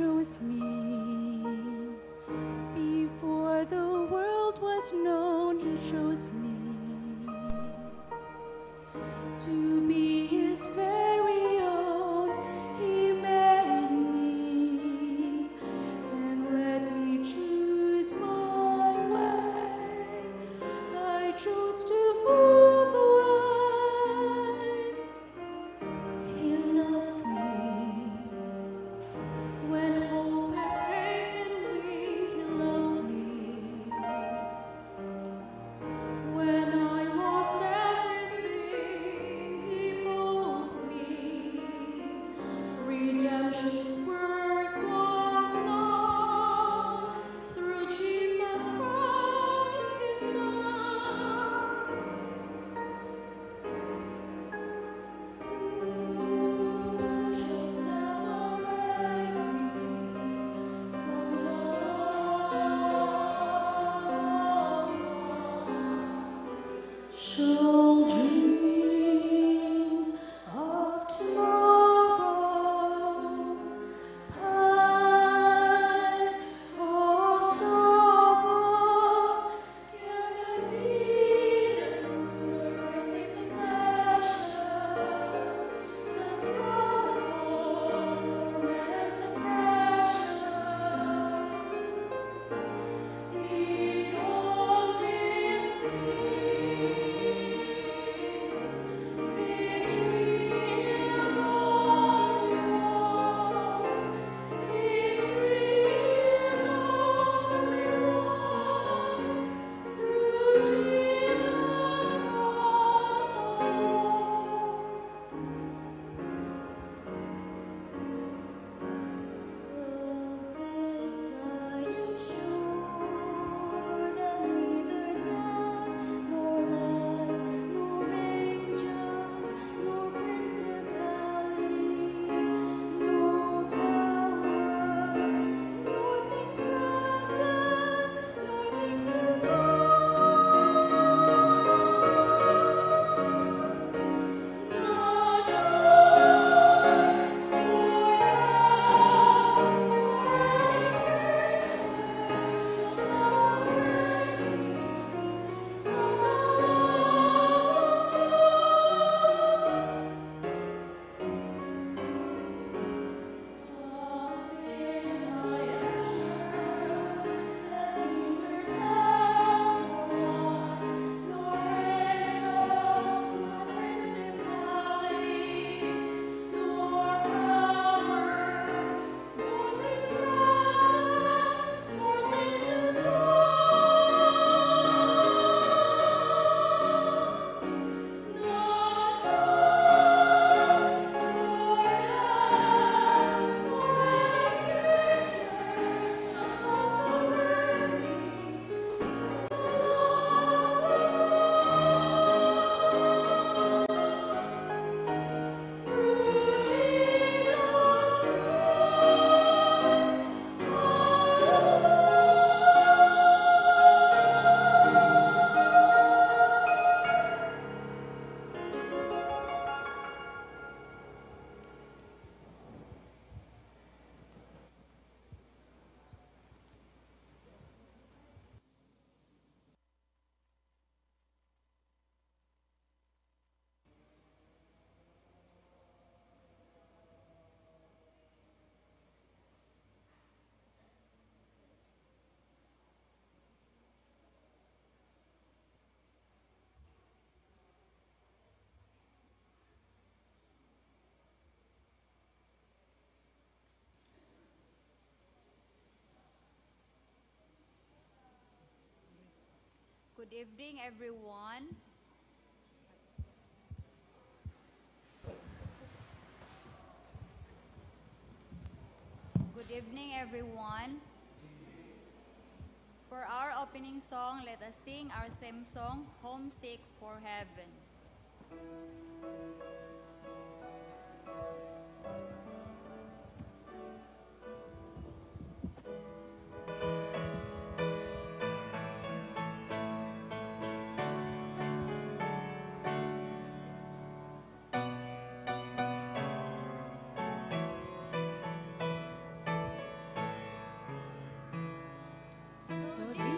chose me. Good evening, everyone. Good evening, everyone. For our opening song, let us sing our theme song, Homesick for Heaven. so deep.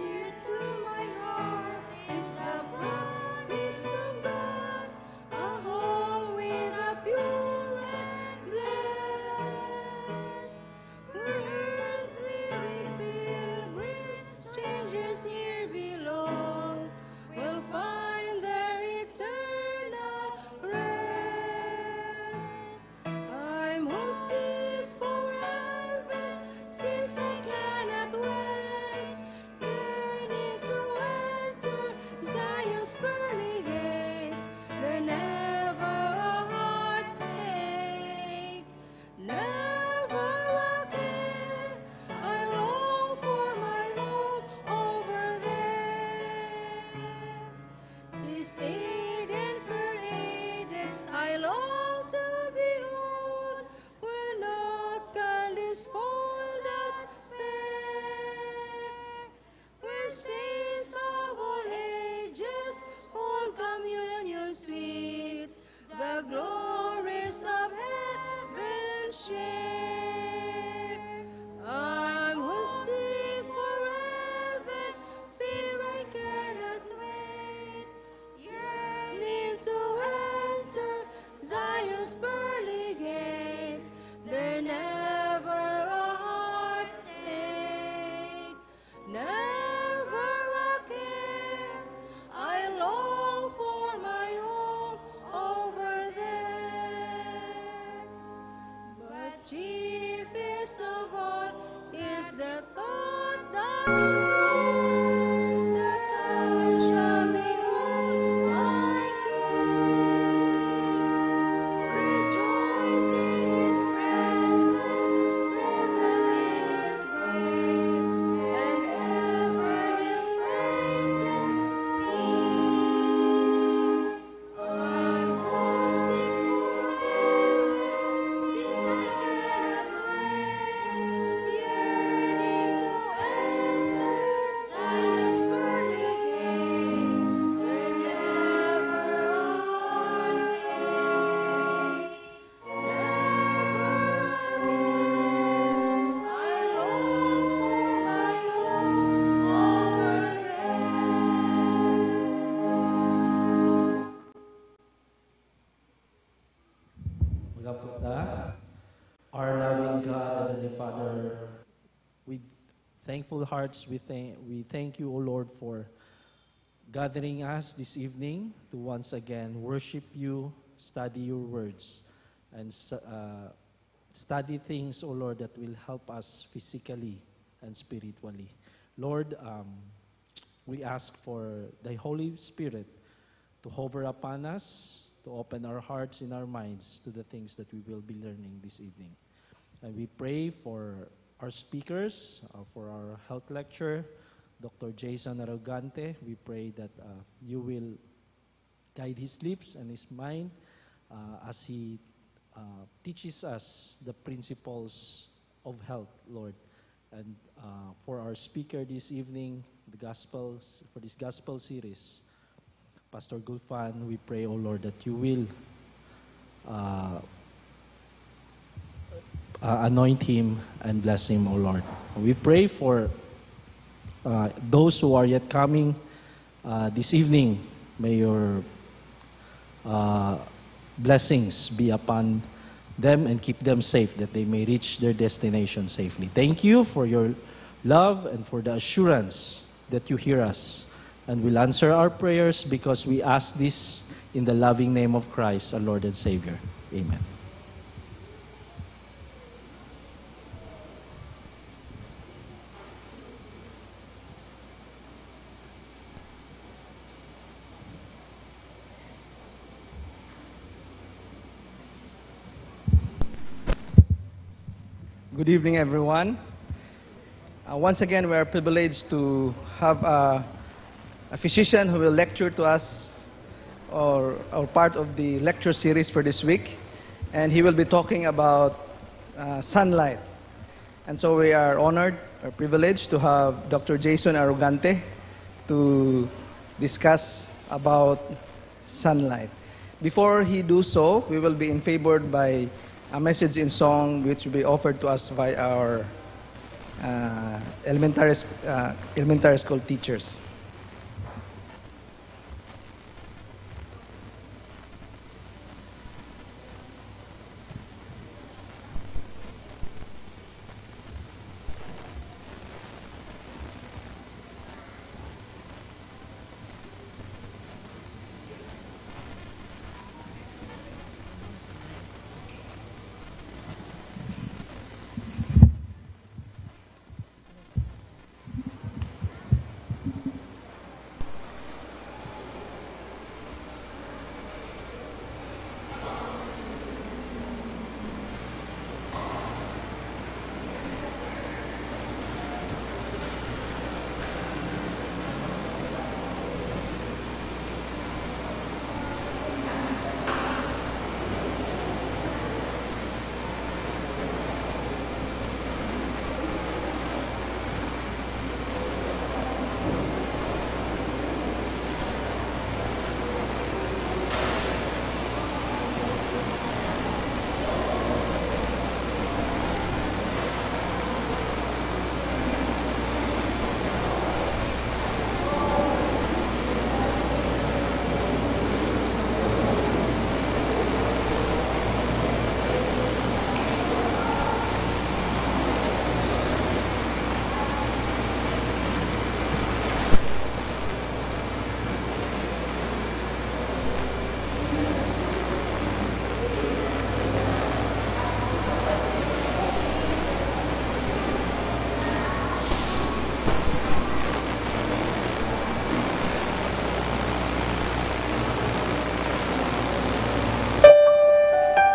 our loving God, Heavenly Father, with thankful hearts, we thank, we thank you, O Lord, for gathering us this evening to once again worship you, study your words, and uh, study things, O Lord, that will help us physically and spiritually. Lord, um, we ask for the Holy Spirit to hover upon us, to open our hearts and our minds to the things that we will be learning this evening. And we pray for our speakers, uh, for our health lecture, Dr. Jason Arrogante. We pray that uh, you will guide his lips and his mind uh, as he uh, teaches us the principles of health, Lord. And uh, for our speaker this evening, the Gospels, for this Gospel series, Pastor Gulfan, we pray, O Lord, that you will uh, uh, anoint him and bless him, O Lord. We pray for uh, those who are yet coming uh, this evening. May your uh, blessings be upon them and keep them safe that they may reach their destination safely. Thank you for your love and for the assurance that you hear us and will answer our prayers because we ask this in the loving name of Christ, our Lord and Savior. Amen. Good evening, everyone. Uh, once again, we are privileged to have a uh, a physician who will lecture to us or, or part of the lecture series for this week. And he will be talking about uh, sunlight. And so we are honored or privileged to have Dr. Jason Arrogante to discuss about sunlight. Before he do so, we will be favored by a message in song which will be offered to us by our uh, elementary, uh, elementary school teachers.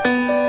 Thank you.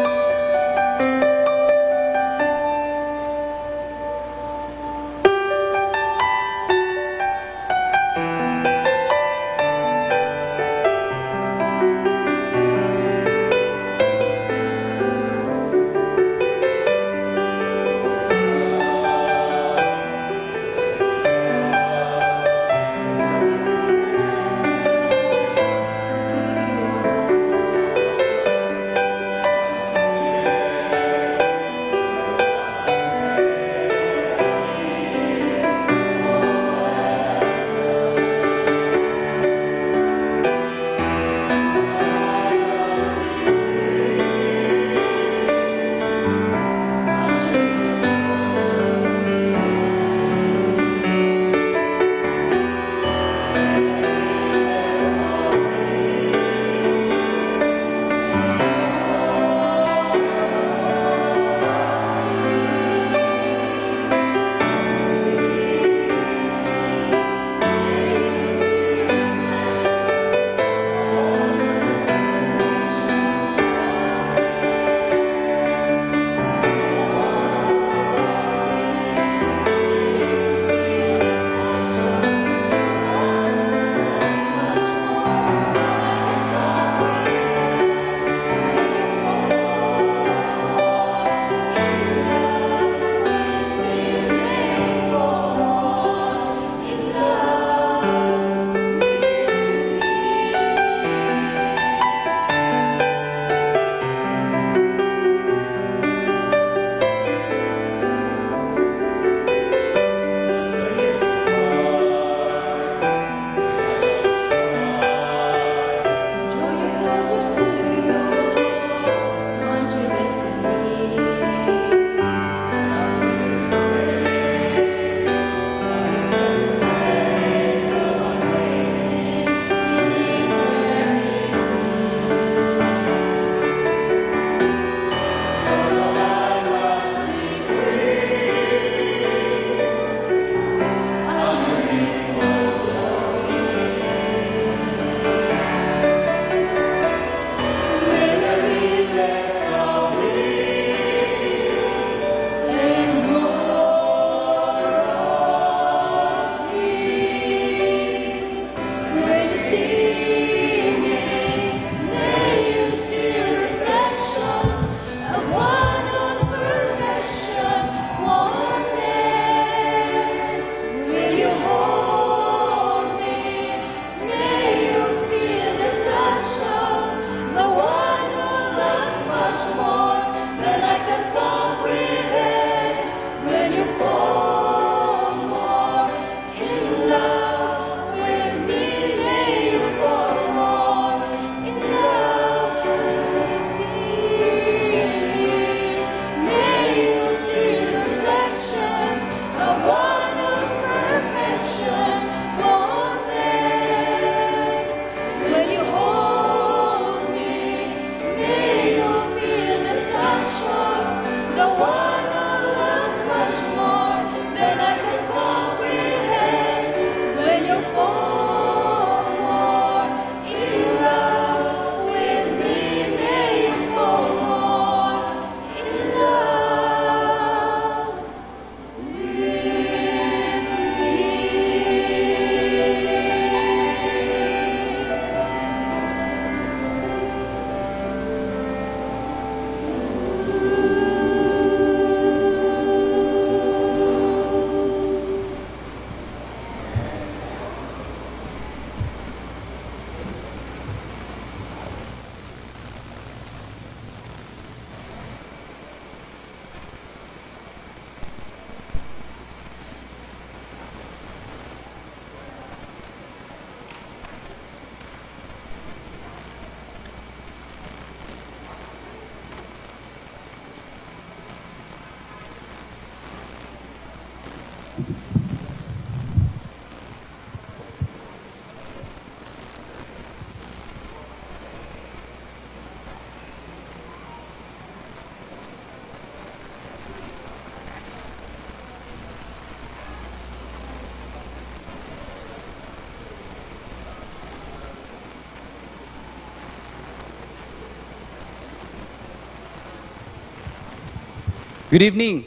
Good evening.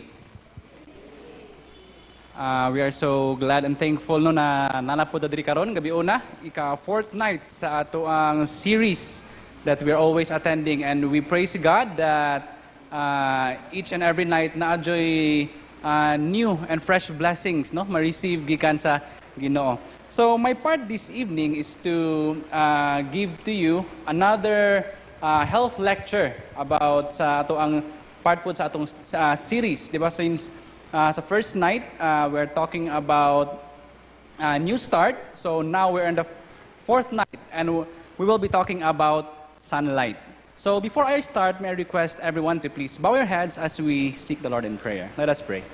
Uh, we are so glad and thankful no na nanapod diri karon gabi una ika fortnight sa ato ang series that we are always attending and we praise God that uh, each and every night na enjoy uh, ah, new and fresh blessings no ma-receive gikan sa Ginoo. So my part this evening is to uh, give to you another uh, health lecture about sa ato ang part po sa atong uh, series, di ba? Since uh, sa first night, uh, we're talking about a uh, new start. So now we're in the fourth night, and we will be talking about sunlight. So before I start, may I request everyone to please bow your heads as we seek the Lord in prayer. Let us pray.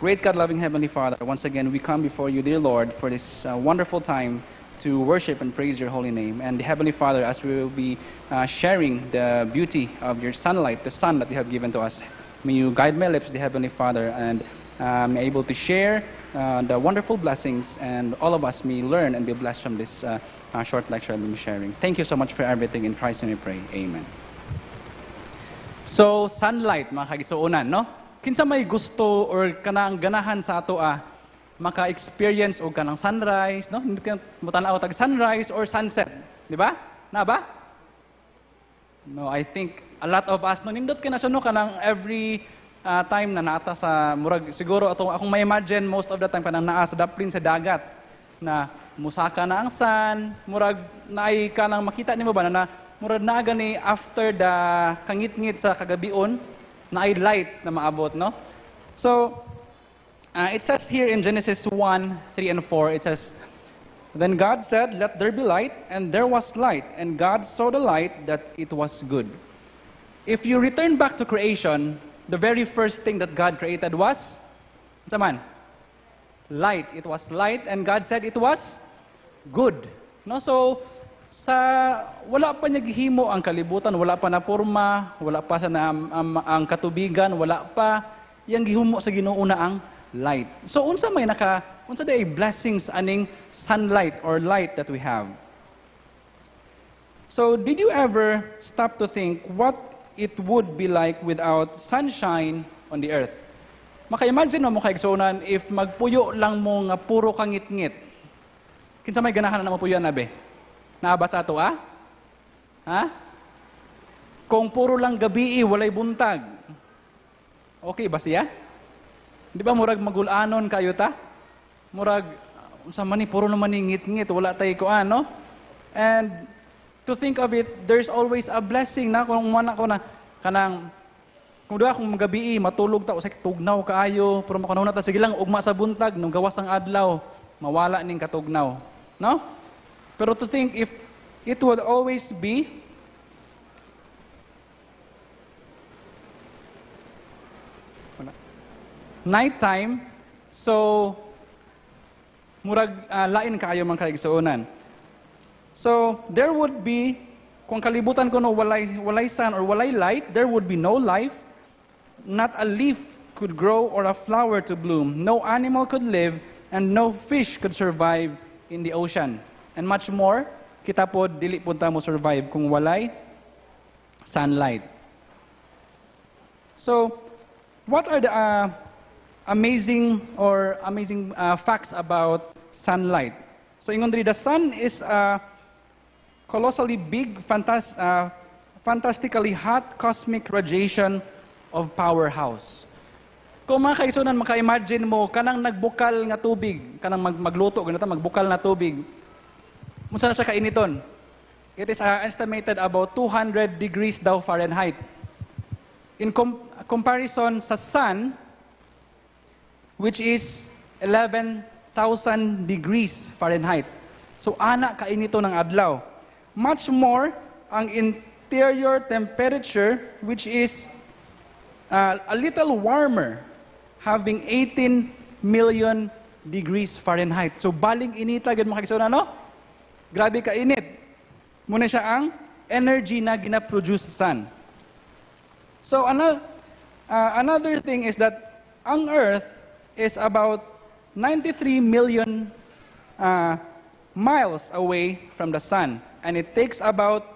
Great God, loving Heavenly Father, once again we come before you, dear Lord, for this uh, wonderful time to worship and praise your holy name. And Heavenly Father, as we will be uh, sharing the beauty of your sunlight, the sun that you have given to us, may you guide my lips, the Heavenly Father, and um, able to share uh, the wonderful blessings, and all of us may learn and be blessed from this uh, uh, short lecture i am sharing. Thank you so much for everything. In Christ we pray. Amen. So, sunlight, mga kagisonan, no? Kinsa may gusto or kanang ganahan sa ato ah, maka-experience og kanang sunrise, no? Hindi ka mutanaw tag sunrise or sunset, di ba? Na ba? No, I think a lot of us no nindot ka na siya no kanang every uh, time na naata sa murag siguro ato akong may imagine most of the time kanang naa sa daplin sa dagat na musaka na ang sun, murag naay ka kanang makita nimo ba na, na murag na gani after the kangit-ngit sa kagabion na ay light na maabot, no? So, Uh, it says here in Genesis 1, 3, and 4, it says, Then God said, Let there be light, and there was light. And God saw the light that it was good. If you return back to creation, the very first thing that God created was, Saman, Light. It was light, and God said it was good. No? So, sa wala pa naghimo ang kalibutan, wala pa na porma, wala pa sa na, um, um, ang katubigan, wala pa yang gihimo sa Ginoo na ang light. So unsa may naka unsa day blessings aning sunlight or light that we have? So did you ever stop to think what it would be like without sunshine on the earth? Maka-imagine mo mo kaigsunan if magpuyo lang mo nga puro kangitngit. ngit-ngit. Kinsa may ganahan na mapuyo nabe? Naaba sa ato ah? Ha? Kung puro lang gabi, eh, walay buntag. Okay ba siya? Di ba murag magulanon kayo ta? Murag, sa mani, puro naman ni ngit-ngit, wala tayo ko ano. And to think of it, there's always a blessing na kung umana ko na, kanang, kung diba kung gabi, eh, matulog ta, usay tugnaw kaayo, pero makunaw na ta, sige lang, ugma sa buntag, nung gawas ang adlaw, mawala ning katugnaw. No? Pero to think, if it would always be nighttime, so murag ah, lain kaayo man kaigsuonan. So there would be kung kalibutan ko no walay walay sun or walay light, there would be no life. Not a leaf could grow or a flower to bloom. No animal could live and no fish could survive in the ocean. And much more, kita po dili po mo survive kung walay sunlight. So, what are the uh, amazing or amazing uh, facts about sunlight. So ingon the sun is a colossally big, fantas uh, fantastically hot cosmic radiation of powerhouse. Kung mga kaisunan, maka-imagine mo, kanang nagbukal nga tubig, kanang mag magluto, ganito, magbukal na tubig, unsa na siya kainiton? It is uh, estimated about 200 degrees daw Fahrenheit. In com comparison sa sun, which is 11,000 degrees Fahrenheit. So, ana kainito ng adlaw. Much more ang interior temperature, which is uh, a little warmer, having 18 million degrees Fahrenheit. So, baling inita, gano'n makakisuna, no? Grabe kainit. Muna siya ang energy na ginaproduce sa sun. So, another, uh, another thing is that ang Earth is about 93 million uh, miles away from the sun. And it takes about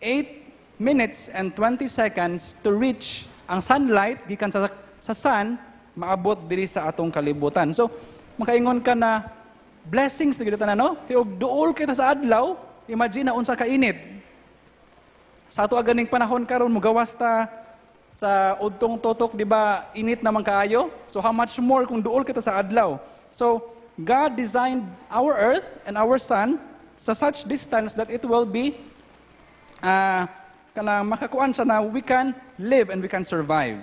8 minutes and 20 seconds to reach ang sunlight gikan sa, sa sun maabot diri sa atong kalibutan. So makaingon ka na blessings na gid no? Kay og duol kita sa adlaw, imagine na unsa ka init. Sa ato aganing panahon karon mugawas ta sa udtong totok, di ba, init naman kaayo? So how much more kung duol kita sa adlaw? So, God designed our earth and our sun sa such distance that it will be uh, kana makakuan siya na we can live and we can survive.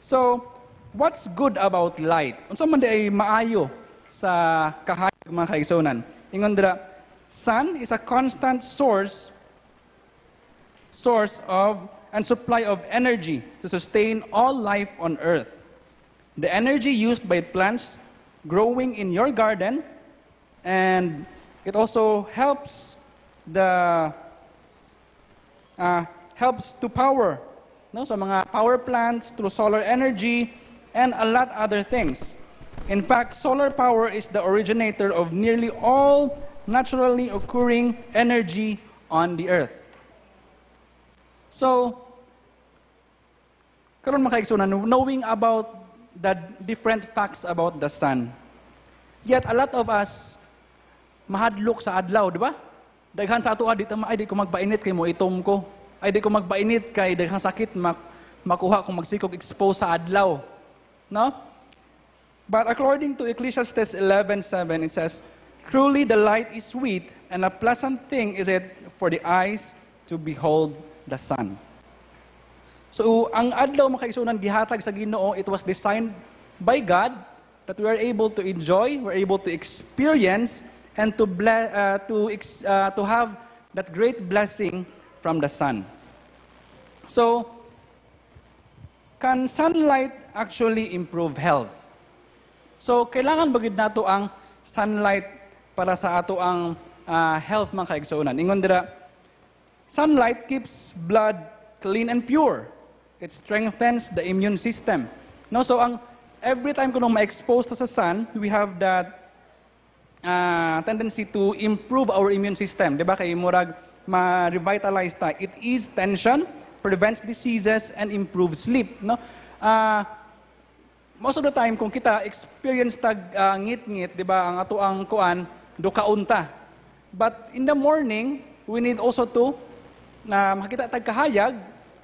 So, what's good about light? Unsa man di ay maayo sa kahayag mga kaigsoonan? Ingon dira, sun is a constant source source of and supply of energy to sustain all life on earth. The energy used by plants growing in your garden, and it also helps the uh, helps to power no so mga power plants through solar energy and a lot other things. In fact, solar power is the originator of nearly all naturally occurring energy on the earth. So, karon mga kaigsunan, knowing about the different facts about the sun. Yet a lot of us mahadlok sa adlaw, di ba? Daghan sa ato adit, ay di ko magpainit kay mo itom ko. Ay di ko magpainit kay daghan sakit mak makuha kung magsikog expose sa adlaw. No? But according to Ecclesiastes 11:7 it says, "Truly the light is sweet and a pleasant thing is it for the eyes to behold the sun. So ang adlaw makaisunan gihatag sa Ginoo, it was designed by God that we are able to enjoy, we're able to experience and to ble- uh, to uh, to have that great blessing from the sun. So can sunlight actually improve health? So kailangan bagid nato ang sunlight para sa ato ang uh, health mga kaigsuonan. Ingon dira Sunlight keeps blood clean and pure. It strengthens the immune system. No, so ang every time kung ma-expose to sa sun, we have that uh, tendency to improve our immune system. Diba? Kay murag ma-revitalize ta. It is tension, prevents diseases, and improves sleep. No? Uh, most of the time, kung kita experience tag uh, ngit-ngit, di ba, ang ato ang kuan, do kaunta. But in the morning, we need also to na makita tagkahayag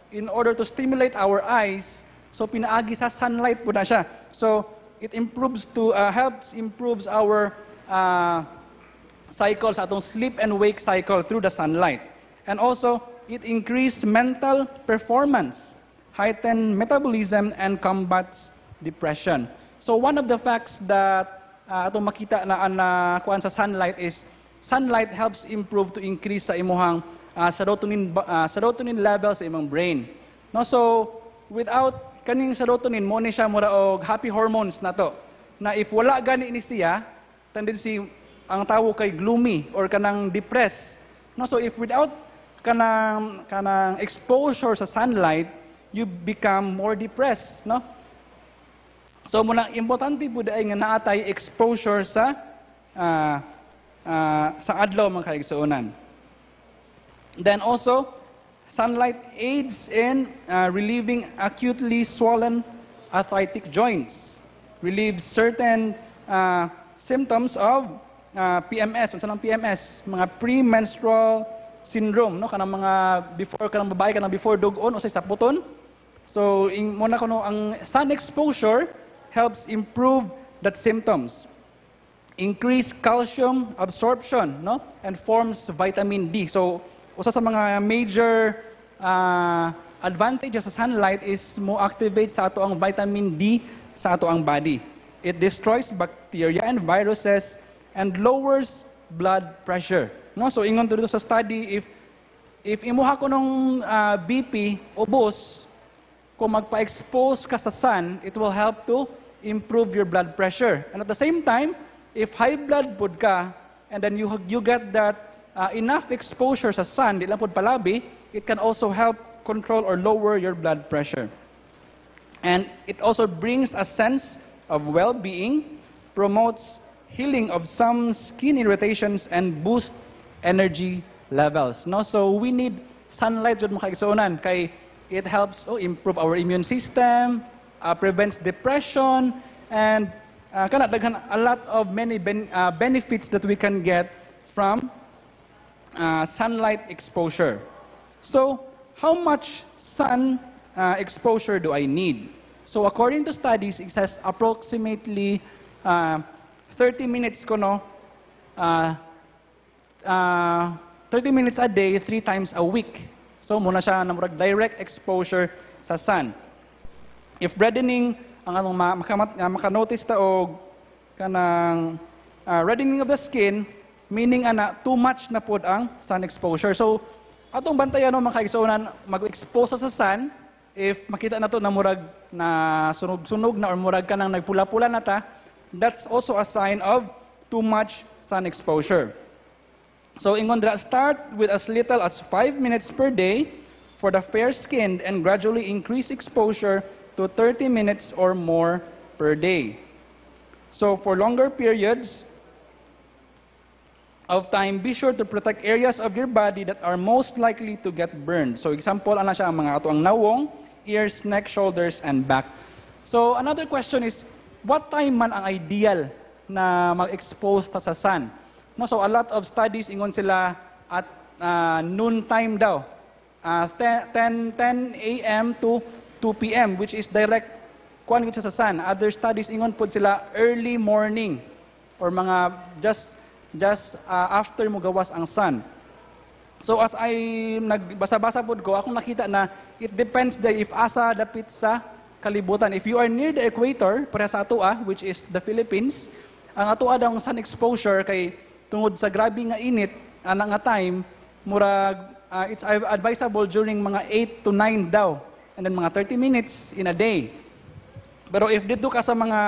in order to stimulate our eyes. So pinaagi sa sunlight po na siya. So it improves to, uh, helps improves our uh, cycle atong sleep and wake cycle through the sunlight. And also, it increases mental performance, heighten metabolism, and combats depression. So one of the facts that uh, atong makita na, na kuan sa sunlight is sunlight helps improve to increase sa imuhang uh, serotonin, uh, serotonin levels sa imong brain. No? So, without kaning serotonin, mo ni siya mura og happy hormones na to. Na if wala gani ni siya, tendency ang tawo kay gloomy or kanang depressed. No? So, if without kanang, kanang exposure sa sunlight, you become more depressed. No? So mo muna importante pud ay nga naatay exposure sa uh, uh, sa adlaw man mga kaigsuonan. Then also, sunlight aids in uh, relieving acutely swollen arthritic joints, relieves certain uh, symptoms of uh, PMS, unsa ng PMS, mga premenstrual syndrome, no kanang mga before kanang babae kanang before dog o sa saputon. So in muna ko, no, ang sun exposure helps improve that symptoms. Increase calcium absorption, no? And forms vitamin D. So Usa sa mga major uh, advantages sa sunlight is mo activate sa ato ang vitamin D sa ato ang body. It destroys bacteria and viruses and lowers blood pressure. No? So ingon to sa study if if imuha ko nung uh, ah, BP ubos kung magpa-expose ka sa sun, it will help to improve your blood pressure. And at the same time, if high blood pod ka, and then you, you get that uh, enough exposure sa sun, di lang po palabi, it can also help control or lower your blood pressure. And it also brings a sense of well-being, promotes healing of some skin irritations, and boost energy levels. No? So we need sunlight jud makaigsuonan kay it helps oh, improve our immune system, uh, prevents depression, and uh, a lot of many ben, uh, benefits that we can get from uh, sunlight exposure. So, how much sun uh, exposure do I need? So, according to studies, it says approximately uh, 30 minutes ko, no? Uh, uh, 30 minutes a day, three times a week. So, muna siya namurag direct exposure sa sun. If reddening, ang anong uh, makanotice ta og kanang uh, reddening of the skin, Meaning ana, too much na po ang sun exposure. So, atong bantayan no, mga kaigsoonan, mag-expose sa sun, if makita na to na murag na sunog-sunog na or murag ka nang nagpula-pula na ta, that's also a sign of too much sun exposure. So ingon dra start with as little as 5 minutes per day for the fair skinned and gradually increase exposure to 30 minutes or more per day. So for longer periods, of time, be sure to protect areas of your body that are most likely to get burned. So example, ana siya ang mga ato ang nawong, ears, neck, shoulders, and back. So another question is, what time man ang ideal na mag-expose ta sa sun? No, so a lot of studies ingon sila at uh, noon time daw. Uh, 10, 10, 10 a.m. to 2 p.m., which is direct kuan sa sun. Other studies ingon po sila early morning or mga just just uh, after mugawas ang sun. So as I nagbasa-basa po ko, akong nakita na it depends the if asa dapit sa kalibutan. If you are near the equator, para sa atoa, which is the Philippines, ang atoa daw sun exposure kay tungod sa grabe nga init anang nga time, mura uh, it's advisable during mga 8 to 9 daw and then mga 30 minutes in a day. Pero if dito ka sa mga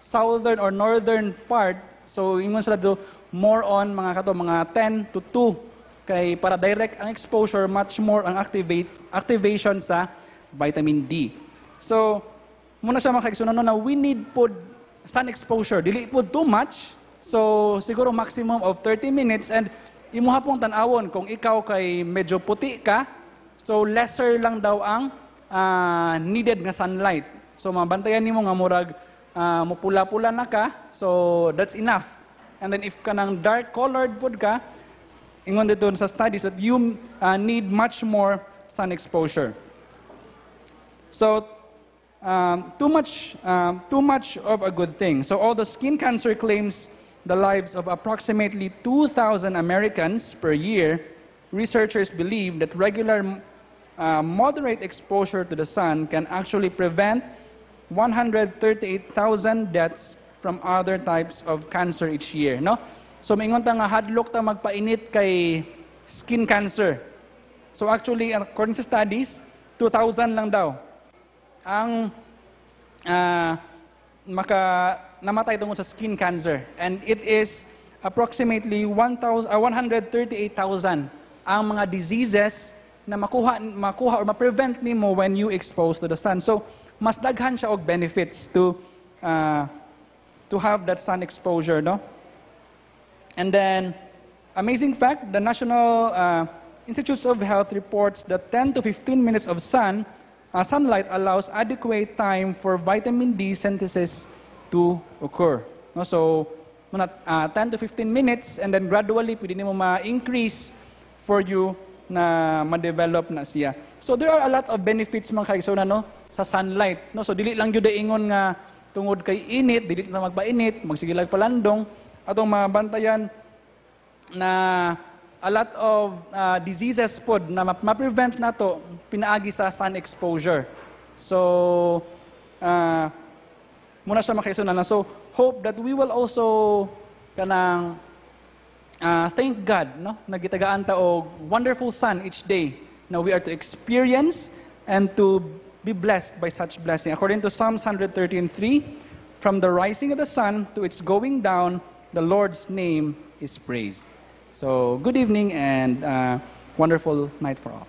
southern or northern part, so ingon sila do more on mga kato, mga 10 to 2 kay para direct ang exposure, much more ang activate, activation sa vitamin D. So, muna siya makaigsunan na we need po sun exposure. Dili po too much. So, siguro maximum of 30 minutes and imuha pong tan-awon kung ikaw kay medyo puti ka, so lesser lang daw ang uh, needed nga sunlight. So, mabantayan nimo nga murag uh, mupula-pula na ka, so that's enough And then if kanang dark colored pud ka, ingon dito sa studies that you uh, need much more sun exposure. So um, too much, um, too much of a good thing. So all the skin cancer claims the lives of approximately 2,000 Americans per year, researchers believe that regular uh, moderate exposure to the sun can actually prevent 138,000 deaths from other types of cancer each year, no? So mingon ta nga hadlok ta magpainit kay skin cancer. So actually according sa studies, 2000 lang daw ang uh, maka namatay tungod sa skin cancer and it is approximately 1,000 uh, 138,000 ang mga diseases na makuha makuha or ma-prevent nimo when you expose to the sun. So mas daghan siya og benefits to uh, to have that sun exposure, no? And then, amazing fact, the National uh, Institutes of Health reports that 10 to 15 minutes of sun, uh, sunlight allows adequate time for vitamin D synthesis to occur. No? So, uh, 10 to 15 minutes, and then gradually, pwede mo ma-increase for you na ma-develop na siya. So, there are a lot of benefits, mga kaigsoon, no? sa sunlight. No? So, dili lang yun ingon nga tungod kay init, dili na magpainit, magsigilag palandong, atong mabantayan na a lot of uh, diseases pod na ma-prevent ma nato pinaagi sa sun exposure. So, uh, muna siya makaisunan na. So, hope that we will also kanang uh, thank God no nagitagaan ta og wonderful sun each day na we are to experience and to be blessed by such blessing. According to Psalms 113:3, from the rising of the sun to its going down, the Lord's name is praised. So, good evening and uh, wonderful night for all.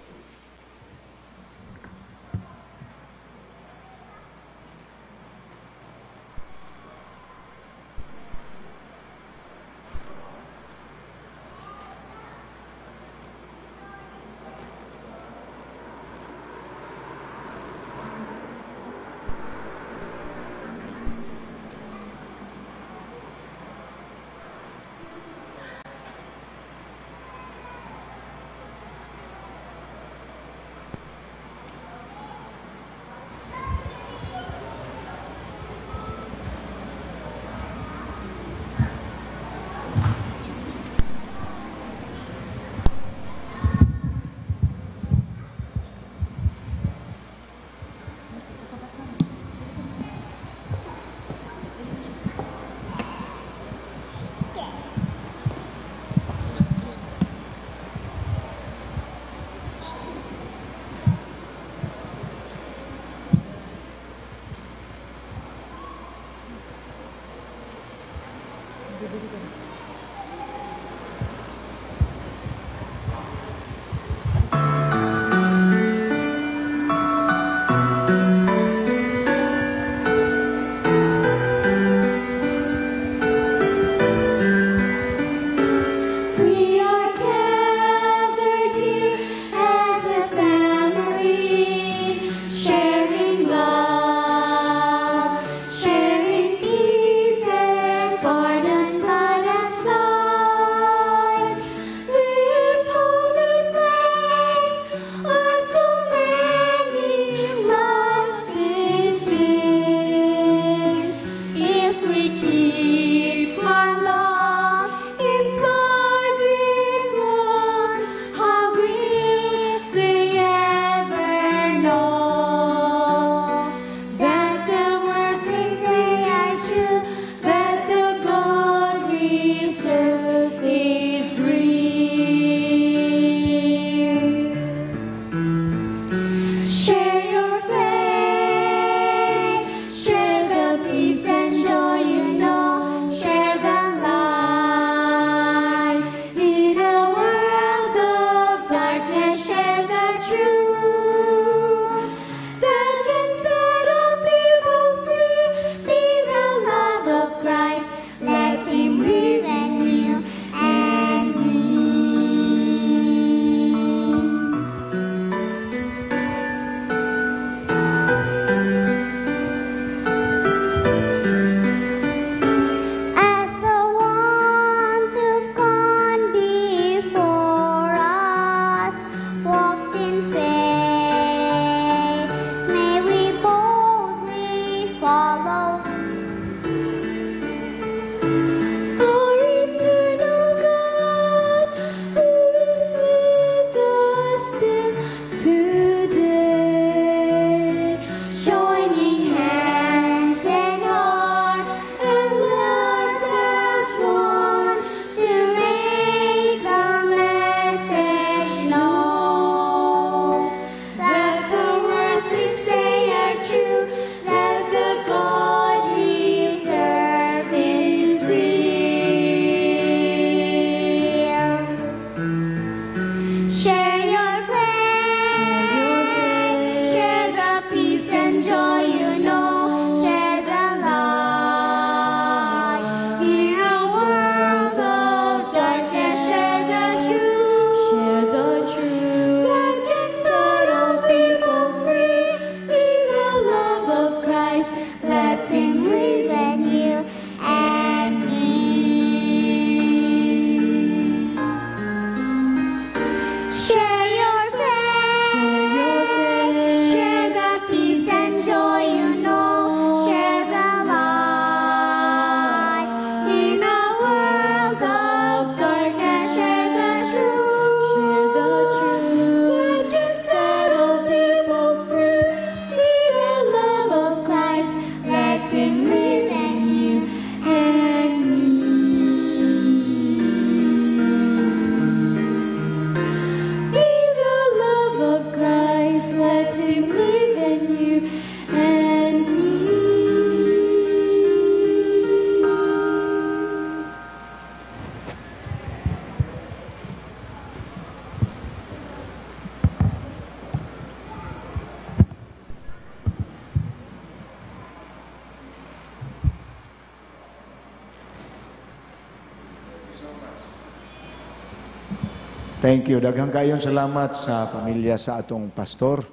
Thank you. Daghang kayong salamat sa pamilya sa atong pastor.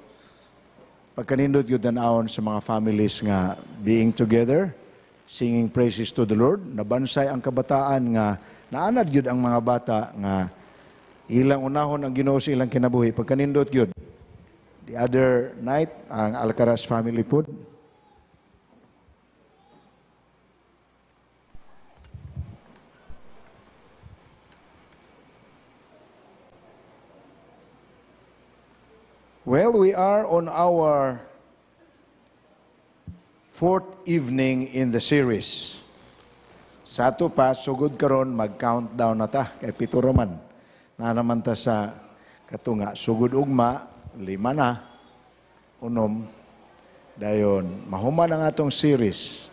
Pagkanindot yun danawon sa mga families nga being together, singing praises to the Lord, nabansay ang kabataan nga naanad yun ang mga bata nga ilang unahon ang ginoo sa ilang kinabuhi. Pagkanindot yun, the other night, ang Alcaraz family po, our fourth evening in the series. Sa ato pa, sugod karon mag-countdown na ta kay Pito Roman. Na naman ta sa katunga, sugod ugma, lima na, unom, dayon, mahuman ang atong series.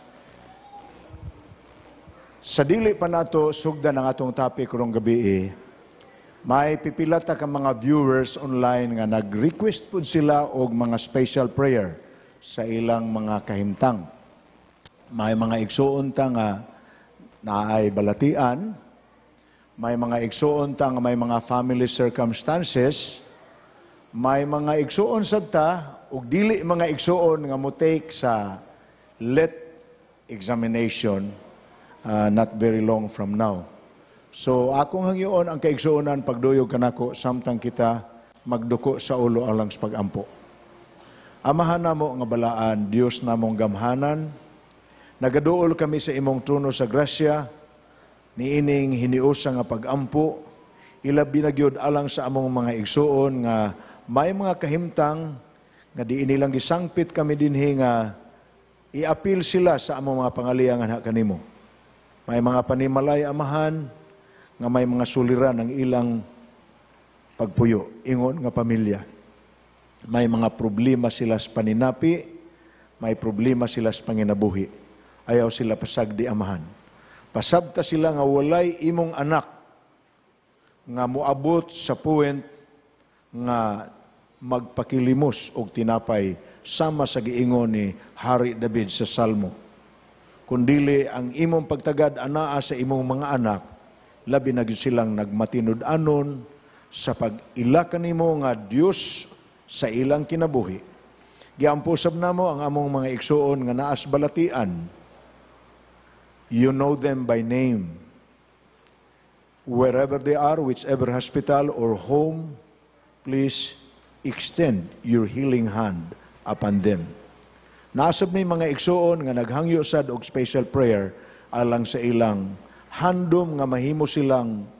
Sa dili pa nato, sugdan ang atong topic karong gabi eh, may pipilata ka mga viewers online nga nag-request po sila og mga special prayer sa ilang mga kahimtang. May mga igsuon ta nga naay balatian, may mga igsuon ta nga may mga family circumstances, may mga igsuon sad ta ug dili mga igsuon nga mo take sa let examination uh, not very long from now. So, akong hangyoon ang kaigsuonan pagduyog kanako samtang kita magduko sa ulo alang sa pagampo. Amahan mo nga balaan, Dios na mong gamhanan. Nagaduol kami sa imong trono sa grasya, niining hiniusa nga pagampo, ilabi na gyud alang sa among mga igsuon nga may mga kahimtang nga di inilang gisangpit kami dinhi nga iapil sila sa among mga pangaliangan ha kanimo. May mga panimalay amahan, nga may mga suliran ng ilang pagpuyo, ingon nga pamilya. May mga problema sila sa paninapi, may problema sila sa panginabuhi. Ayaw sila pasagdi amahan. Pasabta sila nga walay imong anak nga muabot sa puwent nga magpakilimos og tinapay sama sa giingon ni Hari David sa Salmo. Kundili ang imong pagtagad anaa sa imong mga anak labi na silang nagmatinud-anon sa pag-ila kanimo nga Dios sa ilang kinabuhi. Giamposab namo ang among mga igsuon nga naas balatian. You know them by name. Wherever they are, whichever hospital or home, please extend your healing hand upon them. Naasab ni mga igsuon nga naghangyo sad og special prayer alang sa ilang handom nga mahimo silang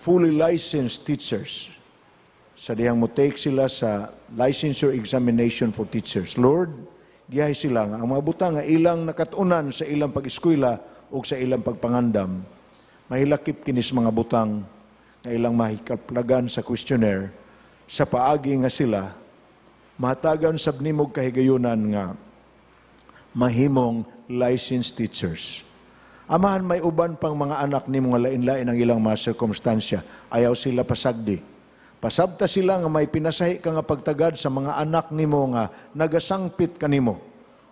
fully licensed teachers sa diyang mo take sila sa licensure examination for teachers. Lord, dihay sila nga ang mga butang nga ilang nakatunan sa ilang pag-eskwela o sa ilang pagpangandam, mahilakip kinis mga butang nga ilang mahikaplagan sa questionnaire sa paagi nga sila mahatagan sab nimog kahigayunan nga mahimong licensed teachers Amahan, may uban pang mga anak ni mga lain-lain ang ilang mga sirkumstansya. Ayaw sila pasagdi. Pasabta sila nga may pinasahi ka nga pagtagad sa mga anak nimo nga nagasangpit kanimo.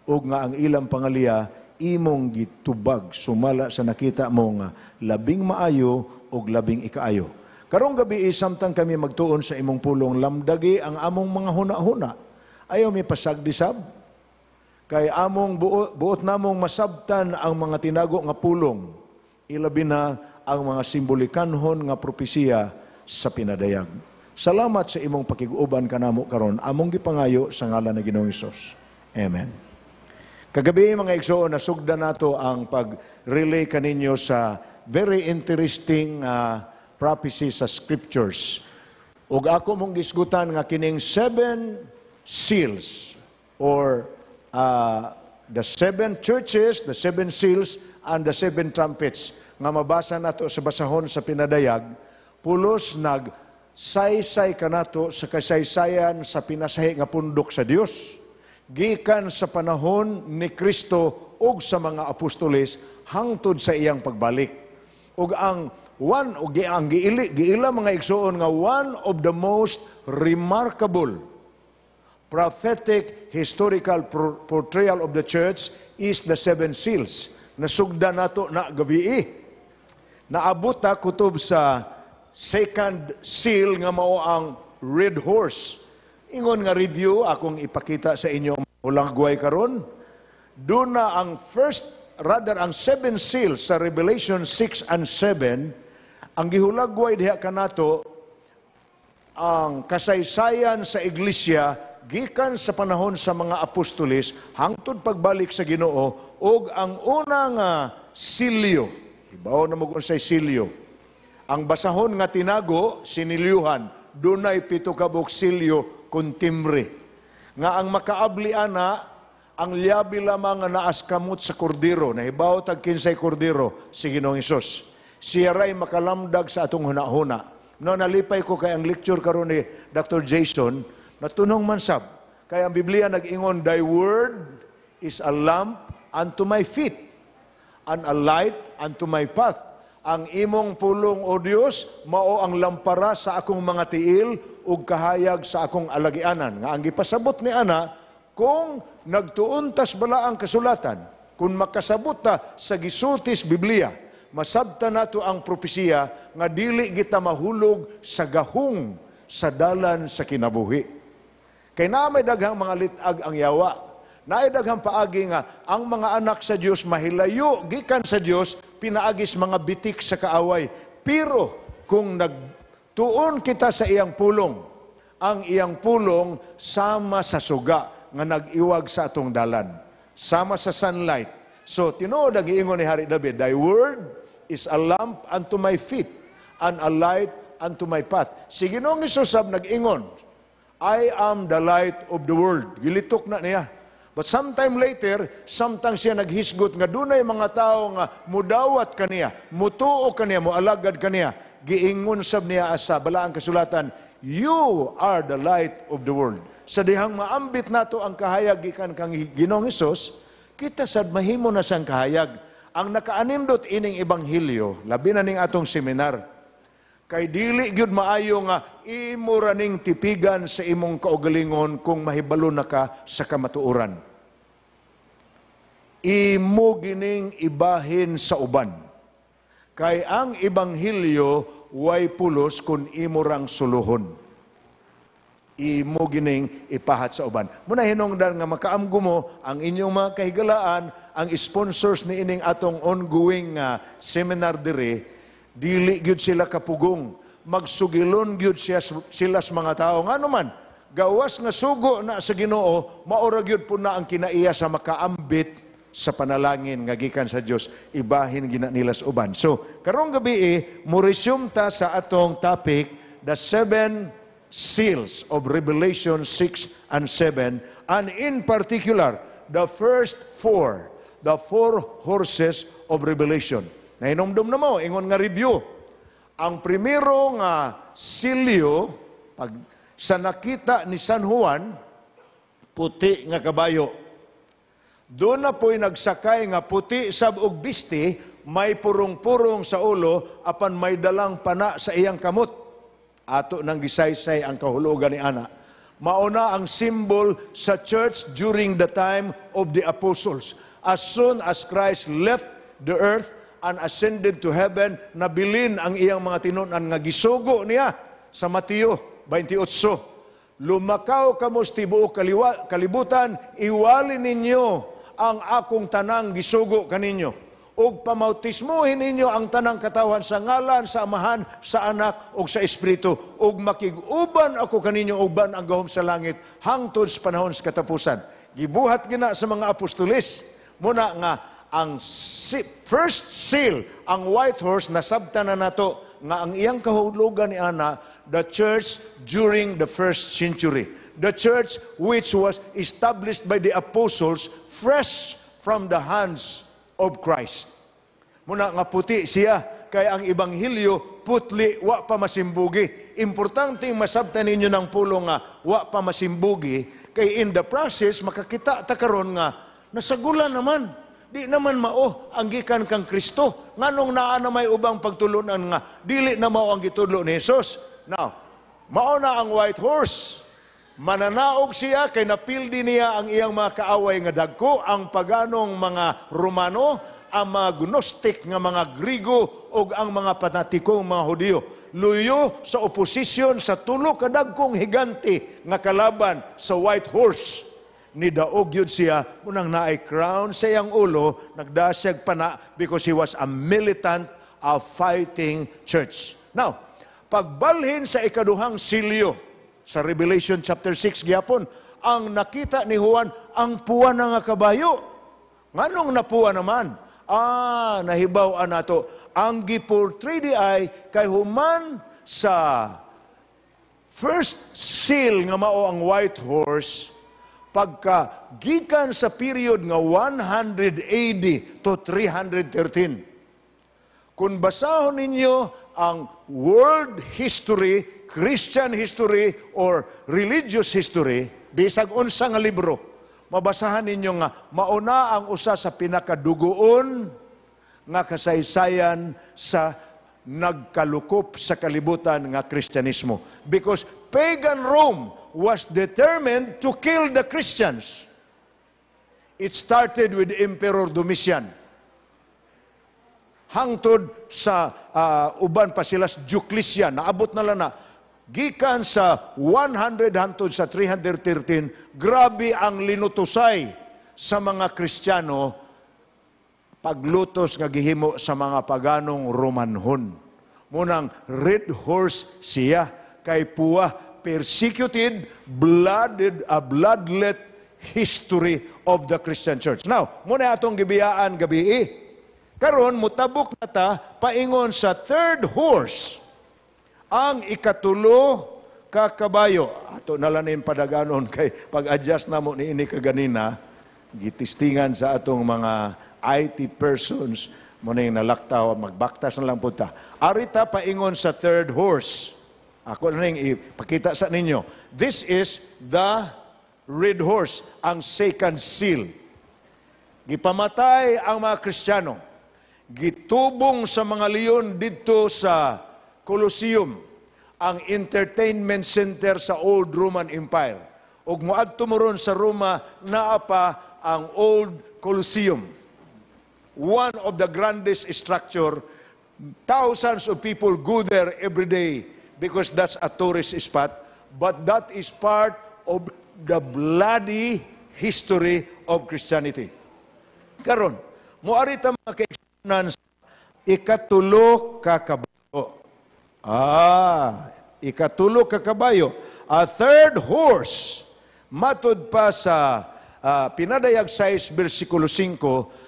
O nga ang ilang pangaliya, imong gitubag sumala sa nakita mo nga labing maayo o labing ikaayo. Karong gabi isamtang kami magtuon sa imong pulong lamdagi ang among mga huna-huna. Ayaw may sab, Kay among buot, buot namong masabtan ang mga tinago nga pulong, ilabi na ang mga simbolikanhon nga propesiya sa pinadayag. Salamat sa imong pakiguban kanamo karon among gipangayo sa ngalan ni Ginoong Hesus. Amen. Kagabi mga igsoon nasugda nato ang pag-relay kaninyo sa very interesting uh, prophecy sa scriptures. Ug ako mong gisgutan nga kining seven seals or uh, the seven churches, the seven seals, and the seven trumpets. Nga mabasa nato sa basahon sa pinadayag, pulos nag saysay kanato sa kasaysayan sa pinasahi nga pundok sa Dios. Gikan sa panahon ni Kristo ug sa mga apostoles hangtod sa iyang pagbalik. Ug ang one og ang giili giila mga igsuon nga one of the most remarkable prophetic historical portrayal of the church is the seven seals. Nasugda nato na gabi eh. Naabot ta kutob sa second seal nga mao ang red horse. Ingon nga review akong ipakita sa inyo ulang guway karon. Do na ang first rather ang seven seals sa Revelation 6 and 7 ang gihulagway diha kanato ang kasaysayan sa iglesia gikan sa panahon sa mga apostolis hangtod pagbalik sa Ginoo ug ang unang uh, silyo ibaw na mo sa silyo ang basahon nga tinago sinilyuhan dunay pito ka silyo kun timbre nga ang makaabli ana ang liabi lamang nga naas kamot sa kordero nahibaw tag kinsay kordero si Ginoong Hesus siya ray makalamdag sa atong hunahuna no nalipay ko kay ang lecture karon ni Dr. Jason Natunong man sab. Kaya ang Biblia nag-ingon, Thy word is a lamp unto my feet, and a light unto my path. Ang imong pulong, O Dios, mao ang lampara sa akong mga tiil, ug kahayag sa akong alagianan. Nga ang gipasabot ni Ana, kung nagtuuntas bala ang kasulatan, kung makasabot ta sa gisutis Biblia, masabta nato ang propesiya nga dili kita mahulog sa gahong sa dalan sa kinabuhi. Kay namay daghang mga litag ang yawa. Naay daghang paagi nga ang mga anak sa Dios mahilayo gikan sa Dios pinaagis mga bitik sa kaaway. Pero kung nagtuon kita sa iyang pulong, ang iyang pulong sama sa suga nga nag-iwag sa atong dalan, sama sa sunlight. So tinuod ang iingon ni Hari David, thy word is a lamp unto my feet and a light unto my path. Si Ginoong Isusab nag-ingon, I am the light of the world. Gilitok na niya. But sometime later, sometimes siya naghisgot nga dunay mga tao nga mudawat kaniya, mutuo kaniya, moalagad kaniya. Giingon sab niya asa balaang kasulatan, you are the light of the world. Sa dihang maambit nato ang kahayag ikan kang Ginoong Hesus, kita sad mahimo na sang kahayag ang nakaanindot ining ebanghelyo, labi na ning atong seminar. Kay dili gyud maayo nga imo raning tipigan sa imong kaugalingon kung mahibalo na ka sa kamatuoran. Imo gining ibahin sa uban. Kay ang ebanghelyo way pulos kun imo rang suluhon. Imo gining ipahat sa uban. Muna hinungdan nga makaamgo mo ang inyong mga kahigalaan, ang sponsors ni ining atong ongoing uh, seminar dire Dili gyud sila kapugong. Magsugilon gyud siya, sila sa mga tao. Nga naman, gawas nga sugo na sa ginoo, maura gyud po na ang kinaiya sa makaambit sa panalangin nga gikan sa Dios ibahin gina nila sa uban. So, karong gabi eh, mo resume ta sa atong topic the seven seals of Revelation 6 and 7 and in particular the first four, the four horses of Revelation. Nahinomdom na mo, ingon nga review. Ang primero nga silyo, pag sa nakita ni San Juan, puti nga kabayo. Doon na po'y nagsakay nga puti sab og bisti, may purong-purong sa ulo, apan may dalang pana sa iyang kamot. Ato nang gisaysay ang kahulugan ni Ana. Mauna ang symbol sa church during the time of the apostles. As soon as Christ left the earth, and ascended to heaven, nabilin ang iyang mga tinunan nga gisugo niya sa Mateo 28. Lumakaw kamos tibuok kaliwa, kalibutan, iwali ninyo ang akong tanang gisugo kaninyo. ug pamautismuhin ninyo ang tanang katawhan sa ngalan, sa amahan, sa anak, ug sa espiritu. ug makiguban ako kaninyo uban ang gahom sa langit hangtod sa panahon sa katapusan. Gibuhat gina sa mga apostolis muna nga ang first seal, ang white horse, nasabta na nato nga ang iyang kahulugan ni Ana, the church during the first century. The church which was established by the apostles fresh from the hands of Christ. Muna nga puti siya, kay ang ibanghilyo putli wa pa masimbugi. Importante masabta ninyo ng pulo nga wa pa masimbugi, kay in the process makakita ta karon nga nasagulan naman Di naman mao ang gikan kang Kristo. Nganong naa na may ubang pagtulunan nga dili na mao ang gitudlo ni Jesus. Now, mao na ang white horse. Mananaog siya kay napildi niya ang iyang mga kaaway nga dagko ang paganong mga Romano, ang mga gnostic nga mga Grigo ug ang mga panatikong mga Hudyo luyo sa oposisyon sa tulo kadagkong higante nga kalaban sa white horse ni daog yun siya, munang naay crown sa iyang ulo, nagdasyag pa na because he was a militant of fighting church. Now, pagbalhin sa ikaduhang silyo sa Revelation chapter 6 gyapon, ang nakita ni Juan ang puwa na nga kabayo. Nganong napuwa naman? Ah, nahibaw nato. Ang giportray di ay kay human sa first seal nga mao ang white horse pagka gikan sa period nga 180 to 313. Kung basahon ninyo ang world history, Christian history, or religious history, bisag unsa nga libro, mabasahan ninyo nga mauna ang usa sa pinakadugoon nga kasaysayan sa nagkalukop sa kalibutan nga Kristyanismo. Because pagan Rome was determined to kill the Christians. It started with Emperor Domitian. Hangtod sa uh, uban pa sila sa Diocletian, naabot na lang na gikan sa 100 hangtod sa 313, grabe ang linutosay sa mga Kristiyano paglutos nga gihimo sa mga paganong Romanhon. Munang red horse siya kay puwa persecuted, blooded, a bloodlet history of the Christian Church. Now, muna atong gibiyaan gabi eh. Karon mutabok na ta paingon sa third horse ang ikatulo ka kabayo. Ato na padaganon kay pag-adjust na mo ni ini kaganina gitistingan sa atong mga IT persons mo ning laktaw magbaktas na lang po ta. Arita paingon sa third horse ako na rin ipakita sa ninyo. This is the red horse, ang second seal. Gipamatay ang mga Kristiyano. Gitubong sa mga leon dito sa Colosseum, ang entertainment center sa Old Roman Empire. Ug moadto mo sa Roma naa pa ang Old Colosseum. One of the grandest structure. Thousands of people go there every day because that's a tourist spot, but that is part of the bloody history of Christianity. Karon, muari ta makaigsunan sa ikatulo kakabayo. Ah, ikatulo kakabayo. A third horse, matod pa sa uh, pinadayag 6, versikulo 5,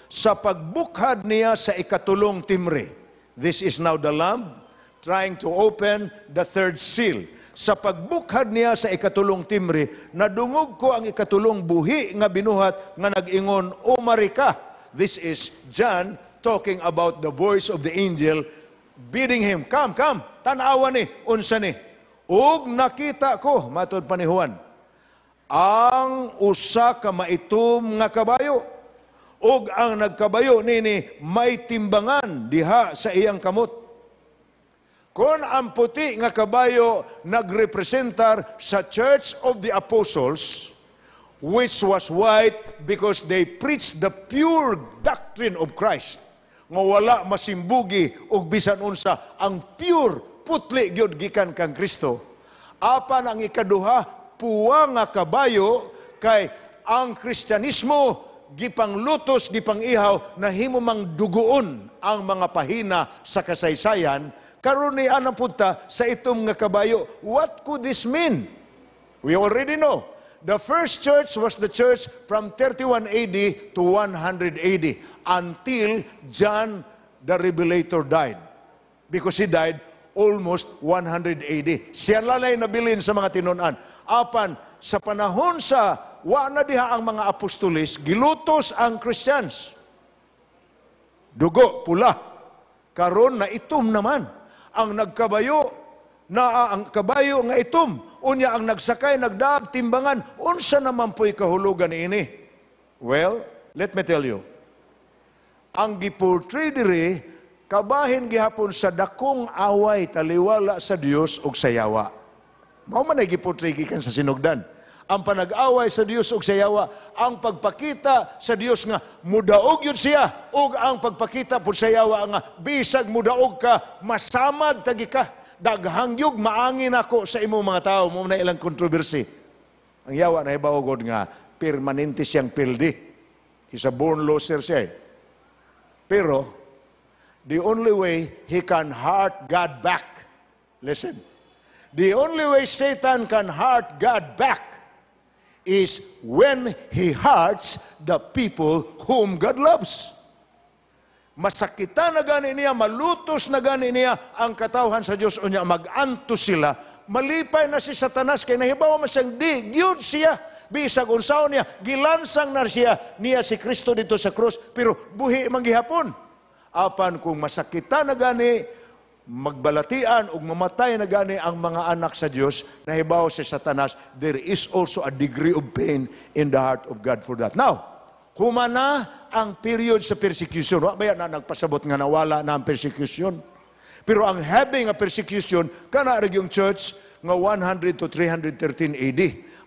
sa pagbukhad niya sa ikatulong timre. This is now the lamb trying to open the third seal. Sa pagbukhad niya sa ikatulong timri, nadungog ko ang ikatulong buhi nga binuhat nga nag-ingon, O Marika! This is John talking about the voice of the angel bidding him, Come, come, tanawa ni, unsa ni. Ug nakita ko, matod pa ni Juan, ang usa ka maitom nga kabayo ug ang nagkabayo nini may timbangan diha sa iyang kamot kung ang puti nga kabayo nagrepresentar sa Church of the Apostles, which was white because they preached the pure doctrine of Christ, nga wala masimbugi og bisan unsa ang pure putli gyud gikan kang Kristo. Apan ang ikaduha puwa nga kabayo kay ang Kristyanismo gipanglutos, gipang ihaw na himo mang dugoon ang mga pahina sa kasaysayan Karon ni anang punta sa itong nga kabayo. What could this mean? We already know. The first church was the church from 31 AD to 100 AD until John the Revelator died. Because he died almost 100 AD. Siya lalay nabilin sa mga tinunan. Apan, sa panahon sa wa na diha ang mga apostolis, gilutos ang Christians. Dugo, pula. Karon na itom naman ang nagkabayo na ang kabayo nga itom unya ang nagsakay nagdaag timbangan unsa naman po'y kahulugan ini well let me tell you ang giportray diri kabahin gihapon sa dakong away taliwala sa Dios ug sayawa yawa mao man giportray gikan sa sinugdan ang panag-away sa Dios ug sa Yawa, ang pagpakita sa Dios nga mudaog yun siya ug ang pagpakita pud Yawa nga bisag mudaog ka, masamad tagi ka. Daghangyog maangin ako sa imong mga tawo mo na ilang controversy. Ang yawa na god nga permanente siyang pildi. He's a born loser siya. Eh. Pero the only way he can hurt God back. Listen. The only way Satan can hurt God back is when he hurts the people whom God loves. Masakitan na gani niya, malutos na gani niya ang katawhan sa Diyos o niya, maganto sila. Malipay na si Satanas kay nahibaw man siyang di, gyud siya. Bisag unsaon niya, gilansang na siya niya si Kristo dito sa krus, pero buhi man gihapon. Apan kung masakitan na gani, magbalatian ug mamatay na gani ang mga anak sa Dios nahibaw sa Satanas there is also a degree of pain in the heart of God for that now kumana ang period sa persecution wa ba na nagpasabot nga nawala na ang persecution pero ang having a persecution kana yung church nga 100 to 313 AD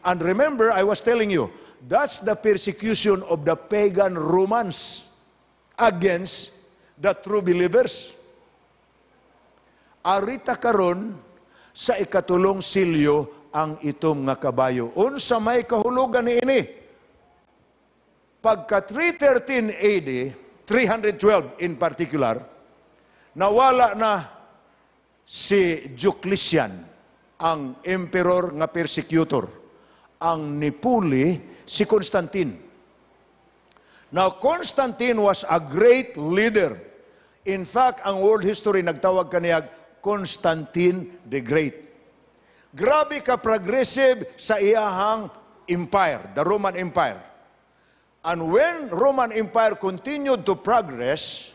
and remember I was telling you that's the persecution of the pagan Romans against the true believers Arita karon sa ikatulong silyo ang itom nga kabayo. Unsa may kahulugan ni ini? Pagka 313 AD, 312 in particular, nawala na si Diocletian, ang emperor nga persecutor. Ang nipuli si Constantine. Now, Constantine was a great leader. In fact, ang world history nagtawag kaniyag Constantine the Great. Grabe ka progressive sa iyahang empire, the Roman Empire. And when Roman Empire continued to progress,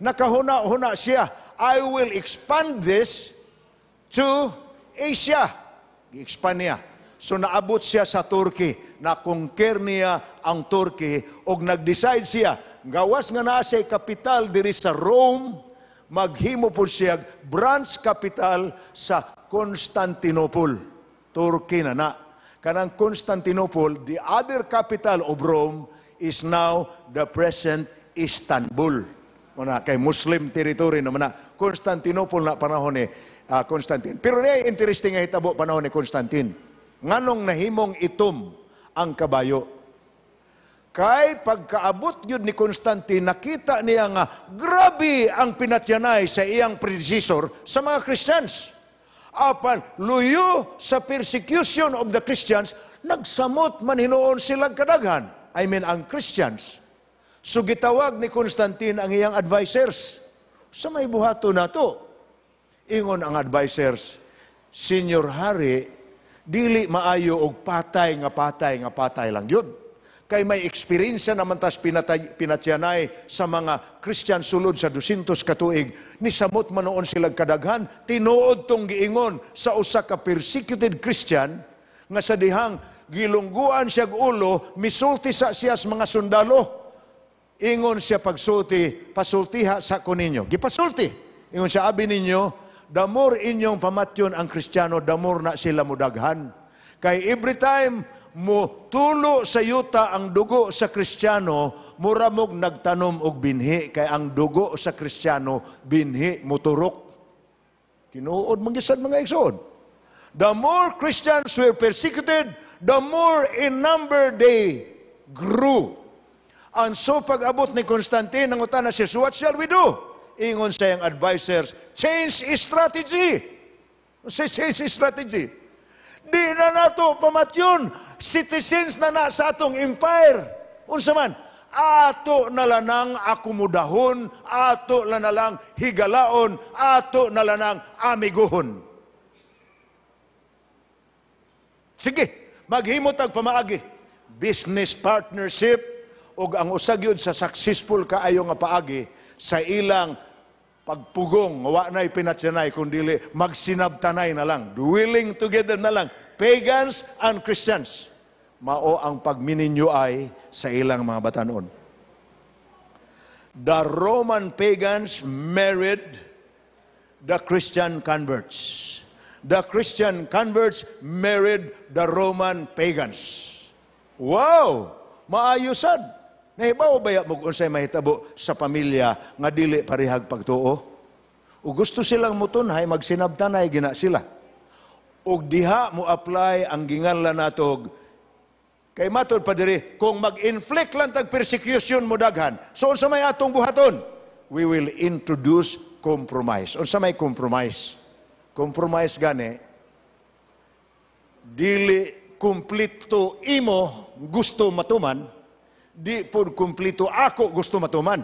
nakahuna-huna siya, I will expand this to Asia. I-expand niya. So naabot siya sa Turkey, na-conquer niya ang Turkey, og nag-decide siya, gawas nga na sa kapital diri sa Rome, maghimo po siya branch capital sa Constantinople. Turkey na na. Kanang Constantinople, the other capital of Rome, is now the present Istanbul. Muna, kay Muslim territory naman na. Constantinople na panahon ni uh, Constantine. Pero niya interesting nga hitabo panahon ni Constantine. Nganong nahimong itom ang kabayo. Kay pagkaabot yun ni Constantine, nakita niya nga, grabe ang pinatyanay sa iyang predecessor sa mga Christians. Apan, luyo sa persecution of the Christians, nagsamot man hinoon silang kadaghan. I mean, ang Christians. So, gitawag ni Constantine ang iyang advisers. Sa may buhato na to, ingon ang advisers, Senior Hari, dili maayo og patay nga patay nga patay lang yun kay may eksperyensya naman tas pinatay, pinatyanay sa mga Christian sulod sa 200 katuig. Ni samot manoon sila kadaghan, tinuod tong giingon sa usa ka persecuted Christian nga sa dihang gilungguan siya ulo, misulti sa siya sa mga sundalo. Ingon siya pagsulti, pasultiha sa kuninyo. Gipasulti. Ingon siya, abi ninyo, the more inyong pamatyon ang Kristiyano, damor na sila mudaghan. Kay every time mutulo sa yuta ang dugo sa Kristiyano, muramog nagtanom og binhi, kay ang dugo sa Kristiyano, binhi muturok. Kinuod mangisad mga eksod. The more Christians were persecuted, the more in number they grew. And so pag-abot ni Constantine ang utana siya, so what shall we do? Ingon sa iyang advisors, change strategy. Say change strategy. Di na nato pamatyon citizens na na sa atong empire. Unsa man, ato nalanang akumudahon, ato nalanang higalaon, ato nalanang amiguhon. Sige, maghimot ag pamaagi. Business partnership ug ang usag yun sa successful kaayo nga paagi sa ilang pagpugong, wa na'y pinatyanay, kundili magsinabtanay na lang. Willing together na lang. Pagans and Christians mao ang pagmininyo ay sa ilang mga batanon. The Roman pagans married the Christian converts. The Christian converts married the Roman pagans. Wow! Maayusad! Nahibaw ba mo kung sa'y mahitabo sa pamilya nga dili parihag pagtuo? O gusto silang mutunhay, magsinabtanay gina sila. O diha mo apply ang ginganla natog Kay matod pa diri, kung mag-inflict lang tag persecution mo daghan, so unsa may atong buhaton? We will introduce compromise. Unsa may compromise? Compromise gani, dili kumplito imo gusto matuman, di pod kumplito ako gusto matuman.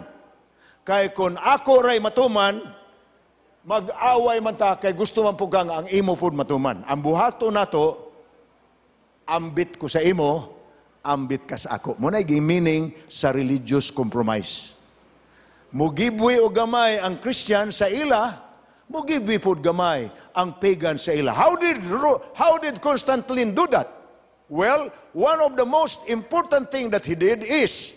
Kay kon ako ray matuman, mag-away man ta kay gusto man pugang ang imo pod matuman. Ang buhaton nato ambit ko sa imo ambit ka sa ako. Muna yung meaning sa religious compromise. Mugibwi o gamay ang Christian sa ila, mugibwi po gamay ang pagan sa ila. How did, how did Constantine do that? Well, one of the most important thing that he did is,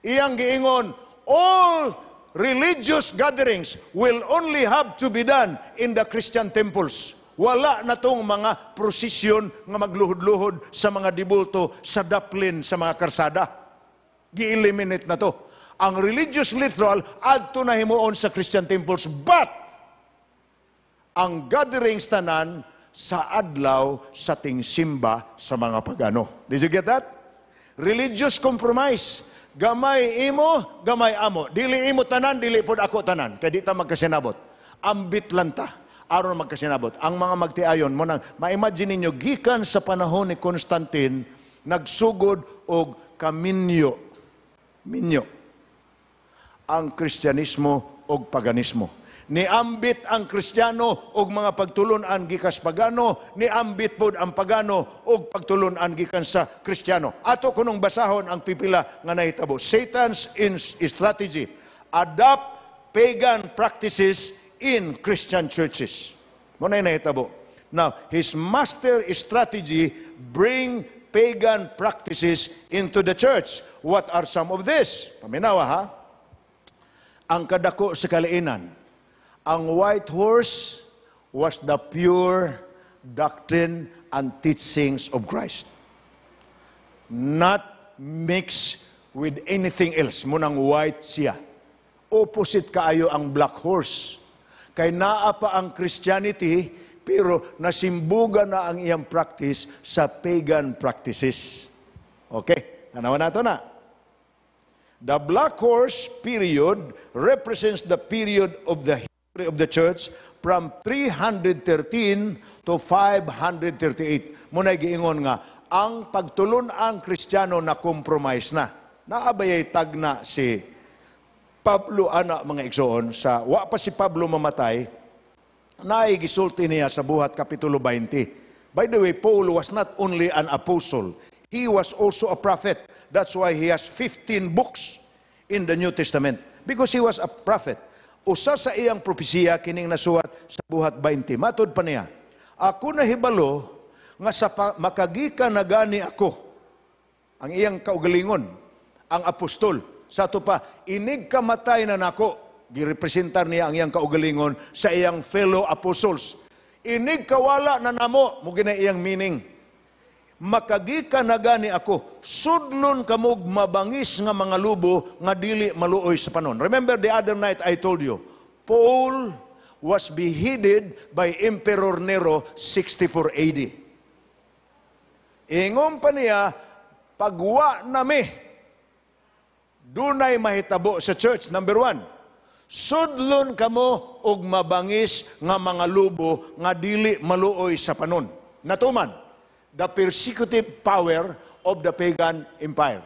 iyang giingon, all religious gatherings will only have to be done in the Christian temples. Wala na tong mga prosesyon nga magluhod-luhod sa mga dibulto, sa daplin, sa mga karsada. Gi-eliminate na to. Ang religious literal, adto na himuon sa Christian temples. But, ang gatherings tanan sa adlaw sa ting simba sa mga pagano. Did you get that? Religious compromise. Gamay imo, gamay amo. Dili imo tanan, dili pod ako tanan. Kaya di ta magkasinabot. Ambit lang ta aron magkasinabot. Ang mga magtiayon mo nang maimagine imagine ninyo gikan sa panahon ni Constantine nagsugod og kaminyo. Minyo. Ang Kristyanismo og paganismo. Niambit ang Kristiyano og mga pagtulon-an gikas pagano, niambit pod ang pagano og pagtulon-an gikan sa Kristiyano. Ato kunong basahon ang pipila nga nahitabo. Satan's strategy adapt pagan practices in Christian churches. Muna na nahitabo. Now, his master strategy bring pagan practices into the church. What are some of this? Paminawa ha? Ang kadako sa kaliinan. Ang white horse was the pure doctrine and teachings of Christ. Not mixed with anything else. Munang white siya. Opposite kaayo ang black horse. Kay naa pa ang Christianity, pero nasimbuga na ang iyang practice sa pagan practices. Okay, tanawa to na. The black horse period represents the period of the history of the church from 313 to 538. Muna giingon nga, ang pagtulon ang Kristiyano na compromise na. Naabayay tag na si Pablo ana mga igsoon sa wa pa si Pablo mamatay na gisulti niya sa buhat kapitulo 20. By the way, Paul was not only an apostle, he was also a prophet. That's why he has 15 books in the New Testament because he was a prophet. Usa sa iyang propesiya kining nasuwat sa buhat 20. Matod pa niya, ako na hibalo nga sa makagika na gani ako ang iyang kaugalingon, ang apostol sa ato pa, inig kamatay na nako, girepresentar niya ang iyang kaugalingon sa iyang fellow apostles. Inig kawala na namo, mo gina iyang meaning. Makagika na gani ako, sudlon kamog mabangis nga mga lubo nga dili maluoy sa panon. Remember the other night I told you, Paul was beheaded by Emperor Nero 64 AD. Ingom pa niya, pagwa nami dunay mahitabo sa church. Number one, sudlon kamo og mabangis nga mga lubo nga dili maluoy sa panon. Natuman, the persecutive power of the pagan empire.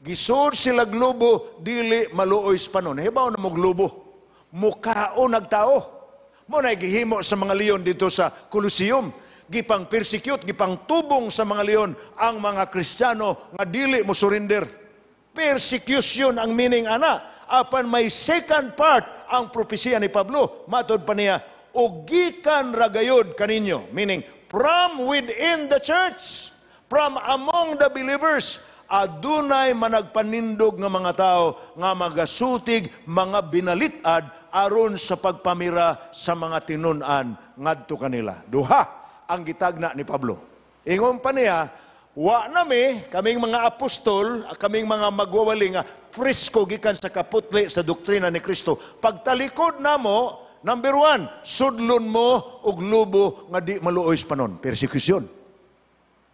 Gisod sila globo, dili maluoy sa panon. Hibaw na mo globo. Mukao nagtao. Mo na gihimo sa mga leon dito sa Colosseum. Gipang persecute, gipang tubong sa mga leon ang mga Kristiyano nga dili mo surrender. Persecution ang meaning ana. Apan may second part ang propesya ni Pablo. Matod pa niya, Ugikan ragayod kaninyo. Meaning, from within the church, from among the believers, adunay managpanindog nga mga tao nga magasutig mga binalitad aron sa pagpamira sa mga tinunan ngadto kanila duha ang gitagna ni Pablo ingon pa niya Wa nami, kaming mga apostol, ah, kaming mga magwawaling, ah, presko gikan sa kaputli sa doktrina ni Kristo. Pagtalikod namo, number one, sudlon mo og lubo nga di maluoys panon, persecution.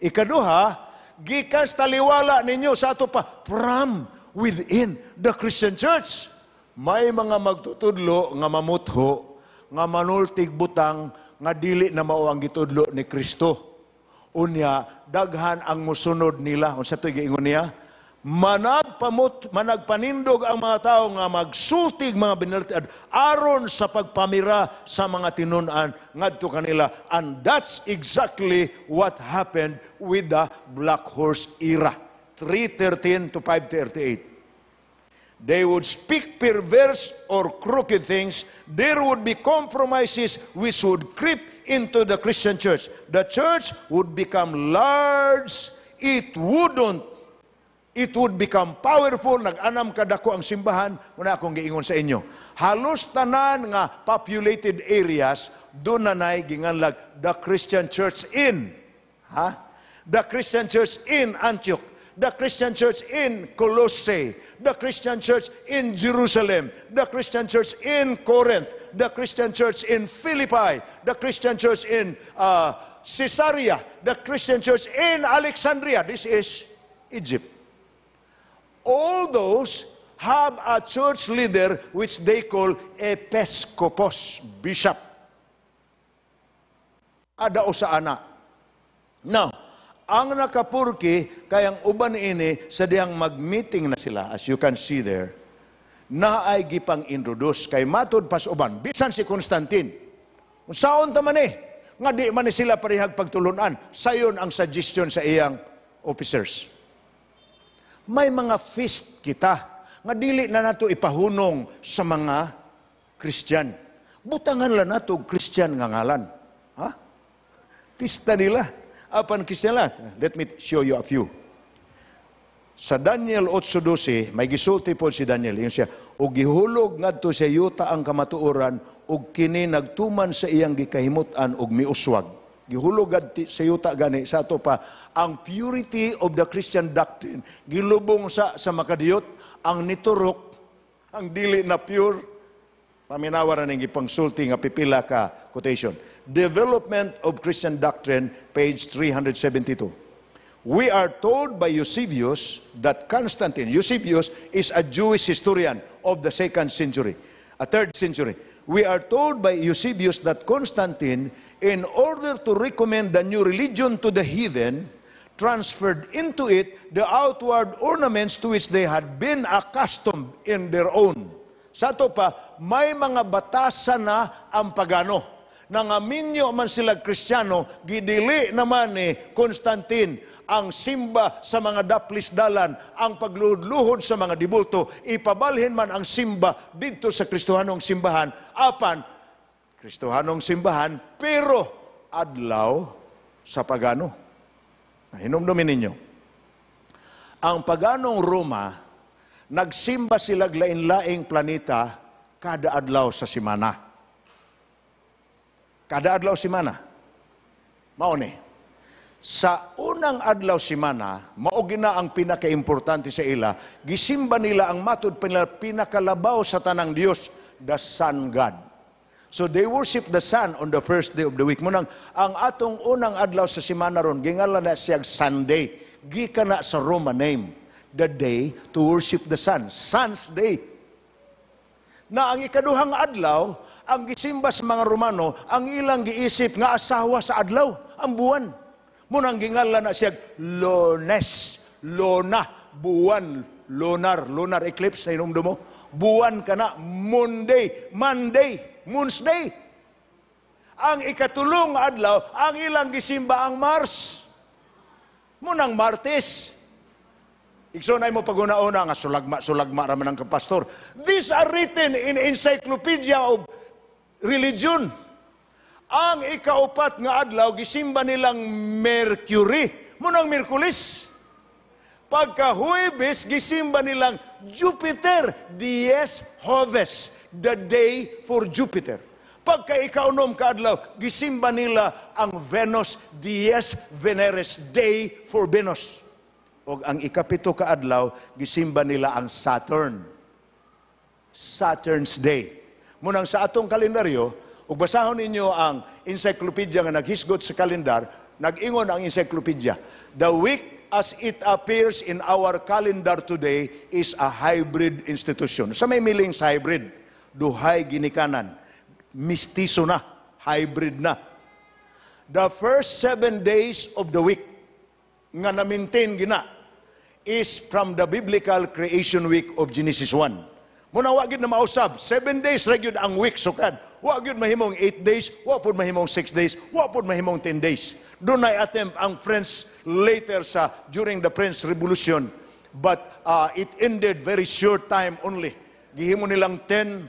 Ikaduha, gikan sa taliwala ninyo sa ato pa, from within the Christian church. May mga magtutudlo nga mamutho, nga manultig butang, nga dili na mao ang gitudlo ni Kristo. Unya, daghan ang musunod nila. Unsa to giingon niya? Managpamut, managpanindog ang mga tao nga magsultig mga binaltian aron sa pagpamira sa mga tinunan ngadto kanila. And that's exactly what happened with the Black Horse era. 313 to 538. They would speak perverse or crooked things. There would be compromises which would creep into the Christian church, the church would become large. It wouldn't. It would become powerful. Nag-anam kadako ang simbahan. Muna akong giingon sa inyo. Halos tanan nga populated areas, doon na na'y ginganlag the Christian church in. Ha? The Christian church in Antioch the Christian church in Colossae, the Christian church in Jerusalem, the Christian church in Corinth, the Christian church in Philippi, the Christian church in uh, Caesarea, the Christian church in Alexandria. This is Egypt. All those have a church leader which they call Episcopos, bishop. Ada o sa ana. Now, ang nakapurki kayang uban ini sa diyang mag-meeting na sila as you can see there na ay gipang introduce kay matod pas uban bisan si Constantine unsaon ta man eh nga di man eh sila parihag pagtulunan sayon ang suggestion sa iyang officers may mga feast kita nga dili na nato ipahunong sa mga Christian butangan la nato Christian nga ngalan ha pista nila upon Christian life. Let me show you a few. Sa Daniel 8.12, may gisulti po si Daniel. Yung siya, o gihulog ngadto sa yuta ang kamatuoran, o kini nagtuman sa iyang gikahimutan, o miuswag. Gihulog sa yuta gani, sa ato pa, ang purity of the Christian doctrine, gilubong sa, sa makadiyot, ang niturok, ang dili na pure, paminawaran ng ipangsulti nga pipila ka quotation Development of Christian Doctrine, page 372. We are told by Eusebius that Constantine, Eusebius is a Jewish historian of the second century, a third century. We are told by Eusebius that Constantine, in order to recommend the new religion to the heathen, transferred into it the outward ornaments to which they had been accustomed in their own. Sa to pa, may mga batasan na ang pagano. Nangaminyo man sila Kristiyano, gidili naman ni Constantine ang simba sa mga daplis dalan, ang pagluluhod sa mga dibulto, ipabalhin man ang simba dito sa Kristohanong simbahan. Apan, Kristohanong simbahan, pero adlaw sa pagano. Hinumdumin ninyo. Ang paganong Roma, nagsimba silag lain-laing planeta kada adlaw sa simana. Kada adlaw semana Mao ni. Sa unang adlaw semana mao gina ang pinakaimportante sa ila, gisimba nila ang matud pinakalabaw sa tanang Dios, the sun god. So they worship the sun on the first day of the week. Munang ang atong unang adlaw sa semana ron gingala na siya Sunday. Gika na sa Roman name, the day to worship the sun, Sun's day. Na ang ikaduhang adlaw ang gisimba sa mga Romano, ang ilang giisip nga asawa sa adlaw, ang buwan. Munang gingala na siya, lones, lona, buwan, lunar, lunar eclipse, sa inumdo mo. Buwan ka na, Monday, Monday, Moonsday. Ang ikatulong adlaw, ang ilang gisimba ang Mars. Munang Martes. Iksonay mo paguna-una nga sulagma sulagma ra man ang kapastor. These are written in encyclopedia of religion. Ang ikaupat nga adlaw, gisimba nilang Mercury. Munang Merkulis. Pagka Huwebes, gisimba nilang Jupiter, dies Hoves, the day for Jupiter. Pagka ikaunom ka adlaw, gisimba nila ang Venus, dies Veneres, day for Venus. O ang ikapito ka adlaw, gisimba nila ang Saturn. Saturn's day. Munang sa atong kalendaryo, ug basahon ninyo ang encyclopedia nga naghisgot sa kalendar, nag-ingon ang encyclopedia. The week as it appears in our calendar today is a hybrid institution. Sa may miling sa hybrid, duhay ginikanan, mistiso na, hybrid na. The first seven days of the week nga na-maintain gina is from the biblical creation week of Genesis 1. Muna wa gid na mausab. Seven days ra gyud ang week sukad. Wa gyud mahimong eight days, wa pud mahimong six days, wa pud mahimong ten days. Dunay attempt ang French later sa during the French Revolution. But uh, it ended very short time only. Gihimo nilang 10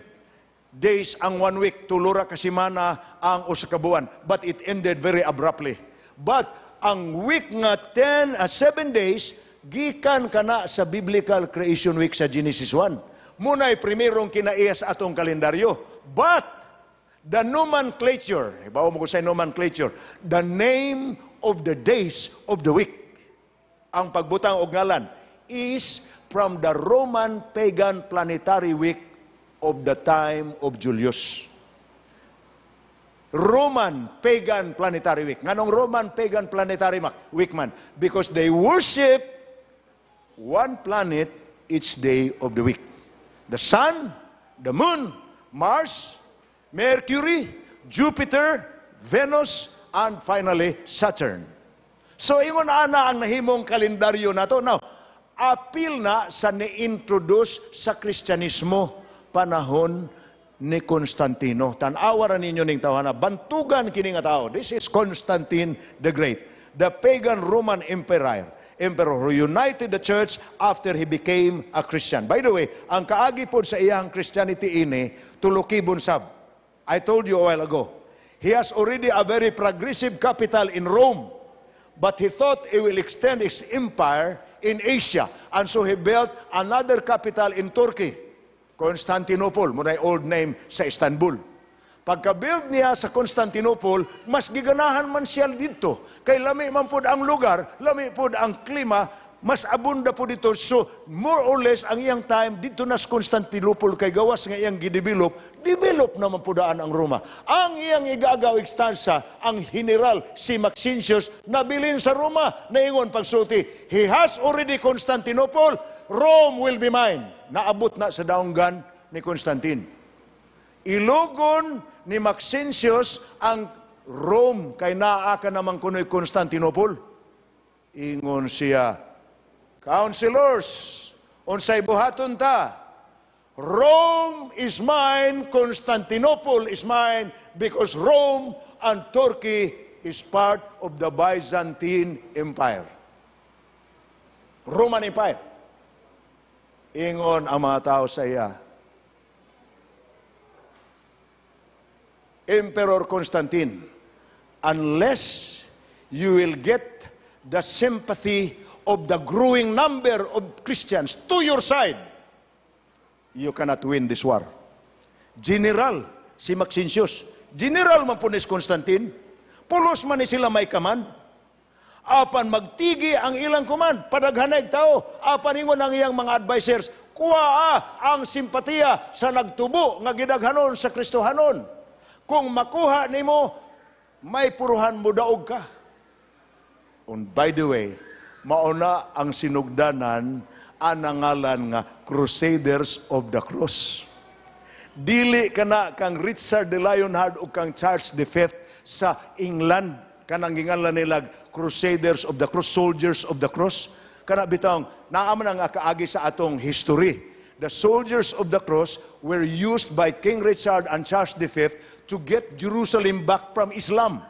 days ang one week, tulura kasimana ang usakabuan. But it ended very abruptly. But ang week nga 10, uh, 7 days, gikan kana sa biblical creation week sa Genesis 1 muna'y primerong kinaiya sa atong kalendaryo. But, the nomenclature, ibaw mo ko sa nomenclature, the name of the days of the week, ang pagbutang og ngalan, is from the Roman pagan planetary week of the time of Julius. Roman pagan planetary week. Nganong Roman pagan planetary week man? Because they worship one planet each day of the week the sun, the moon, Mars, Mercury, Jupiter, Venus, and finally, Saturn. So, ingon ana ang nahimong kalendaryo nato. Now, apil na sa ni-introduce sa Kristyanismo panahon ni Constantino. Tanawaran ninyo ning tawana, bantugan kini nga tao. This is Constantine the Great, the pagan Roman emperor emperor reunited the church after he became a Christian. By the way, ang kaagi po sa iyang Christianity ini, tuluki bunsab. I told you a while ago. He has already a very progressive capital in Rome, but he thought he will extend his empire in Asia. And so he built another capital in Turkey, Constantinople, muna old name sa Istanbul. Pagkabuild niya sa Constantinople, mas giganahan man siya dito. Kay lami man po ang lugar, lami po ang klima, mas abunda po dito. So, more or less, ang iyang time, dito na sa Constantinople, kay gawas nga iyang gidevelop, develop naman po daan ang Roma. Ang iyang igagaw ekstansa, ang general si Maxentius, nabilin sa Roma, naingon pagsuti, He has already Constantinople, Rome will be mine. Naabot na sa daunggan ni Constantine. Ilogon ni Maxentius ang Rome kay naa ka namang kunoy Constantinople. Ingon siya, Counselors, unsay buhaton ta? Rome is mine, Constantinople is mine, because Rome and Turkey is part of the Byzantine Empire. Roman Empire. Ingon ang mga tao sa iya, Emperor Constantine, unless you will get the sympathy of the growing number of Christians to your side, you cannot win this war. General, si Maxentius, general man po ni Constantine, pulos man ni sila may command, apan magtigi ang ilang command, padaghanay tao, apan ingon ang iyang mga advisers, kuwa ang simpatiya sa nagtubo nga gidaghanon sa Kristohanon. Kung makuha nimo, may puruhan mo daog ka. And by the way, mauna ang sinugdanan anangalan nga Crusaders of the Cross. Dili kana kang Richard the Lionheart o kang Charles V sa England kanang ginganlan nila Crusaders of the Cross, Soldiers of the Cross. Kana bitang naaman ang akaagi sa atong history. The soldiers of the cross were used by King Richard and Charles V to get Jerusalem back from Islam.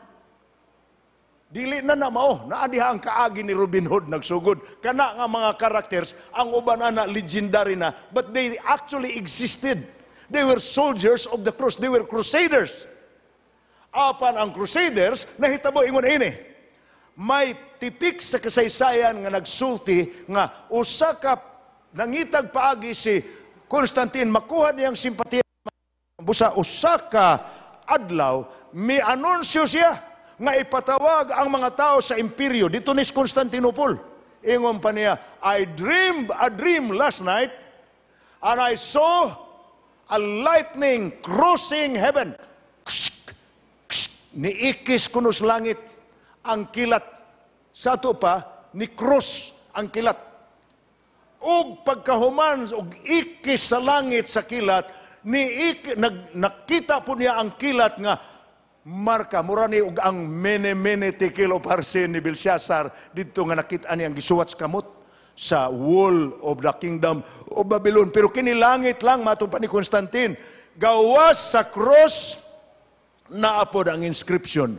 Dili na na mao, naadihang kaagi ni Robin Hood nagsugod. Kana nga mga characters, ang uban na legendary na, but they actually existed. They were soldiers of the cross. They were crusaders. Apan ang crusaders, nahitabo ingon ini. May tipik sa kasaysayan nga nagsulti nga usa ka nangitag paagi si Constantine makuha niyang simpatiya busa usa ka adlaw, may anunsyo siya nga ipatawag ang mga tao sa imperyo. Dito ni Constantinople. Ingon pa niya, I dreamed a dream last night and I saw a lightning crossing heaven. Ksh, ksh, niikis kunos langit ang kilat. Sa ito pa, ni cross ang kilat. Og pagkahuman, og ikis sa langit sa kilat, ni ik, nag, nakita po niya ang kilat nga marka murani ni ug ang mene mene tikilo parsin ni Belshazzar didto nga nakita niya ang gisuwat sa kamot sa wall of the kingdom of Babylon pero kini langit lang matupan ni Constantine gawas sa cross naapod ang inscription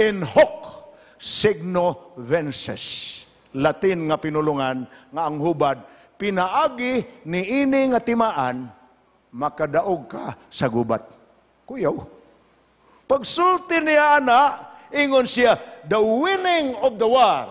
in hoc signo vences Latin nga pinulungan nga ang hubad pinaagi ni ini nga timaan makadaog ka sa gubat. Kuyaw. Pag sulti niya ana, ingon siya, the winning of the war,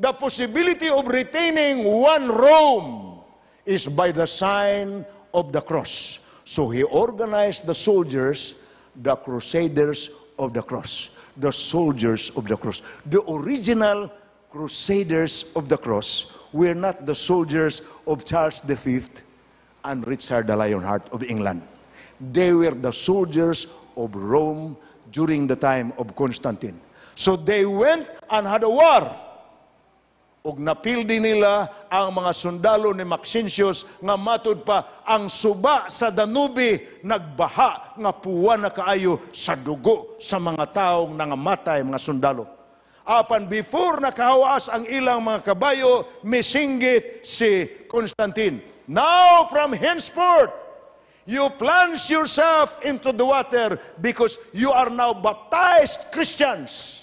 the possibility of retaining one Rome is by the sign of the cross. So he organized the soldiers, the crusaders of the cross. The soldiers of the cross. The original crusaders of the cross were not the soldiers of Charles V, and Richard the Lionheart of England. They were the soldiers of Rome during the time of Constantine. So they went and had a war. Ug napildi nila ang mga sundalo ni Maxentius nga matod pa ang suba sa Danube nagbaha nga puwa na kaayo sa dugo sa mga taong nangamatay mga sundalo. Apan before nakahawas ang ilang mga kabayo, misinggit si Constantine. Now from henceforth, you plunge yourself into the water because you are now baptized Christians.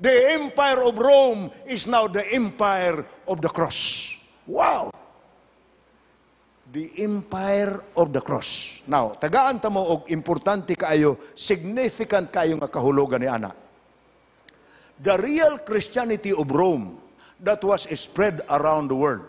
The empire of Rome is now the empire of the cross. Wow! The empire of the cross. Now, tagaan ta mo og importante kaayo, significant kayo nga kahulugan ni anak the real Christianity of Rome that was spread around the world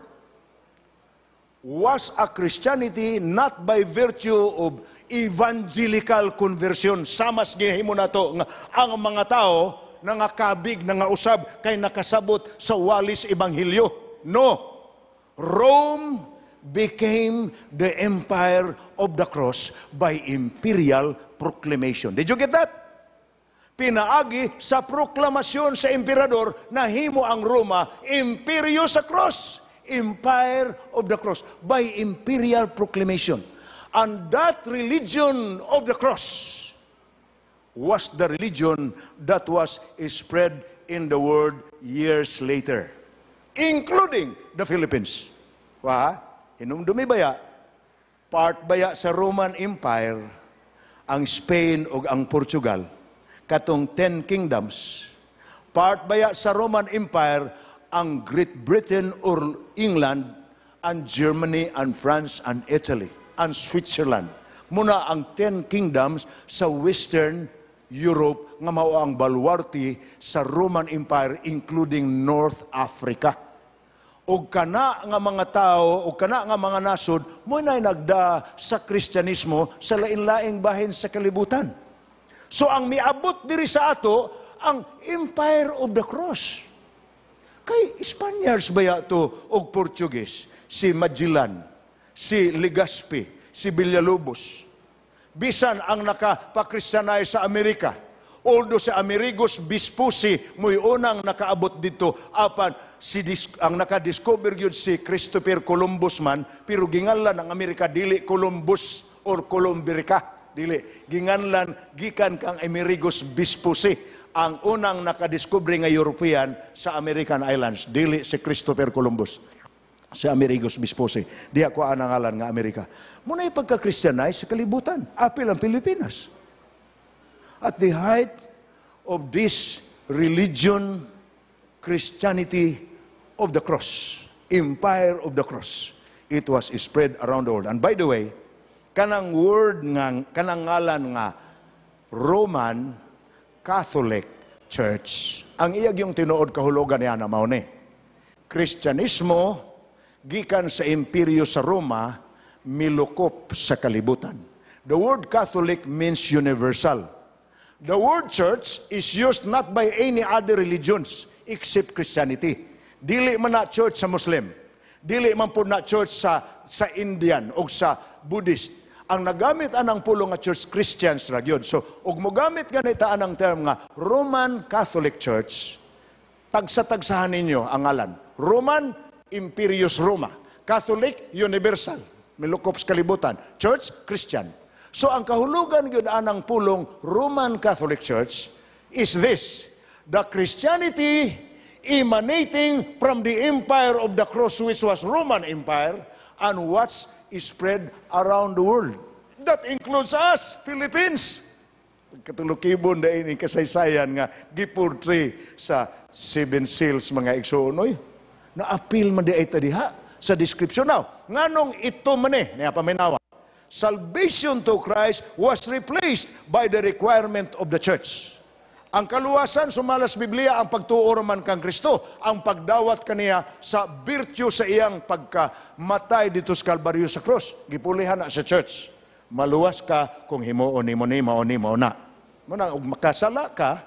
was a Christianity not by virtue of evangelical conversion. Samas gihimo na to ang mga tao na nga kabig, na nga usab, kay nakasabot sa walis ebanghilyo. No. Rome became the empire of the cross by imperial proclamation. Did you get that? pinaagi sa proklamasyon sa emperador na himo ang Roma, Imperio sa cross, empire of the cross, by imperial proclamation. And that religion of the cross was the religion that was spread in the world years later, including the Philippines. Wa, hinumdumi baya, part baya sa Roman Empire, ang Spain o ang Portugal, katong Ten Kingdoms, part baya sa Roman Empire, ang Great Britain or England, and Germany, and France, and Italy, and Switzerland. Muna ang Ten Kingdoms sa Western Europe nga mao ang baluarte sa Roman Empire including North Africa og kana nga mga tao og kana nga mga nasod mo nay nagda sa Kristyanismo sa lain-laing bahin sa kalibutan. So ang miabot diri sa ato, ang Empire of the Cross. Kay Spaniards ba to o Portuguese? Si Magellan, si Legaspi, si Villalobos. Bisan ang nakapakristyanay sa Amerika. Although si Amerigos Vespucci, muy unang nakaabot dito, apan si ang nakadiscover yun si Christopher Columbus man, pero gingalan ang Amerika, dili Columbus or Columberica. Dili ginganlan gikan kang Emerigos Vespucci ang unang nakadiskubre nga European sa American Islands dili si Christopher Columbus si Amerigos Vespucci di ako ang ngalan nga Amerika muna pagka-Christianize sa kalibutan apil ang Pilipinas at the height of this religion Christianity of the cross empire of the cross it was spread around the world and by the way kanang word nga kanang ngalan nga Roman Catholic Church. Ang iyag yung tinuod kahulugan niya na mauni. Kristyanismo gikan sa imperyo sa Roma milukop sa kalibutan. The word Catholic means universal. The word church is used not by any other religions except Christianity. Dili man na church sa Muslim. Dili man po na church sa, sa Indian o sa Buddhist ang nagamit anang pulong nga church Christians ra gyud. So ug mogamit ganita anang term nga Roman Catholic Church tagsa-tagsahan ninyo ang ngalan. Roman Imperius Roma. Catholic Universal. Milukop kalibutan. Church Christian. So ang kahulugan gyud anang pulong Roman Catholic Church is this. The Christianity emanating from the empire of the cross which was Roman Empire and what is spread around the world. That includes us, Philippines. Katulukibon na ini kasaysayan nga giportray sa seven seals mga igsuonoy. Na-appeal man di ay tadiha sa description now. Nganong ito man eh, niya paminawa. Salvation to Christ was replaced by the requirement of the church. Ang kaluwasan, sumalas Biblia, ang pagtuoro man kang Kristo, ang pagdawat kaniya sa virtue sa iyang pagkamatay dito sa Kalbaryo sa krus. Gipulihan na sa church. Maluwas ka kung himuon nimo ni mao ni mo na. Muna, makasala ka,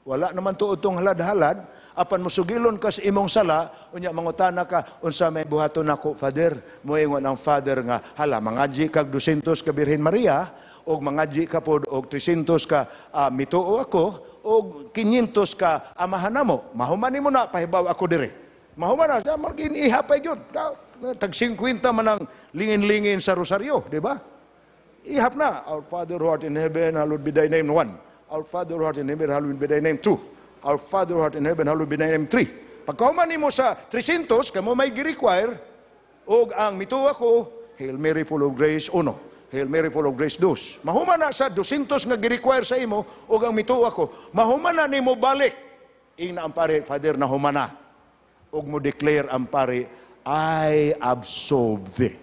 wala naman tuotong halad-halad, apan musugilon ka sa imong sala, unya mangutana ka, unsa may buhaton nako, Father, moingon ang Father nga, hala, mangaji kag 200 ka Birhen Maria, og mga G ka pod og 300 ka uh, mituo ako og 500 ka amahan namo. Mahuman nimo na pahibaw ako dire. Mahuman na sa margin iha pa Tag 50 man ang lingin-lingin sa rosaryo, di ba? Ihap na. Our Father who art in heaven, hallowed be thy name. One. Our Father who art in heaven, hallowed be thy name. Two. Our Father who art in heaven, hallowed be thy name. Three. Pagkahuman nimo sa 300, kamo may gi-require og ang mituwa ako, Hail Mary full of grace, uno. Hail Mary full of grace, dos. Mahuman na sa 200 nga gi-require sa imo o ang mituwa ko, mahuman na nimo balik. Ing na ang pare, Father, na humana. Og mo declare ang pare, I absolve thee.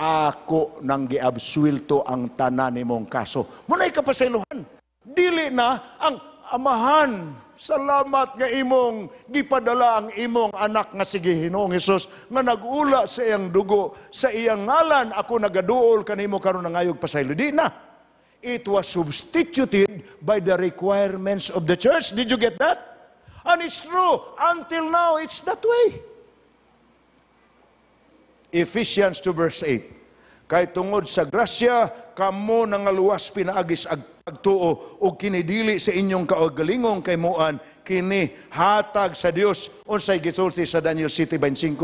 Ako nang giabsuilto ang tanan nimong kaso. Munay kapasaylohan. Dili na ang amahan salamat nga imong gipadala ang imong anak nga sige Hinong Hesus nga nagula sa iyang dugo sa iyang ngalan ako nagaduol kanimo karon ngayog pasaylo di na it was substituted by the requirements of the church did you get that and it's true until now it's that way Ephesians 2 verse 8 kay tungod sa grasya kamo nangaluwas pinaagis ag pagtuo o kinidili sa inyong kaugalingong kaymuan kini hatag sa Dios unsay gisulti sa Daniel City 25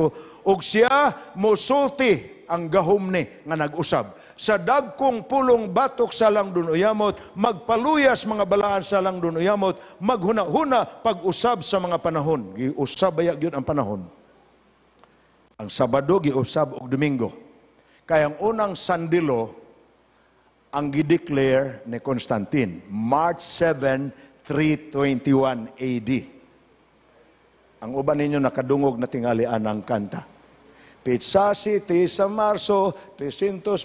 ug siya mosulti ang gahom ni nga nag-usab sa dagkong pulong batok sa langdon uyamot magpaluyas mga balaan sa langdon uyamot maghuna-huna pag-usab sa mga panahon giusab baya gyud ang panahon ang Sabado giusab og Domingo kay ang unang sandilo ang gideclare ni Constantine, March 7, 321 AD. Ang uban ninyo nakadungog na tinghalian ang kanta. Pizza City sa Marso 321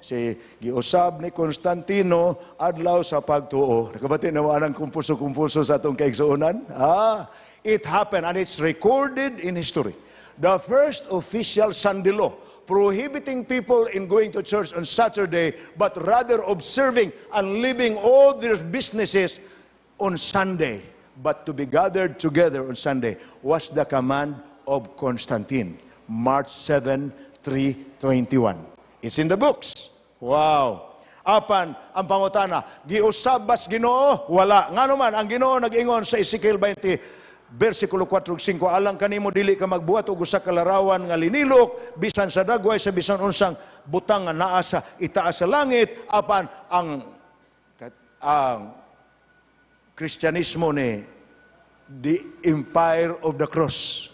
si giusab ni Constantino adlaw sa pagtuo. Nakabati na ang kumpuso-kumpuso sa atong kaigsuonan? Ah, it happened and it's recorded in history. The first official sandilo prohibiting people in going to church on Saturday, but rather observing and leaving all their businesses on Sunday, but to be gathered together on Sunday, was the command of Constantine, March 7, 321. It's in the books. Wow. Apan, ang pangutana, giusab ginoo? Wala. Nga naman, ang ginoo nag-ingon sa Ezekiel 20, Versikulo 4 5 alang kanimo dili ka magbuhat og usa ka larawan nga linilok bisan sa dagway sa bisan unsang butang nga naa sa itaas sa langit apan ang ang Kristyanismo ni the empire of the cross.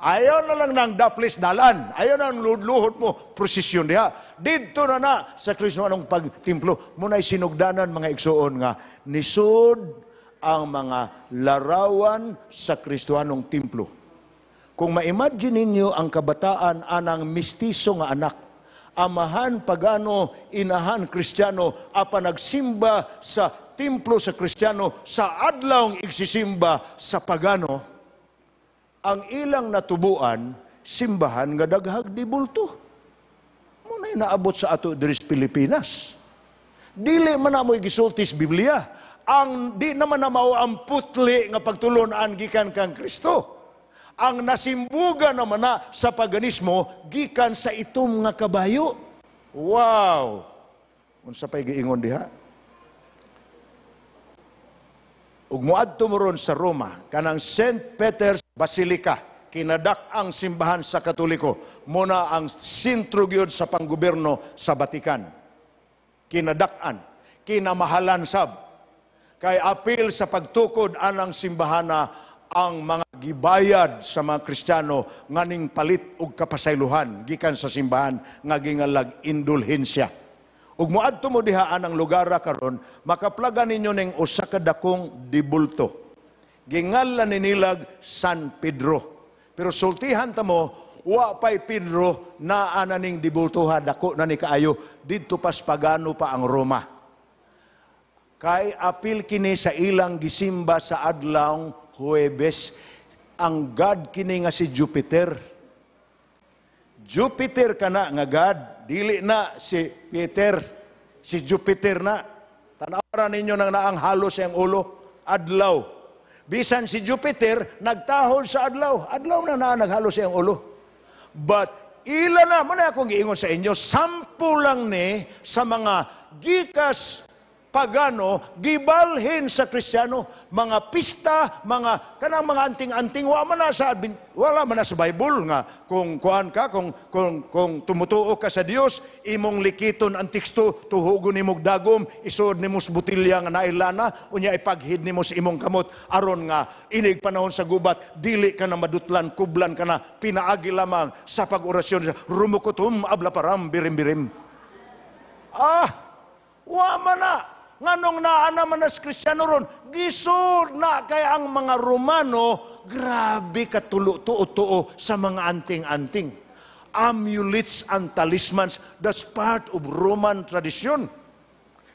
Ayaw na lang ng daplis dalan. Ayaw na ang luhot mo, prosesyon niya. Dito na na sa Kristo anong pagtimplo. Muna'y sinugdanan mga igsuon nga, nisod ang mga larawan sa Kristuhanong templo. Kung ma-imagine ninyo ang kabataan anang mistiso nga anak, amahan pagano, inahan kristyano, apa nagsimba sa templo sa kristyano, sa adlawng igsisimba sa pagano, ang ilang natubuan, simbahan nga daghag di bulto. Muna naabot sa ato diri Pilipinas. Dili man na gisultis Biblia ang di naman na mao ang putli nga pagtulunan gikan kang Kristo. Ang nasimbuga naman na sa paganismo gikan sa itom nga kabayo. Wow. Unsa pay giingon diha? Ug moadto moron sa Roma kanang St. Peter's Basilica kinadak ang simbahan sa Katoliko muna ang sentro gyud sa panggobyerno sa Vatican kinadak-an kinamahalan sab Kay apil sa pagtukod anang simbahana ang mga gibayad sa mga Kristiyano nganing palit og kapasayluhan gikan sa simbahan nga gingalag indulhensya. Ug moadto mo diha anang lugar ra karon makaplagan ninyo ning usa ka dakong dibulto. Gingalan ni nilag San Pedro. Pero sultihan ta mo wa pay Pedro na ananing dibultuha dako na ni kaayo didto pas pagano pa ang Roma. Kay apil kini sa ilang gisimba sa adlaw Huwebes, ang God kini nga si Jupiter. Jupiter kana nga God, dili na si Peter, si Jupiter na. ra ninyo nang naang halos ang ulo, adlaw. Bisan si Jupiter, nagtahol sa adlaw. Adlaw na na naghalo ang ulo. But ila na, muna akong giingon sa inyo, sample lang ni sa mga gikas pagano gibalhin sa Kristiyano mga pista mga kanang mga anting-anting wa man sa wala man sa Bible nga kung kuan ka kung kung kung tumutuo ka sa Dios imong likiton ang teksto tuhugon imong dagom isod nimo sa butilya nga nailana unya ipaghid nimo sa imong kamot aron nga inig panahon sa gubat dili ka na madutlan kublan ka na pinaagi lamang sa pag-orasyon rumukutum abla param birim birim ah wa man na nganong naa naman as Kristiyano ron, gisod na kay ang mga Romano, grabe katulo-tuo-tuo sa mga anting-anting. Amulets and talismans, that's part of Roman tradition.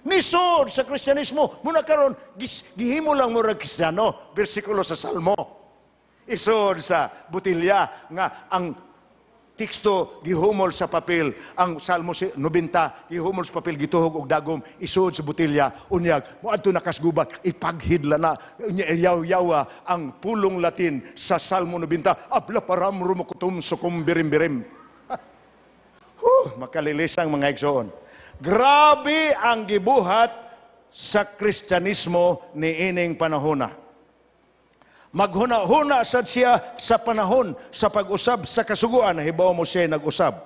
Nisod sa Kristiyanismo, muna karon gis, gihimo lang mo Kristiyano, versikulo sa Salmo. Isod sa butilya nga ang teksto gihumol sa papel ang Salmo 90 gihumol sa papel gituhog og dagom isud sa butilya unyag moadto na kasgubat ipaghidla na yaw-yawa ang pulong Latin sa Salmo 90 abla param rumukutum sukum birim-birim huh, makalilisang mga igsoon grabe ang gibuhat sa Kristyanismo ni ining panahona Maghuna-huna sad siya sa panahon sa pag-usab sa kasuguan. Hibaw mo siya nag-usab.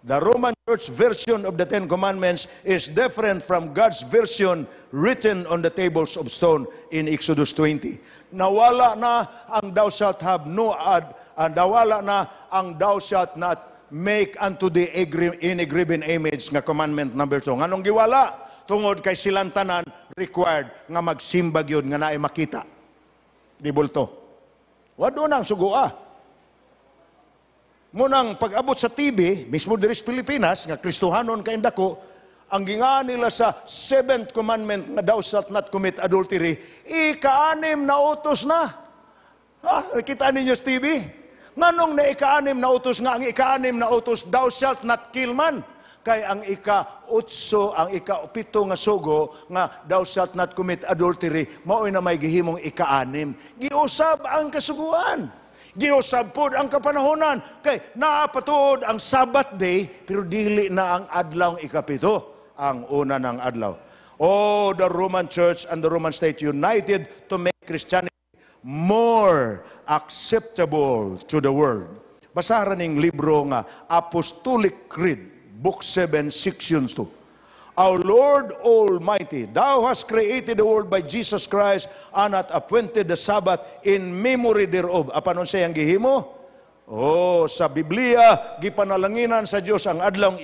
The Roman Church version of the Ten Commandments is different from God's version written on the tables of stone in Exodus 20. Nawala na ang thou shalt have no ad, and ah, nawala na ang thou shalt not make unto the graven image nga commandment number 2. Anong giwala? Tungod kay silang tanan required nga magsimba gyud nga naay makita di bulto. Wado nang sugua. Munang pag-abot sa TV, mismo diri sa Pilipinas, nga Kristohanon kay dako, ang gingaan nila sa seventh commandment na thou shalt not commit adultery, ikaanim na utos na. Ha? Kita ninyo sa TV? Nganong na ikaanim na utos nga ang ikaanim na utos, thou shalt not kill man kay ang ika-otso, ang ika-pito nga sugo, nga thou shalt not commit adultery, maoy na may gihimong ika-anim. Giusab ang kasuguan. Giusab pod ang kapanahonan. Kay naapatuod ang Sabbath day, pero dili na ang adlaw ikapito, ang una ng adlaw. Oh, the Roman Church and the Roman State united to make Christianity more acceptable to the world. Basaran ning libro nga Apostolic Creed Book 7, Sections 2. Our Lord Almighty, Thou hast created the world by Jesus Christ and hath appointed the Sabbath in memory thereof. Apanon siya ang gihimo? Oh, sa Biblia, gipanalanginan sa Dios ang adlong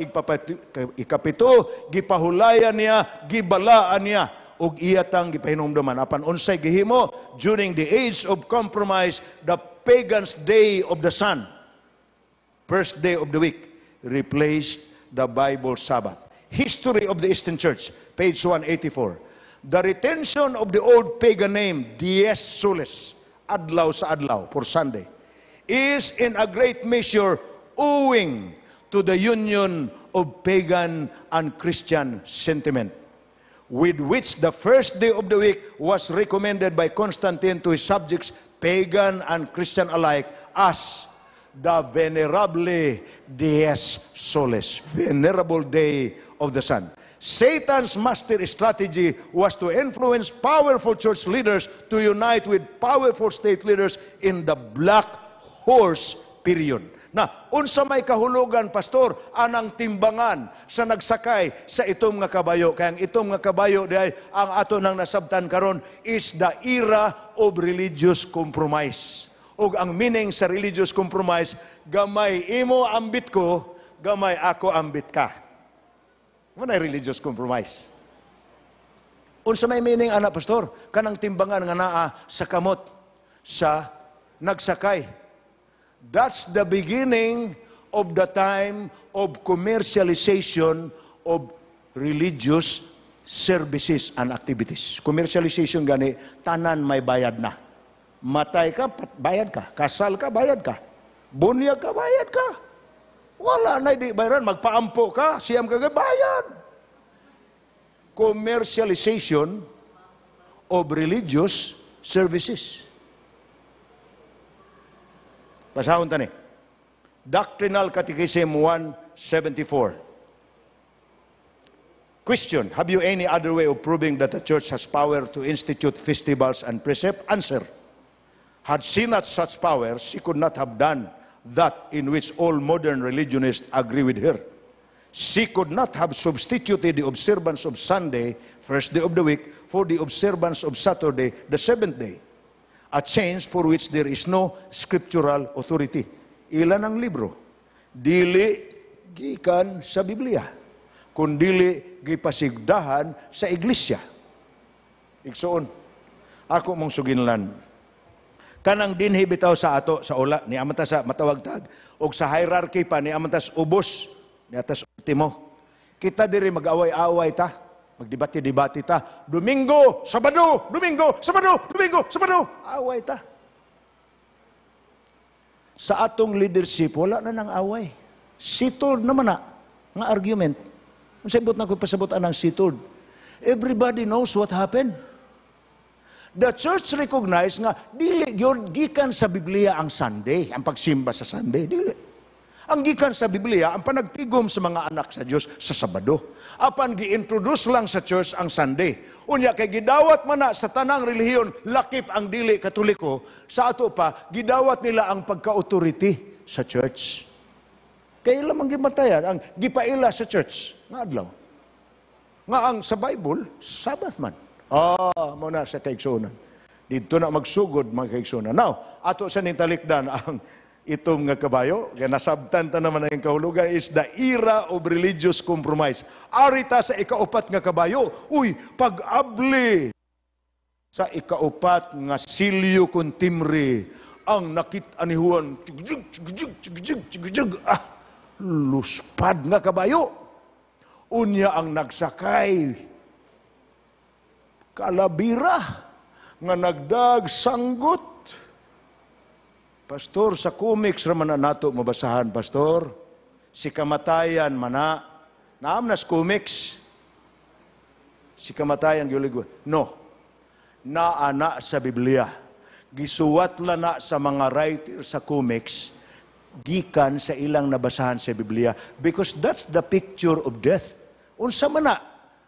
ikapito, gipahulayan niya, gibalaan niya, ug iyatang gipahinumduman. Apan unsay gihimo during the age of compromise, the pagan's day of the sun, first day of the week, replaced the Bible Sabbath. History of the Eastern Church, page 184. The retention of the old pagan name, Dies Solis, adlaw sa adlaw for Sunday, is in a great measure owing to the union of pagan and Christian sentiment, with which the first day of the week was recommended by Constantine to his subjects, pagan and Christian alike, as the venerable dies solis, venerable day of the sun. Satan's master strategy was to influence powerful church leaders to unite with powerful state leaders in the black horse period. Na, unsa may kahulugan, pastor, anang timbangan sa nagsakay sa itong nga kabayo. kay ang itong nga kabayo, diay, ang ato nang nasabtan karon is the era of religious compromise o ang meaning sa religious compromise, gamay imo ambit ko, gamay ako ambit ka. Ano religious compromise. Unsa may meaning ana pastor? Kanang timbangan nga naa sa kamot sa nagsakay. That's the beginning of the time of commercialization of religious services and activities. Commercialization gani, tanan may bayad na. Matay ka, bayad ka. Kasal ka, bayad ka. Bunyag ka, bayad ka. Wala na di bayaran. Magpaampo ka, siyam ka, bayad. Commercialization of religious services. Basahon tani. Doctrinal Catechism 174. Question, have you any other way of proving that the church has power to institute festivals and precept? Answer had she not such power, she could not have done that in which all modern religionists agree with her. She could not have substituted the observance of Sunday, first day of the week, for the observance of Saturday, the seventh day. A change for which there is no scriptural authority. Ilan ang libro? Dili gikan sa Biblia, kundili gipasigdahan sa iglesia. Igsoon, ako mong suginlan, Kanang dinhi bitaw sa ato sa ula ni amanta sa matawagtag og sa hierarchy pa ni amantas ubos ni atas ultimo. Kita diri mag-away-away ta, magdebate-debate ta. Domingo, Sabado, Domingo, Sabado, Domingo, Sabado, away ta. Sa atong leadership wala na nang away. Settled naman na nga argument. Unsay na ko pasabot anang settled. Everybody knows what happened. The church recognize nga, dili, yun, gikan sa Biblia ang Sunday, ang pagsimba sa Sunday, dili. Ang gikan sa Biblia, ang panagtigom sa mga anak sa Dios sa Sabado. Apan gi-introduce lang sa church ang Sunday. Unya kay gidawat man na sa tanang relihiyon, lakip ang dili katoliko, sa ato pa, gidawat nila ang pagka-authority sa church. Kaya lamang gimatayan, ang gipaila sa church, nga adlaw. Nga ang sa Bible, Sabbath man. Oh, mo na sa kaigsunan. Dito na magsugod mga kaigsunan. Now, ato sa ning talikdan ang itong nga kabayo, kaya nasabtan ta naman ang kahulugan, is the era of religious compromise. Arita sa ikaupat nga kabayo, uy, pag-abli sa ikaupat nga silyo timri, ang nakit anihuan, ah, luspad nga kabayo. Unya ang nagsakay, kalabira nga nagdag sanggot. Pastor, sa comics raman na nato mabasahan, Pastor. Si kamatayan mana. Naam nas comics. Si kamatayan giuligwa. No. Naana sa Biblia. Gisuwat la na sa mga writer sa comics gikan sa ilang nabasahan sa Biblia because that's the picture of death. Unsa man na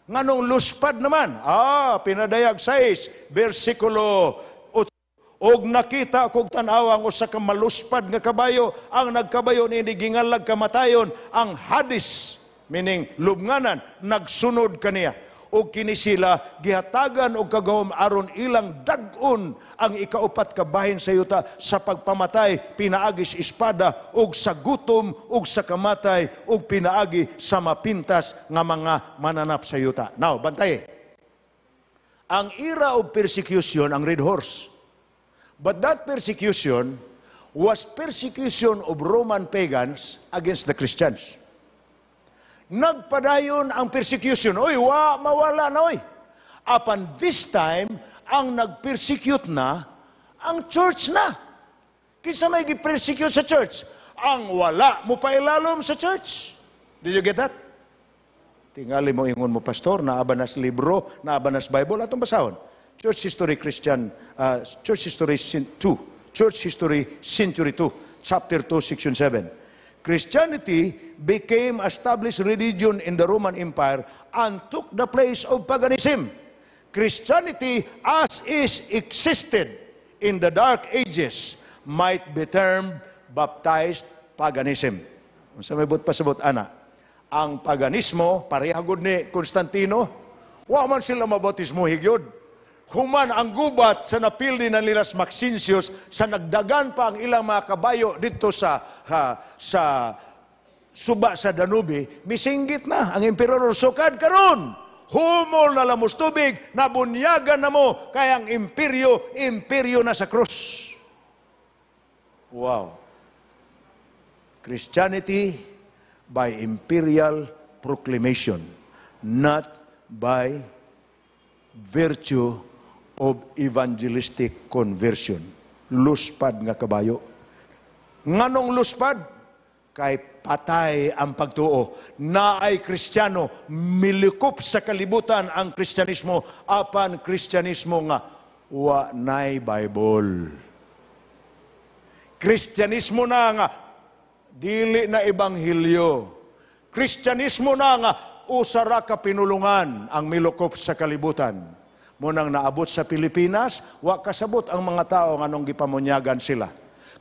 Nganong luspad naman? Ah, pinadayag 6, versikulo 8. Og nakita kog tanaw ang usa ka maluspad nga kabayo, ang nagkabayo ni gingalag kamatayon, ang hadis, meaning lubnganan, nagsunod kaniya o kini sila gihatagan og kagawom aron ilang dagon ang ikaupat ka bahin sa yuta sa pagpamatay pinaagi sa espada og sa gutom og sa kamatay og pinaagi sa mapintas nga mga mananap sa yuta. Now, bantay. Ang ira o persecution ang red horse. But that persecution was persecution of Roman pagans against the Christians. Nagpadayon ang persecution. Oy, wa, mawala na oy. Apan this time, ang nag-persecute na, ang church na. Kinsa may gi-persecute sa church? Ang wala mo pa ilalom sa church. Did you get that? Tingali mo ingon mo, Pastor, na abanas libro, na abanas Bible, atong basahon. Church History Christian, uh, Church History 2, Church History Century 2, Chapter 2, Section 7. Christianity became established religion in the Roman Empire and took the place of paganism. Christianity, as is existed in the Dark Ages, might be termed baptized paganism. Unsa may but pasabot ana? Ang paganismo pareha gud ni Constantino, wa man sila mabautismo higyod human ang gubat sa napildi ng Lilas Maxinsius sa nagdagan pa ang ilang mga kabayo dito sa ha, sa suba sa Danube, misinggit na ang emperor sukad karon. Humol na lamos tubig, nabunyagan na mo, kaya ang imperyo, imperyo na sa krus. Wow. Christianity by imperial proclamation, not by virtue of evangelistic conversion. Luspad nga kabayo. Nganong luspad? Kay patay ang pagtuo na ay kristyano. Milikop sa kalibutan ang kristyanismo apan kristyanismo nga wa nay Bible. Kristyanismo na nga dili na ebanghelyo. Kristyanismo na nga usara ka pinulungan ang milukop sa kalibutan nang naabot sa Pilipinas, wa kasabot ang mga tao nga nung gipamunyagan sila.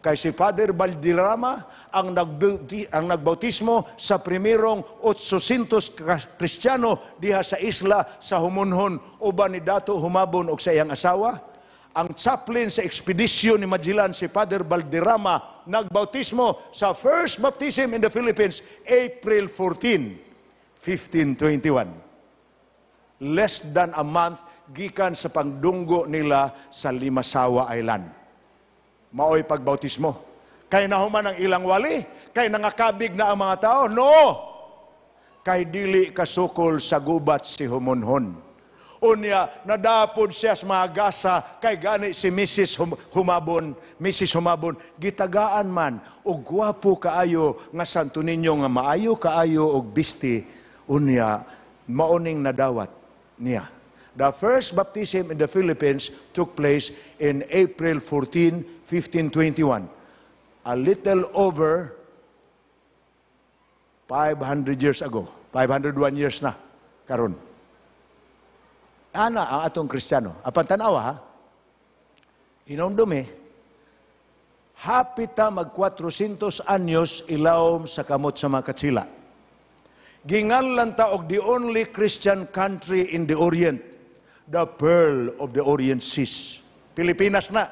Kay si Father Valderrama ang, nagbauti, ang nagbautismo sa primerong 800 Kristiyano diha sa isla sa Humunhon uban ni Dato humabon og sa iyang asawa ang chaplain sa ekspedisyon ni Magellan, si Father Valderrama, nagbautismo sa first baptism in the Philippines, April 14, 1521. Less than a month gikan sa pangdunggo nila sa Limasawa Island. Maoy pagbautismo. Kay nahuman ang ilang wali, kay nangakabig na ang mga tao. No! Kay dili kasukol sa gubat si Humunhon. Unya, nadapod siya sa mga gasa, kay gani si Mrs. Humabon, Mrs. Humabon, gitagaan man, og gwapo kaayo, nga santo ninyo nga maayo kaayo, og bisti, unya, mauning nadawat niya The first baptism in the Philippines took place in April 14, 1521. A little over 500 years ago. 501 years na. Karon. Ana ang atong kristyano. Apan tanawa, ha? Hinumdumi, hapita mag 400 anyos ilawom sa kamot sa mga katsila. Ginganlan ta og the only Christian country in the Orient the pearl of the Orient Seas. Pilipinas na.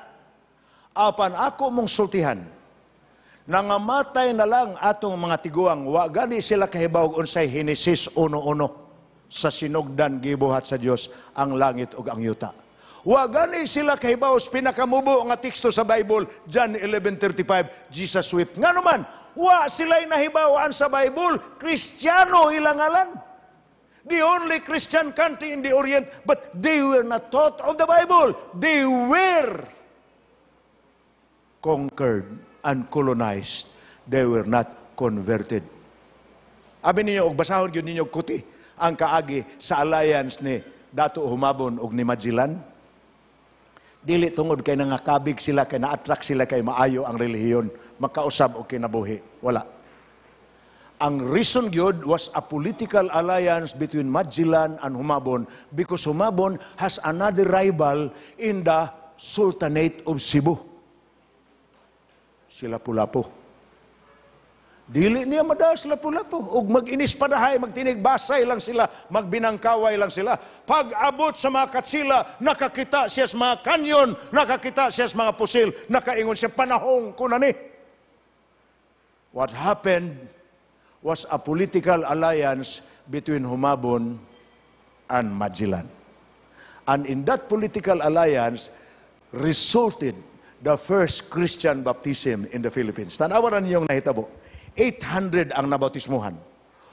Apan ako mong sultihan, nangamatay na lang atong mga tiguang, wa gani sila kahibaw unsay Genesis 1-1 sa sinugdan gibuhat sa Dios ang langit ug ang yuta. Wa gani sila sa pinakamubo nga teksto sa Bible John 11:35 Jesus wept. Nganuman, wa sila nahibawan sa Bible, Kristiyano ilang ngalan. The only Christian country in the Orient, but they were not taught of the Bible. They were conquered and colonized. They were not converted. Abi ninyo, og basahon yun ninyo kuti ang kaagi sa alliance ni Dato Humabon og ni Magellan. Dili tungod kay nangakabig sila, kay na-attract sila, kay maayo ang relihiyon. Makausab o kinabuhi. Wala. Ang reason yun was a political alliance between Magellan and Humabon because Humabon has another rival in the Sultanate of Cebu. Sila pulapo. Dili niya madaw sila lapu Ug mag-inis padahay, magtinig lang sila, magbinangkaway lang sila. Pag abot sa mga katsila, nakakita siya sa mga kanyon, nakakita siya sa mga pusil, nakaingon siya panahong kunani. What happened was a political alliance between Humabon and Magellan. And in that political alliance resulted the first Christian baptism in the Philippines. Tanawaran niyong nahitabo. 800 ang nabautismuhan.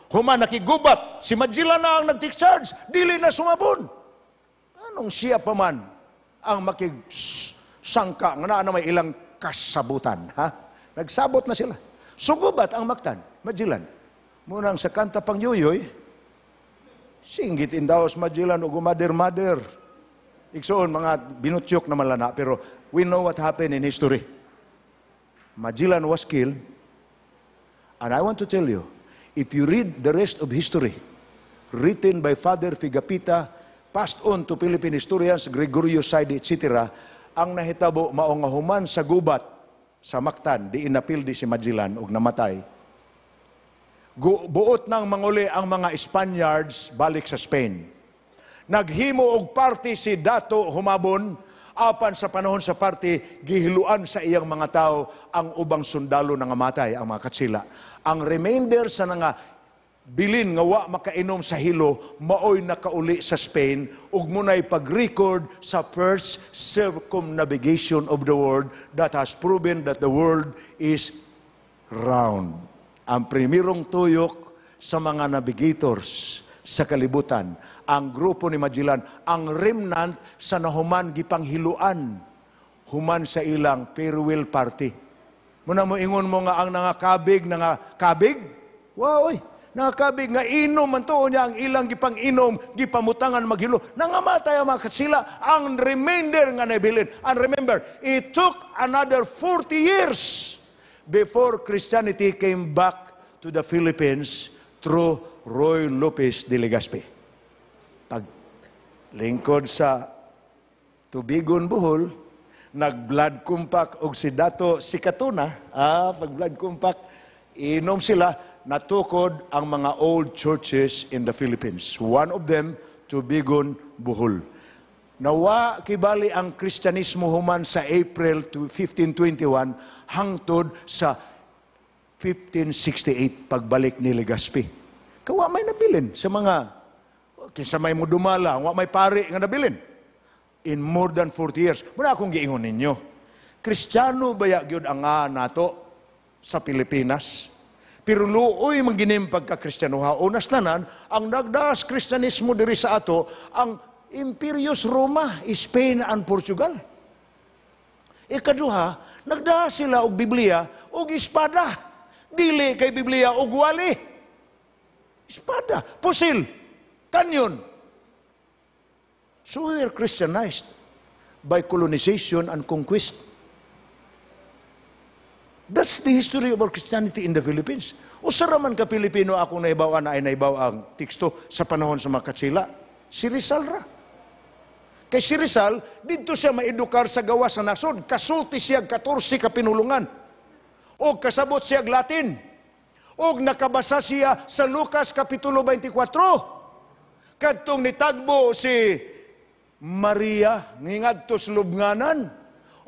Huma nakigubat, si Magellan na ang nag-discharge, dili na sumabon. Anong siya pa man ang makisangka nga na may ilang kasabutan, ha? Nagsabot na sila. Sugubat ang Mactan, Magellan. Munang sa kanta pang yuyoy, singgit in daos majilan o gumader-mader. Iksoon, mga binutyok na malana. Pero we know what happened in history. Magellan was killed. And I want to tell you, if you read the rest of history, written by Father Pigapita, passed on to Philippine historians, Gregorio Saidi, etc., ang nahitabo maong human sa gubat sa Mactan, di di si Magellan ug namatay buot ng manguli ang mga Spaniards balik sa Spain. Naghimo og party si Dato humabon apan sa panahon sa party gihiluan sa iyang mga tao ang ubang sundalo nga matay ang mga katsila. Ang remainder sa nga bilin nga wa makainom sa hilo maoy nakauli sa Spain ug munay pag-record sa first circumnavigation of the world that has proven that the world is round ang primirong tuyok sa mga navigators sa kalibutan. Ang grupo ni Magellan, ang remnant sa nahuman gipanghiluan human sa ilang farewell party. Muna mo ingon mo nga ang nangakabig, nangakabig? Wow, oy, nangakabig nga inom man to niya ang ilang gipang inom gipamutangan maghilo nangamatay ang mga sila ang remainder nga nabilin and remember it took another 40 years before Christianity came back to the Philippines through Roy Lopez de Legazpi. Pag lingkod sa Tubigon, Bohol, nag-blood compact og si Dato si Katuna, ah, pag blood compact, inom sila, natukod ang mga old churches in the Philippines. One of them, Tubigon, Bohol. Nawa kibali ang Kristyanismo human sa April 1521 hangtod sa 1568 pagbalik ni Legaspi. Kawa may nabilin sa mga kinsa may mudumala, wa may pari nga nabilin. In more than 40 years. Muna akong giingon ninyo. Kristiyano baya gyud ang nga nato sa Pilipinas? Pero luoy maginim pagka-Kristyanuha. Unas tanan, ang nagdas Kristyanismo diri sa ato, ang Imperious Roma, Spain and Portugal. Ikaduha, nagda sila og Biblia og espada. Dili kay Biblia og wali. Espada, pusil, kanyon. So we Christianized by colonization and conquest. That's the history of our Christianity in the Philippines. O saraman ka Pilipino akong naibawa na ay naibawa ang teksto sa panahon sa mga Makatsila, si Rizal Ra. Kay si Rizal, dito siya maedukar sa gawa sa nasod. Kasulti siya 14 kapinulungan. O kasabot siya Latin. O nakabasa siya sa Lucas Kapitulo 24. Kadtong nitagbo si Maria, ngingadto sa lubnganan.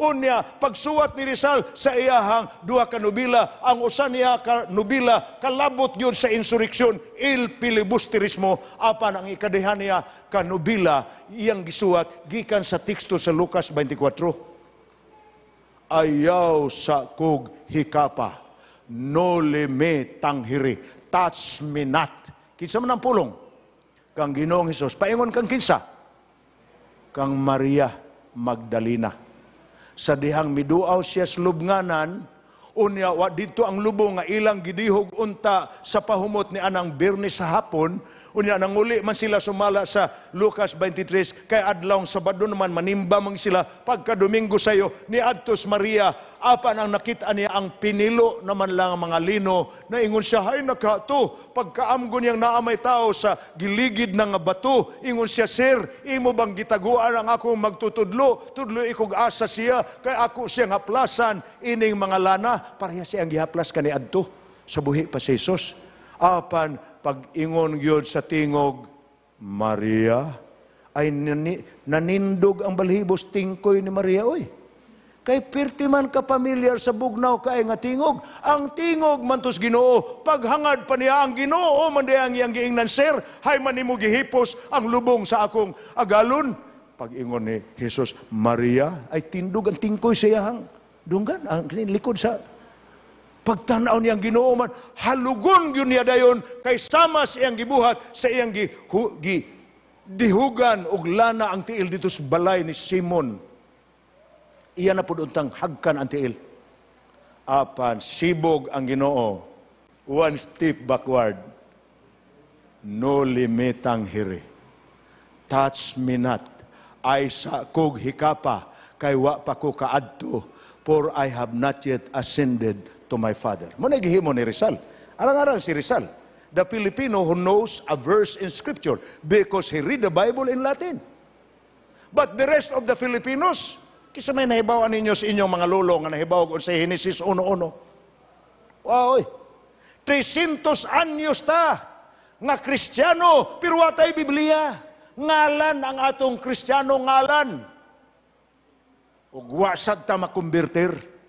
Unya, pagsuwat ni Rizal sa iyahang duha ka nobila, ang usa niya ka nobila, kalabot gyud sa insurreksyon, il pilibusterismo, apan ang ikadihan niya ka nobila, iyang gisuwat, gikan sa teksto sa Lucas 24. Ayaw sa kog hikapa, no lime tanghiri, touch me not. Kinsa man ang pulong? Kang Ginoong Hesus. Paingon kang kinsa? Kang Maria Magdalena sa dihang miduaw siya sa lubnganan, unya wa dito ang lubong nga ilang gidihog unta sa pahumot ni anang birni sa hapon, Unya nanguli man sila sumala sa Lucas 23 kay adlaw Sabado naman manimba man sila pagka Domingo sayo ni Adtos Maria apan ang nakita niya ang pinilo naman lang ang mga lino na ingon siya hay nakato pagkaamgon yang naamay tao sa giligid ng bato ingon siya sir imo bang gitaguan ang akong magtutudlo tudlo ikog asa siya kay ako siyang haplasan ining mga lana pareha siya ang gihaplas kani adto sa buhi pa si Jesus apan pag-ingon gyud sa tingog, Maria, ay nani, nanindog ang balhibos tingkoy ni Maria, oy. Kay pirti man ka familiar sa bugnaw kay nga tingog, ang tingog mantos Ginoo, paghangad pa niya ang Ginoo man dayang iyang giingnan sir, hay man nimo gihipos ang lubong sa akong agalon. Pag-ingon ni Jesus, Maria ay tindog ang tingkoy sa iyahang dunggan ang likod sa Pagtanaw niyang ginoo halugon gyud niya dayon kay sama sa iyang gibuhat sa iyang gi, hu, gi dihugan og lana ang tiil dito sa balay ni Simon. Iya na pud untang hagkan ang tiil. Apan sibog ang Ginoo. One step backward. No limitang hiri. Touch me not. Ay sa kog hikapa kay wa pa ko kaadto for I have not yet ascended to my father. Mo naghimo ni Rizal. Arang-arang si Rizal, the Filipino who knows a verse in scripture because he read the Bible in Latin. But the rest of the Filipinos, kisa may nahibawan ninyo sa inyong mga lolo nga nahibaw sa Genesis 1.1. Wow, 300 anyos ta nga Kristiyano, pero atay Biblia. Ngalan ang atong Kristiyano ngalan. Ug wasad ta makumbirtir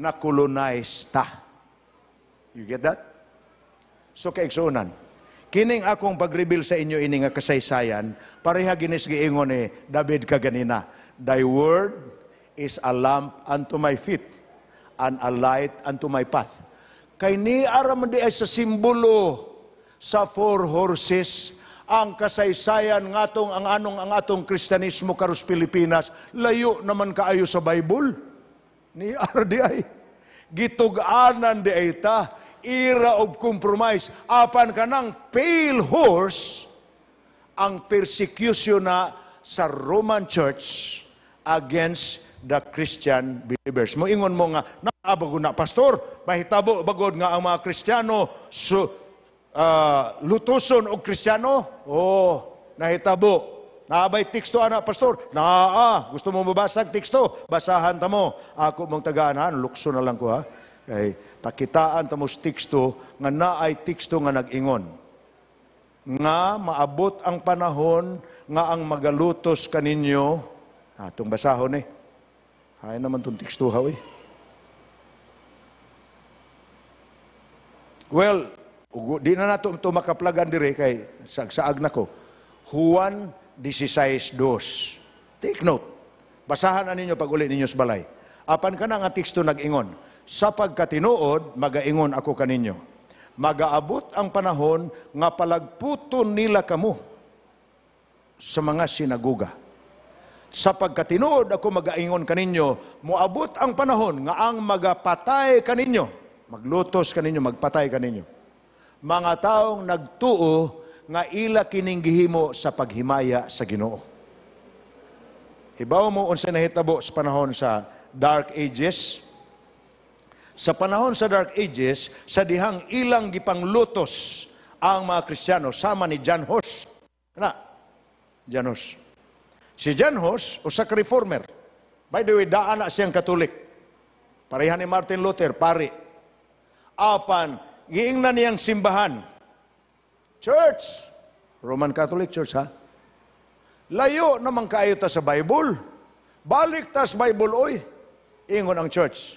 na colonized ta. You get that? So kaigsunan, kining akong pag sa inyo ini nga kasaysayan, pareha ginisgiingon ni eh, David kaganina, Thy word is a lamp unto my feet and a light unto my path. Kay ni araman di ay sa simbolo sa four horses ang kasaysayan ngatong ang anong ang atong Kristianismo karos Pilipinas layo naman kaayo sa Bible ni RDI. Gitugaanan di ita, era of compromise. Apan kanang pale horse, ang persecution na sa Roman Church against the Christian believers. Moingon mo nga, naabago na, Pastor, mahitabo bagod nga ang mga Kristiyano, so, uh, ah, lutuson o Kristiyano, oh, nahitabo. Naabay teksto ana, pastor? Naa, gusto mo mabasag teksto? Basahan ta mo. Ako mong tagaan, lukso na lang ko ha. Kay pakitaan ta mo teksto nga naay teksto nga nag-ingon. Nga maabot ang panahon nga ang magalutos kaninyo. Atong ah, basahon eh. Hay naman tong teksto ha eh. Well, di na nato ito makaplagan dire kay sagsaag na ko. Juan 16.2. Take note. Basahan na ninyo pag uli ninyo sa balay. Apan ka na nga teksto nag-ingon. Sa pagkatinuod, magaingon ako kaninyo. Magaabot ang panahon nga palagputo nila kamo sa mga sinaguga. Sa pagkatinuod ako magaingon kaninyo, muabot ang panahon nga ang magapatay kaninyo, maglutos kaninyo, magpatay kaninyo. Mga taong nagtuo nga ila kining gihimo sa paghimaya sa Ginoo. Hibaw mo unsa nahitabo sa panahon sa Dark Ages. Sa panahon sa Dark Ages, sa dihang ilang gipanglutos ang mga Kristiyano sama ni John Hus. Na, John Hus. Si John Hus, usa ka reformer. By the way, daan na siyang Katolik. Parehan ni Martin Luther, pare. Apan, giingnan niyang simbahan Church, Roman Catholic Church ha, layo naman kayo ta sa Bible. Balik ta sa Bible, oy. Ingon ang church.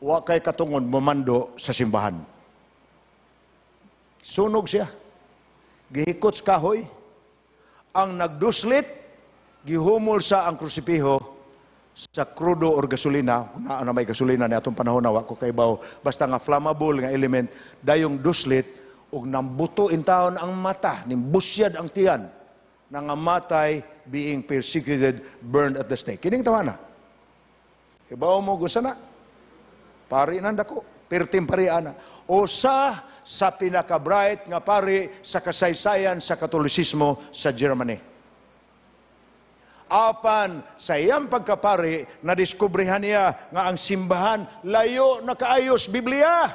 Wa kay katungon mamando sa simbahan. Sunog siya. Gihikot sa kahoy. Ang nagduslit, gihumol sa ang krusipiho sa krudo or gasolina, Una na may gasolina na atong panahon na, wako kay baw, basta nga flammable nga element, dayong duslit, ug nambuto in taon ang mata, nimbusyad ang tiyan, nangamatay being persecuted, burned at the stake. Kining tawana. Ibaw mo gusana. Pari nan dako, pirtim pari ana. O sa sa pinaka-bright nga pari sa kasaysayan sa katolisismo sa Germany. Apan sa iyang pagkapari, nadiskubrihan niya nga ang simbahan layo na kaayos Biblia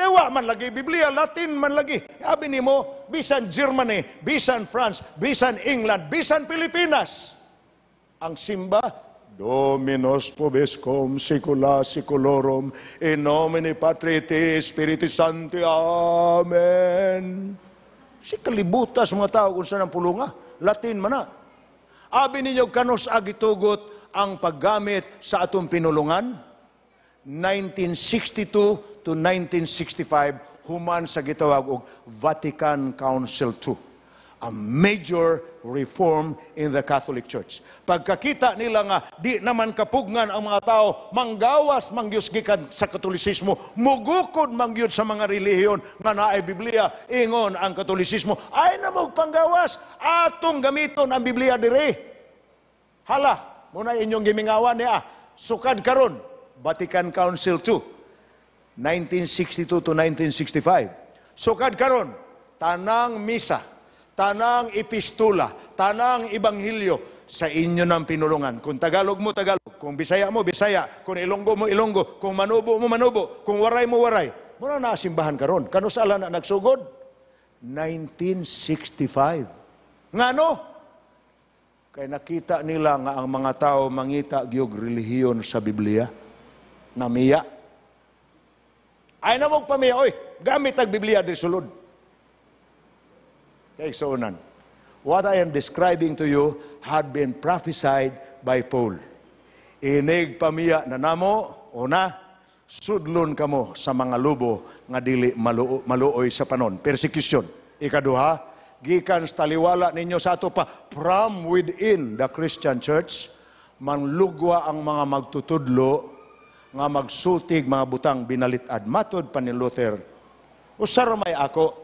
Tewa man lagi, Biblia, Latin man lagi. Abi ni mo, bisan Germany, bisan France, bisan England, bisan Pilipinas. Ang simba, Dominus pobiscum sicula siculorum in nomine Patriti Spiriti Sancti. Amen. Si kalibutas mga tao kung saan ang pulunga. Latin man na. Abi ninyo kanos agitugot ang paggamit sa atong pinulungan. 1962 to 1965, human sa gitawag og Vatican Council II. A major reform in the Catholic Church. Pagkakita nila nga, di naman kapugngan ang mga tao, manggawas mangyus gikan sa katolisismo, mugukod mangyud sa mga reliyon nga naay Biblia, ingon ang katolisismo, ay namog panggawas, atong gamiton ang Biblia dire. Hala, muna inyong gimingawan niya, sukad karon Vatican Council II. 1962 to 1965. So Sukad karon, tanang misa, tanang epistula, tanang ibanghilyo sa inyo ng pinulungan. Kung Tagalog mo, Tagalog. Kung Bisaya mo, Bisaya. Kung Ilonggo mo, Ilonggo. Kung Manubo mo, Manubo. Kung Waray mo, Waray. Mura na simbahan karon. Kanusala na nagsugod? 1965. Nga no? Kay nakita nila nga ang mga tao mangita gyog relihiyon sa Biblia. Namiya ay na mong pamiya, oy, gamit ang Biblia di sulod. Kaya saunan. What I am describing to you had been prophesied by Paul. Inig pamiya na namo, una, sudlon kamo sa mga lubo nga dili maluo, maluoy sa panon. Persecution. Ikaduha, gikan sa taliwala ninyo sa ato pa, from within the Christian church, manlugwa ang mga magtutudlo nga magsutig mga butang binalitad matod pa ni Luther. Usaramay ako,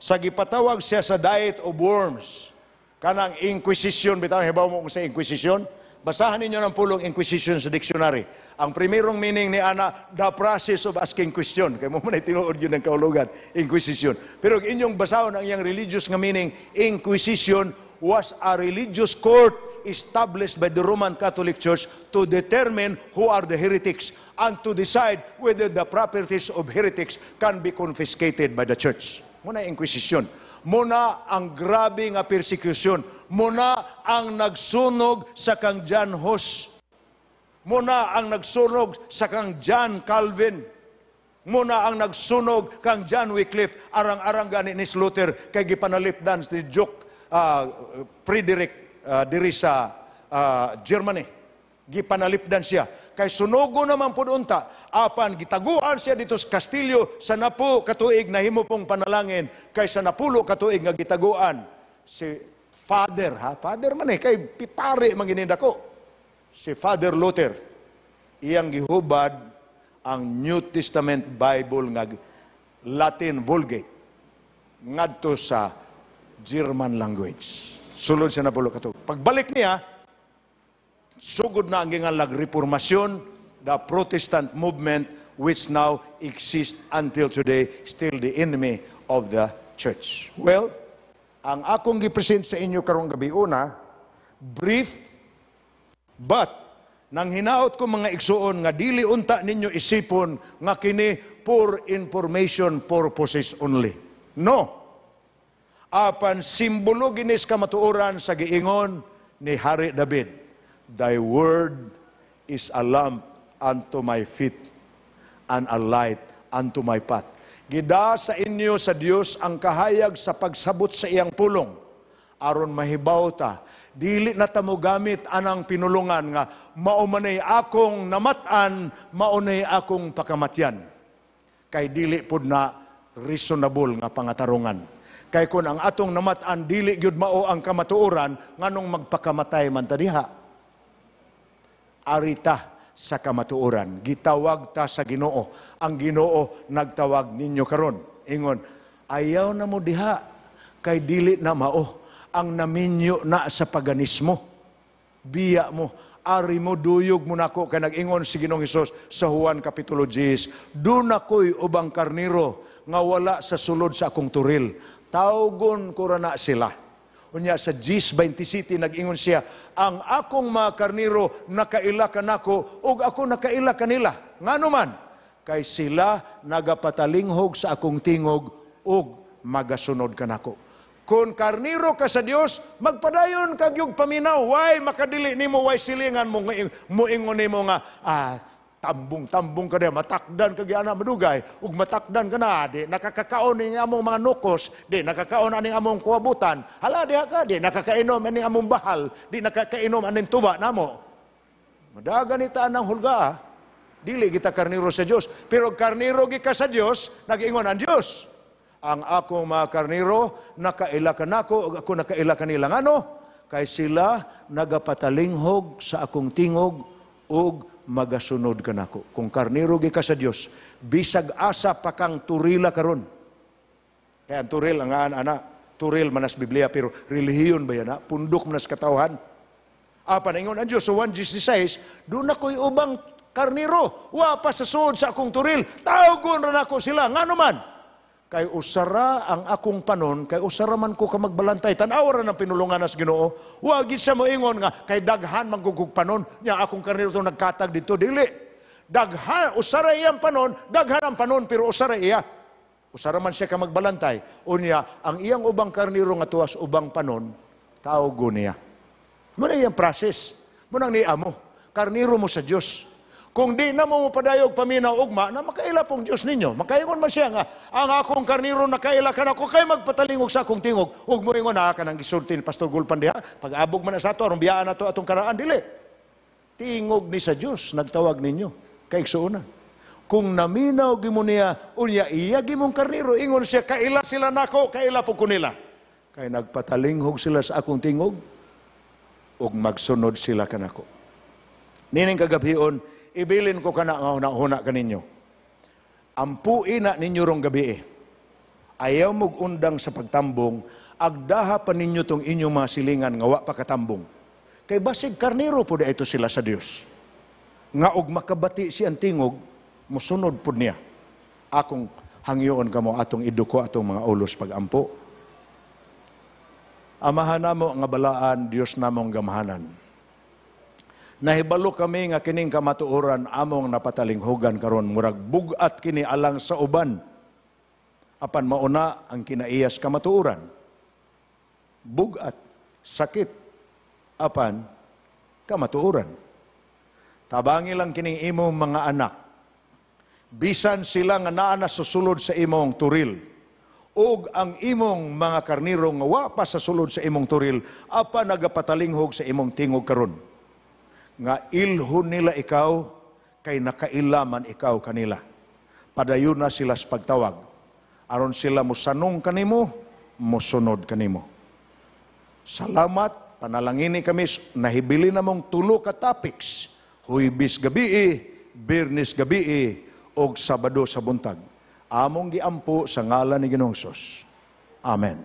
sa gipatawag siya sa diet of worms, kanang Inquisition, bitaw, hibaw mo sa Inquisition, basahan ninyo ng pulong Inquisition sa dictionary. Ang primerong meaning ni Ana, the process of asking question. Kaya mo muna tinuod yun ng kaulugan, Inquisition. Pero inyong basahon ang iyang religious nga meaning, Inquisition was a religious court established by the Roman Catholic Church to determine who are the heretics and to decide whether the properties of heretics can be confiscated by the church. Muna Inquisition. Muna ang grabe nga persecution. Muna ang nagsunog sa kang John Hus. Muna ang nagsunog sa kang John Calvin. Muna ang nagsunog kang John Wycliffe arang-arang gani ni Luther kay gipanalipdan si Duke uh, Frederick uh, diri sa uh, Germany. Gipanalipdan siya. Kay sunugo naman po unta, apan gitaguan siya dito sa Kastilyo sa napo katuig na himo pong panalangin kay sa napulo katuig nga gitaguan si Father ha Father man eh kay pipari mangininda ko si Father Luther iyang gihubad ang New Testament Bible nga Latin Vulgate ngadto sa German language. Sulod siya na bulo kato. Pagbalik niya, sugod na ang gingalag reformasyon, the Protestant movement which now exists until today, still the enemy of the church. Well, ang akong gipresent sa inyo karong gabi una, brief, but nang hinaot ko mga igsuon nga dili unta ninyo isipon nga kini for information purposes only. No apan simbolo ginis ka matuoran sa giingon ni Hari David. Thy word is a lamp unto my feet and a light unto my path. Gida sa inyo sa Dios ang kahayag sa pagsabot sa iyang pulong aron mahibaw ta dili na ta mo gamit anang pinulungan nga maumanay akong namatan maunay akong pakamatyan kay dili pud na reasonable nga pangatarungan Kay kun ang atong namatan, dili gyud mao ang kamatuoran, nganong magpakamatay man ta diha. Arita sa kamatuoran. Gitawag ta sa ginoo. Ang ginoo nagtawag ninyo karon. Ingon, ayaw na mo diha, kay dili na mao ang naminyo na sa paganismo. Biya mo, ari mo duyog mo nako kay nag-ingon si Ginoong Hesus sa Juan kapitulo 10 do na koy ubang karnero nga wala sa sulod sa akong turil Taugon ko na sila. Unya sa Gs 27 nag-ingon siya, ang akong mga karniro nakaila kanako ug ako nakaila kanila. Ngano man kay sila nagapatalinghog sa akong tingog ug magasunod kanako. Kung karniro ka sa Dios, magpadayon kag yung paminaw. Why makadili nimo why silingan mo mo ingon nimo nga ah, tambung-tambung ka na, matakdan ka gyana madugay, ug matakdan ka na, di nakakakaon ni among mga nukos, di nakakaon aning among kuwabutan, hala di ka, di nakakainom aning among bahal, di nakakainom aning tuba namo. Madaganita ang hulga, ah. dili kita karniro sa Dios, pero karniro gi ka sa Dios, nagingon ang Dios. Ang akong mga karniro, nakailakan ako, ako nakailakan kanila ano, kay sila nagapatalinghog sa akong tingog ug magasunod ka nako. Kung karniro gi ka sa Dios, bisag asa pa kang turila karon. Kaya turil ang ana, ana turil manas Biblia pero relihiyon ba yan Pundok manas katawhan. Apa ah, ningon ang Dios so 1:16, do na koy ubang karniro, wa pa sa sa akong turil, tawgon ra nako sila nganuman man kay usara ang akong panon, kay usara man ko ka magbalantay, tanawara ng pinulungan nas ginoo, wagi sa moingon nga, kay daghan panon nya akong karniro itong nagkatag dito, dili. Daghan, usara iyang panon, daghan ang panon, pero usara iya. Usara man siya ka magbalantay, unya ang iyang ubang karniro nga tuwas ubang panon, tawgo niya. Muna iyang process, munang niya mo, karniro mo sa Dios kung di na mo padayog paminaw ugma, na makaila pong Dios ninyo. Makaingon man siya nga, ang akong karniro nakaila kana ko, kay magpatalingog sa akong tingog. Huwag mo ingon, ah, kanang ni Pastor Gulpan diha, pag-abog man na sa ato, aron biyaan na to atong karaan, dili. Tingog ni sa Dios nagtawag ninyo, kay suunan. Kung naminaw gimo niya, unya iya gimong karniro, ingon siya, kaila sila nako, kaila po kunila. Kay nagpatalinghog sila sa akong tingog, ug magsunod sila kanako. Nining kagabion, ibilin ko kana nga huna-huna kaninyo. Ang puina ninyo rong gabi eh. Ayaw mog undang sa pagtambong, agdaha pa ninyo tong inyong mga silingan nga wa pa katambong. Kay basig karnero po ito sila sa Dios. Nga og makabati si ang tingog, musunod po niya. Akong hangyoon kamo atong iduko atong mga ulos pagampo. Amahan namo nga balaan, Dios namong gamahanan. Nahibalo kami nga kining kamatuoran among napatalinghugan karon murag bugat kini alang sa uban. Apan mauna ang kinaiyas kamatuoran. Bugat, sakit, apan kamatuoran. Tabangi lang kining imong mga anak. Bisan sila nga naa susulod sa imong turil ug ang imong mga karniro nga wa pa sa sulod sa imong turil apan nagapatalinghog sa imong tingog karon nga ilhon nila ikaw, kay nakailaman ikaw kanila. Padayon na sila sa pagtawag. Aron sila musanong kanimo, musunod kanimo. Salamat, panalangini kami, nahibili namong tulo ka topics. Huibis gabi, birnis gabi, og sabado sa buntag. Among giampo sa ngalan ni Ginoong Amen.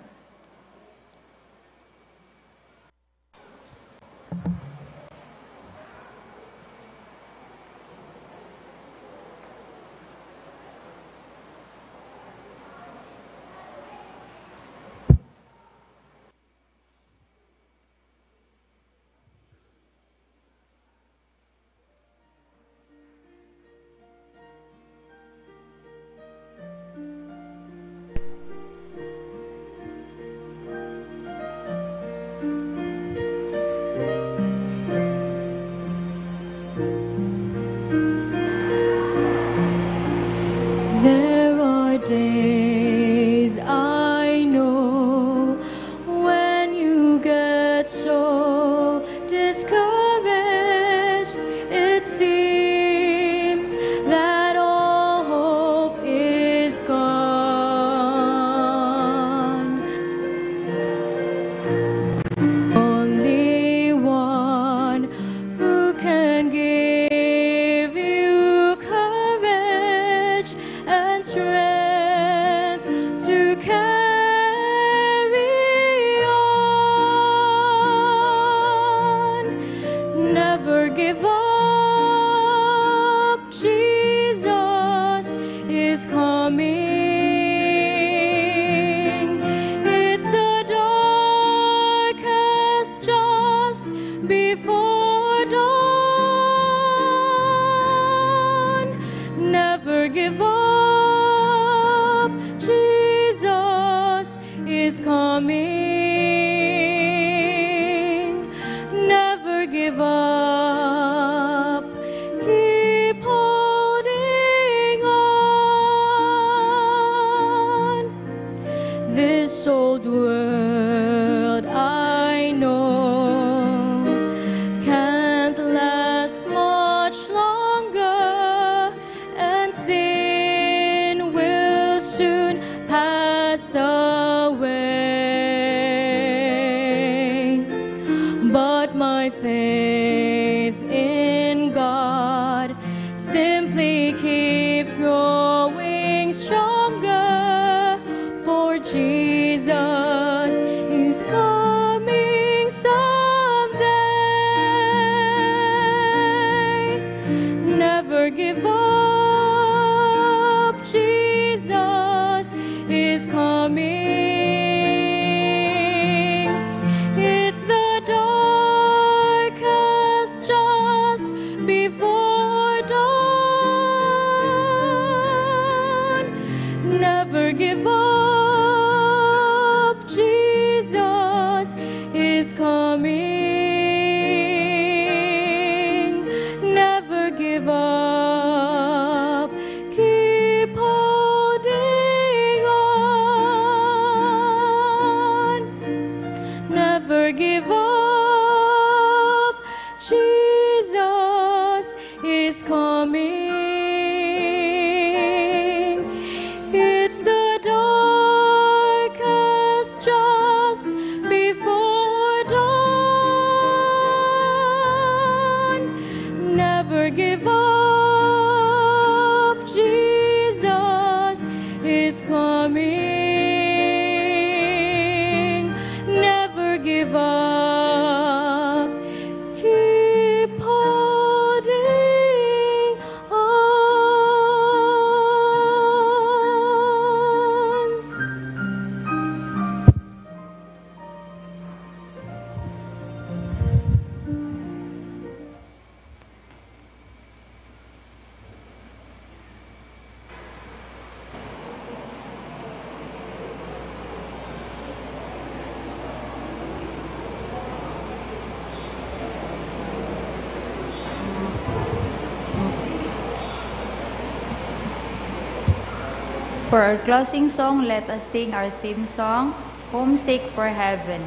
For our closing song, let us sing our theme song, Homesick for Heaven.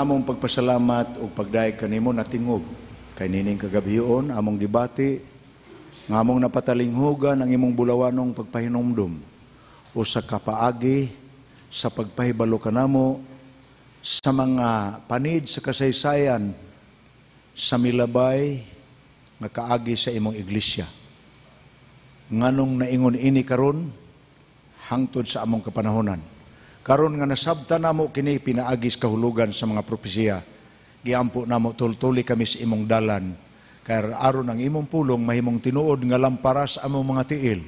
among pagpasalamat o pagdayag kanimo natingog kay nining kagabihon, among gibati nga among napatalinghugan ang imong bulawanong pagpahinomdom o sa kapaagi sa pagpahibalo kanamo sa mga panid sa kasaysayan sa milabay nga kaagi sa imong iglesia nganong naingon ini karon hangtod sa among kapanahonan Karon nga nasabta namo kini pinaagis kahulugan sa mga propesiya. Giampo namo tultuli kami sa imong dalan. kay aron ang imong pulong mahimong tinuod nga lampara sa among mga tiil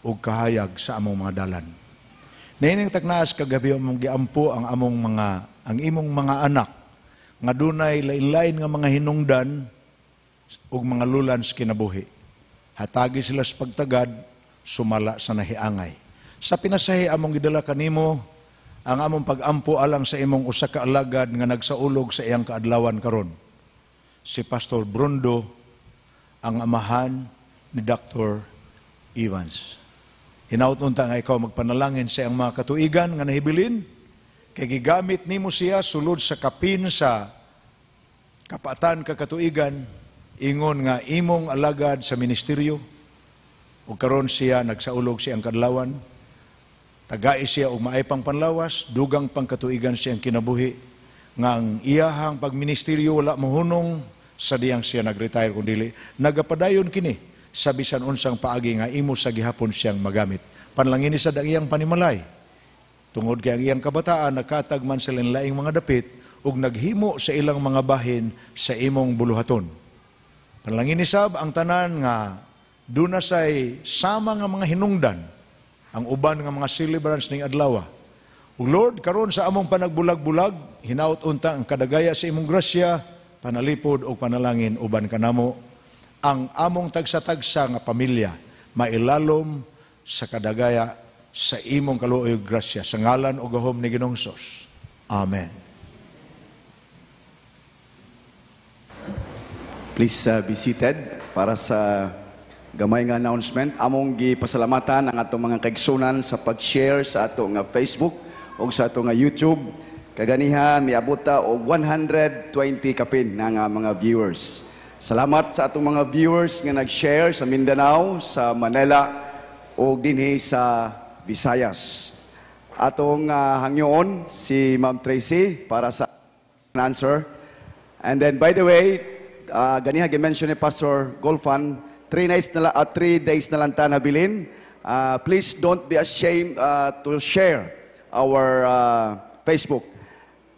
ug kahayag sa among mga dalan. Naining tagnaas kagabi among giampo ang among mga ang imong mga anak nga dunay lain-lain nga mga hinungdan ug mga lulan sa kinabuhi. Hatagi sila sa pagtagad, sumala sa nahiangay. Sa pinasahi among gidala kanimo ang among pagampo alang sa imong usa ka alagad nga nagsaulog sa iyang kaadlawan karon. Si Pastor Brundo ang amahan ni Dr. Evans. Hinaut unta nga ikaw magpanalangin sa iyang mga katuigan nga nahibilin kay gigamit nimo siya sulod sa kapin sa kapatan ka katuigan ingon nga imong alagad sa ministeryo ug karon siya nagsaulog siyang kadlawan Nagai siya og maay pang panlawas, dugang pangkatuigan siya ang kinabuhi. Nga ang iyahang pagministeryo wala mahunong sa diyang siya nagretire kun dili nagapadayon kini sa bisan unsang paagi nga imo sa gihapon siyang magamit. Panlangin sa iyang panimalay. Tungod kay ang iyang kabataan nakatag sa sila mga dapit ug naghimo sa ilang mga bahin sa imong buluhaton. Panlangin sab ang tanan nga dunasay sama nga mga hinungdan ang uban nga mga celebrants ning adlaw. Ah. O Lord, karon sa among panagbulag-bulag, hinaut unta ang kadagaya sa imong grasya, panalipod o panalangin uban kanamo ang among tagsa-tagsa nga pamilya mailalom sa kadagaya sa imong kaluoy grasya sa ngalan o gahom ni Ginoong Sos. Amen. Please uh, be seated para sa Gamay nga announcement, among gipasalamatan ang atong mga kaigsunan sa pag-share sa ato nga Facebook o sa ato nga YouTube. Kaganiha, miabuta og 120 kapin na nga mga viewers. Salamat sa atong mga viewers nga nag-share sa Mindanao, sa Manila, o dinhi sa Visayas. Atong uh, hangyoon si Ma'am Tracy para sa answer. And then, by the way, uh, ganiha gi-mention ni Pastor Golfan, Three nights na lang, uh, ah, three days na lang tayo nabilin. Uh, please don't be ashamed uh, to share our uh, Facebook.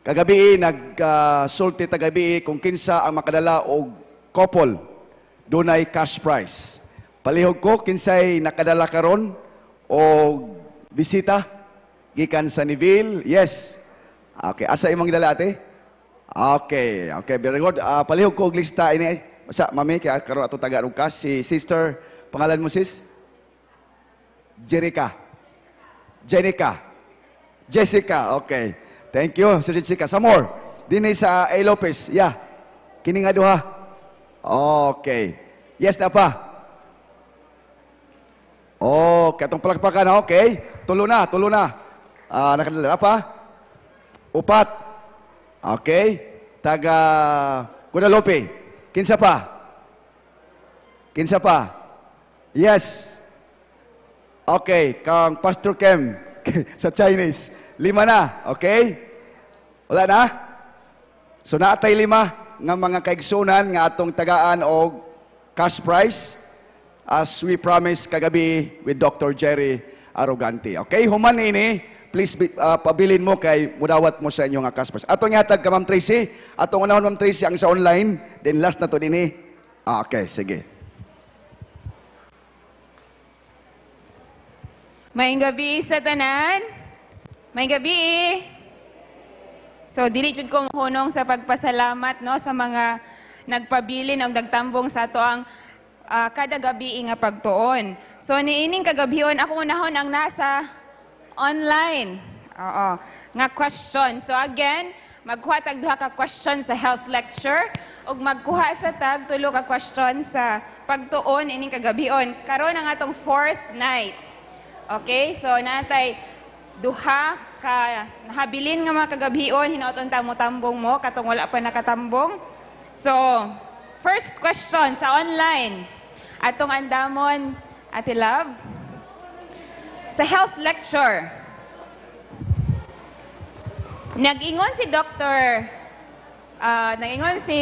Kagabi, nag-sulti uh, tagabi kung kinsa ang makadala og couple dunay cash prize. Palihog ko kinsay nakadala karon og bisita gikan sa Nivil. Yes. Okay, asa imong dala ate? Okay, okay, very good. Uh, palihog ko og lista ini sa mami kay karo ato taga Rukas si sister pangalan mo sis Jerica Jenica Jessica okay thank you Sir Jessica some more dinhi sa A Lopez yeah kini nga duha okay yes na pa oh katong palakpakan okay tulo na tulo na ah uh, nakadala pa upat okay taga Guadalupe Kinsa pa? Kinsa pa? Yes. Okay, kang Pastor Kem sa Chinese. Lima na, okay? Wala na? So naatay lima ng mga kaigsunan nga atong tagaan og cash prize as we promised kagabi with Dr. Jerry Arrogante. Okay, human ini please uh, pabilin mo kay mudawat mo sa inyo nga customers. Ato yatag ka, Ma'am Tracy. Ato unahon, Ma'am Tracy, ang sa online. Then last na to din eh. Ah, okay, sige. Maayong gabi sa tanan. Maayong gabi. So, dili jud ko hunong sa pagpasalamat no sa mga nagpabilin o nagtambong sa ato ang uh, kada gabi nga pagtuon. So niining kagabihon ako unahon ang nasa online. Oo. Nga question. So again, magkuha tag duha ka question sa health lecture ug magkuha sa tag tulo ka question sa pagtuon ining kagabion. Karon ang atong fourth night. Okay? So natay duha ka nahabilin nga mga kagabion hinuoton ta mo tambong mo katong wala pa nakatambong. So first question sa online. Atong andamon Ate Love sa health lecture. Nag-ingon si Dr. Uh, ah, nag-ingon si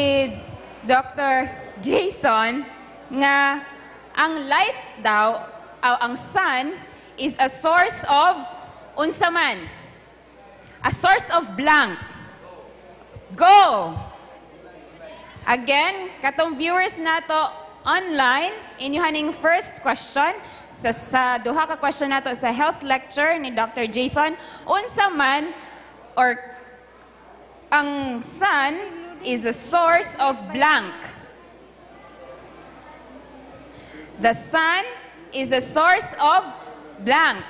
Dr. Jason nga ang light daw, uh, ang sun, is a source of unsa man? A source of blank. Go! Again, katong viewers nato, online, inyohaning first question sa, sa duha ka question nato sa health lecture ni Dr. Jason unsa man or ang sun is a source of blank. The sun is a source of blank.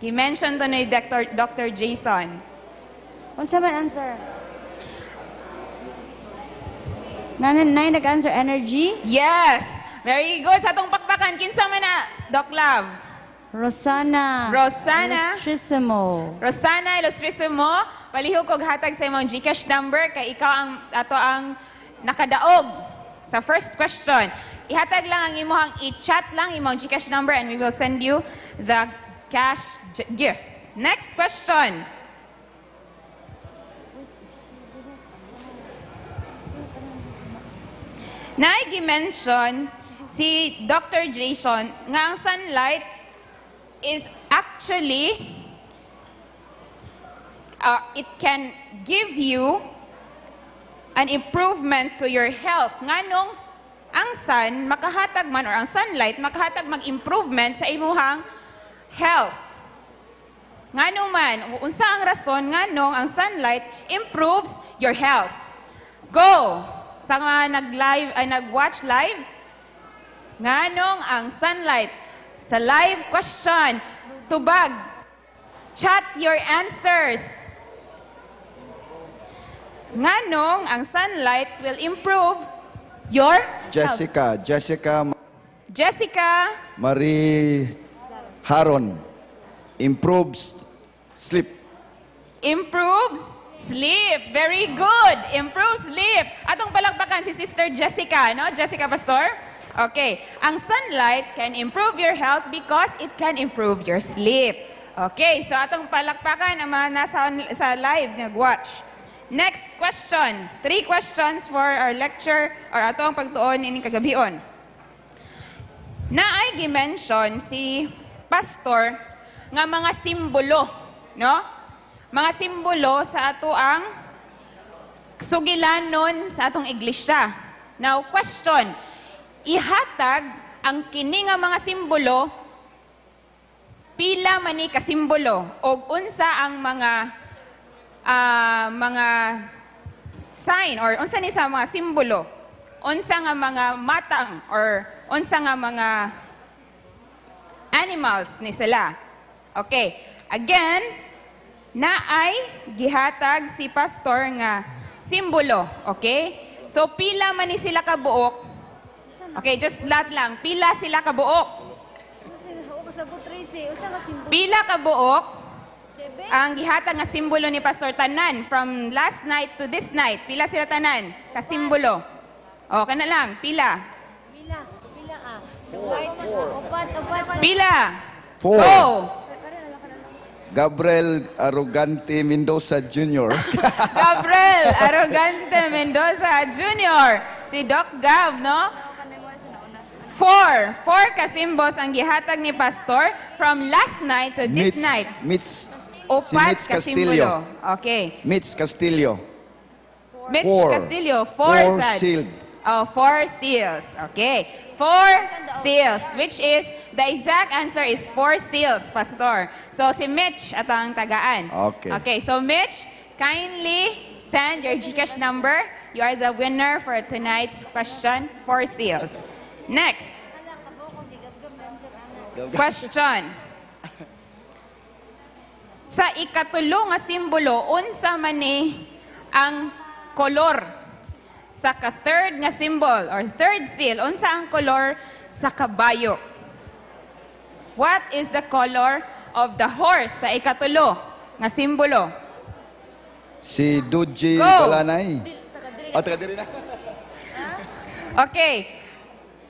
He mentioned to ni Dr. Dr. Jason. Unsa man answer? Nanay, nag-answer energy? Yes! Very good. Sa tong pakpakan, kinsa man na, Doc Love? Rosana. Rosana. Illustrissimo. Rosana Illustrissimo. Palihog kog hatag sa imong Gcash number kay ikaw ang ato ang nakadaog sa first question. Ihatag lang ang imong i-chat lang imong Gcash number and we will send you the cash gift. Next question. Nag-mention si Dr. Jason nga ang sunlight is actually uh, it can give you an improvement to your health. Nganong ang sun makahatag man or ang sunlight makahatag mag-improvement sa imuhang health. Nganong man, unsa ang rason nganong ang sunlight improves your health. Go sa mga nag-live, ay nag-watch live, nganong ang sunlight? Sa live question, tubag, chat your answers. Nganong ang sunlight will improve your Jessica, health? Jessica, Jessica Marie Haron improves sleep. Improves Sleep. Very good. Improve sleep. Atong palakpakan si Sister Jessica, no? Jessica Pastor? Okay. Ang sunlight can improve your health because it can improve your sleep. Okay. So atong palakpakan ang mga nasa sa live nag-watch. Next question. Three questions for our lecture or atong pagtuon ini kagabion. Naay gi-mention si pastor nga mga simbolo, no? mga simbolo sa ato ang sugilanon sa atong iglesia. Now, question, ihatag ang kini mga simbolo pila man ni ka simbolo og unsa ang mga uh, mga sign or unsa ni sa mga simbolo unsa nga mga matang or unsa nga mga animals ni sila okay again na ay gihatag si pastor nga simbolo. Okay? So, pila man ni sila kabuok. Okay, just lahat lang. Pila sila kabuok. Pila kabuok ang gihatag nga simbolo ni Pastor Tanan from last night to this night. Pila sila Tanan? Kasimbolo. O, oh, kana lang. Pila. Pila. Pila ah. Pila. Four. Oh. Gabriel Arrogante Mendoza Jr. Gabriel Arrogante Mendoza Jr. Si Doc Gab, no? Four. Four kasimbos ang gihatag ni Pastor from last night to this Mitch, night. Mitch. Opat si Mitch Castillo. Okay. Mitch Castillo. Mitch Castillo. Four, Four, Four shield. Oh, four seals. Okay. Four oh. seals, which is, the exact answer is four seals, Pastor. So, si Mitch at ang tagaan. Okay. Okay, so Mitch, kindly send your Gcash number. You are the winner for tonight's question, four seals. Next. Question. Sa ikatulo simbolo, unsa man ni ang color sa ka-third nga symbol or third seal unsa ang color sa kabayo What is the color of the horse sa ikatulo nga simbolo Si Duji Balanay Oh taga na Okay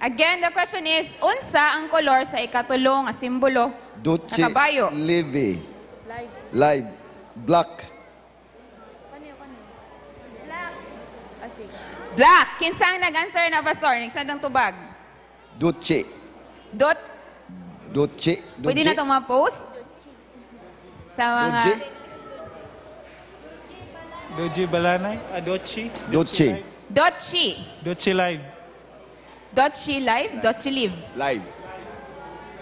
Again, the question is, unsa ang kolor sa ikatulo nga simbolo Duce sa kabayo? Levy. Live. Live. Black. Black. Kinsang nag-answer na, Pastor? Nagsandang tubag? Dutche. Dot? Dutche. Dutche. Pwede na itong ma-post? Sa mga... Dutche. Doji Balanay? Ah, Dochi? Dochi. Dochi. Dochi Live. Dochi Live? Dochi Live. Live.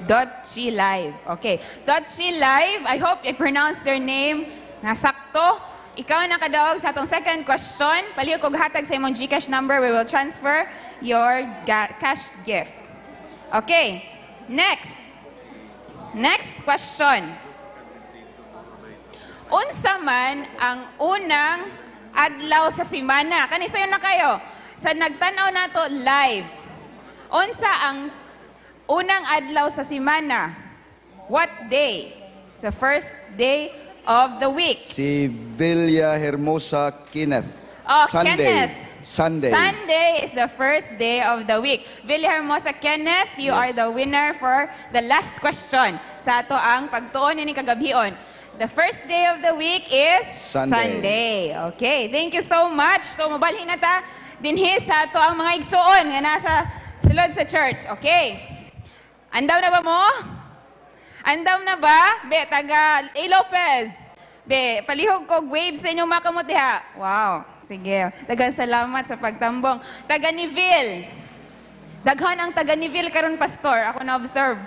Dochi Live. Okay. Dochi Live, I hope I pronounced your name nasakto ikaw na kadawag sa atong second question. Paliyo kog hatag sa imong GCash number, we will transfer your cash gift. Okay. Next. Next question. Unsa man ang unang adlaw sa simana? Kani sayo na kayo sa nagtanaw nato live. Unsa ang unang adlaw sa simana? What day? Sa first day of the week. Si Villa Hermosa Kenneth. Oh, Sunday. Kenneth. Sunday. Sunday is the first day of the week. Villa Hermosa Kenneth, you yes. are the winner for the last question sa ato ang pagtuon ni kagabion. The first day of the week is Sunday. Sunday. Okay, thank you so much. So mabalhin na ta dinhi sa ato ang mga igsuon nga nasa sulod sa church. Okay. Andaw na ba mo? Andam na ba? Be, taga A. Lopez. Be, palihog ko, waves sa inyong mga Wow, sige. Dagan salamat sa pagtambong. Taga Nivil. Daghan ang taga Nivil karon pastor. Ako na-observe.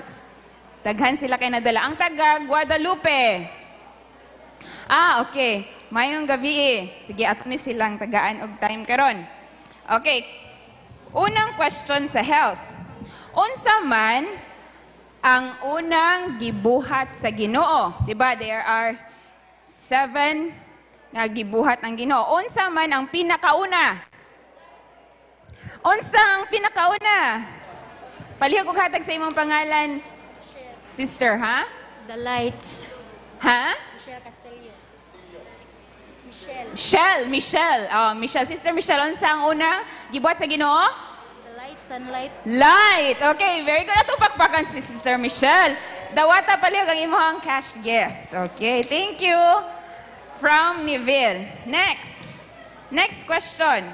Daghan sila kay nadala. Ang taga Guadalupe. Ah, okay. Mayong gabi eh. Sige, ato ni silang tagaan og time karon. Okay. Unang question sa health. Unsa man ang unang gibuhat sa Ginoo. Di ba? There are seven na gibuhat ng Ginoo. Unsa man ang pinakauna? Unsa ang pinakauna? Palihog og hatag sa imong pangalan. Sister, ha? The lights. Ha? Michelle Castillo. Michelle. Michelle, Michelle. Oh, Michelle. Sister Michelle, unsa ang una? Gibuhat sa Ginoo? Sunlight. Light! Okay, very good. Atong pakpakan si Sister Michelle. Dawata paliw ang imuhang cash gift. Okay, thank you. From Nivil. Next. Next question.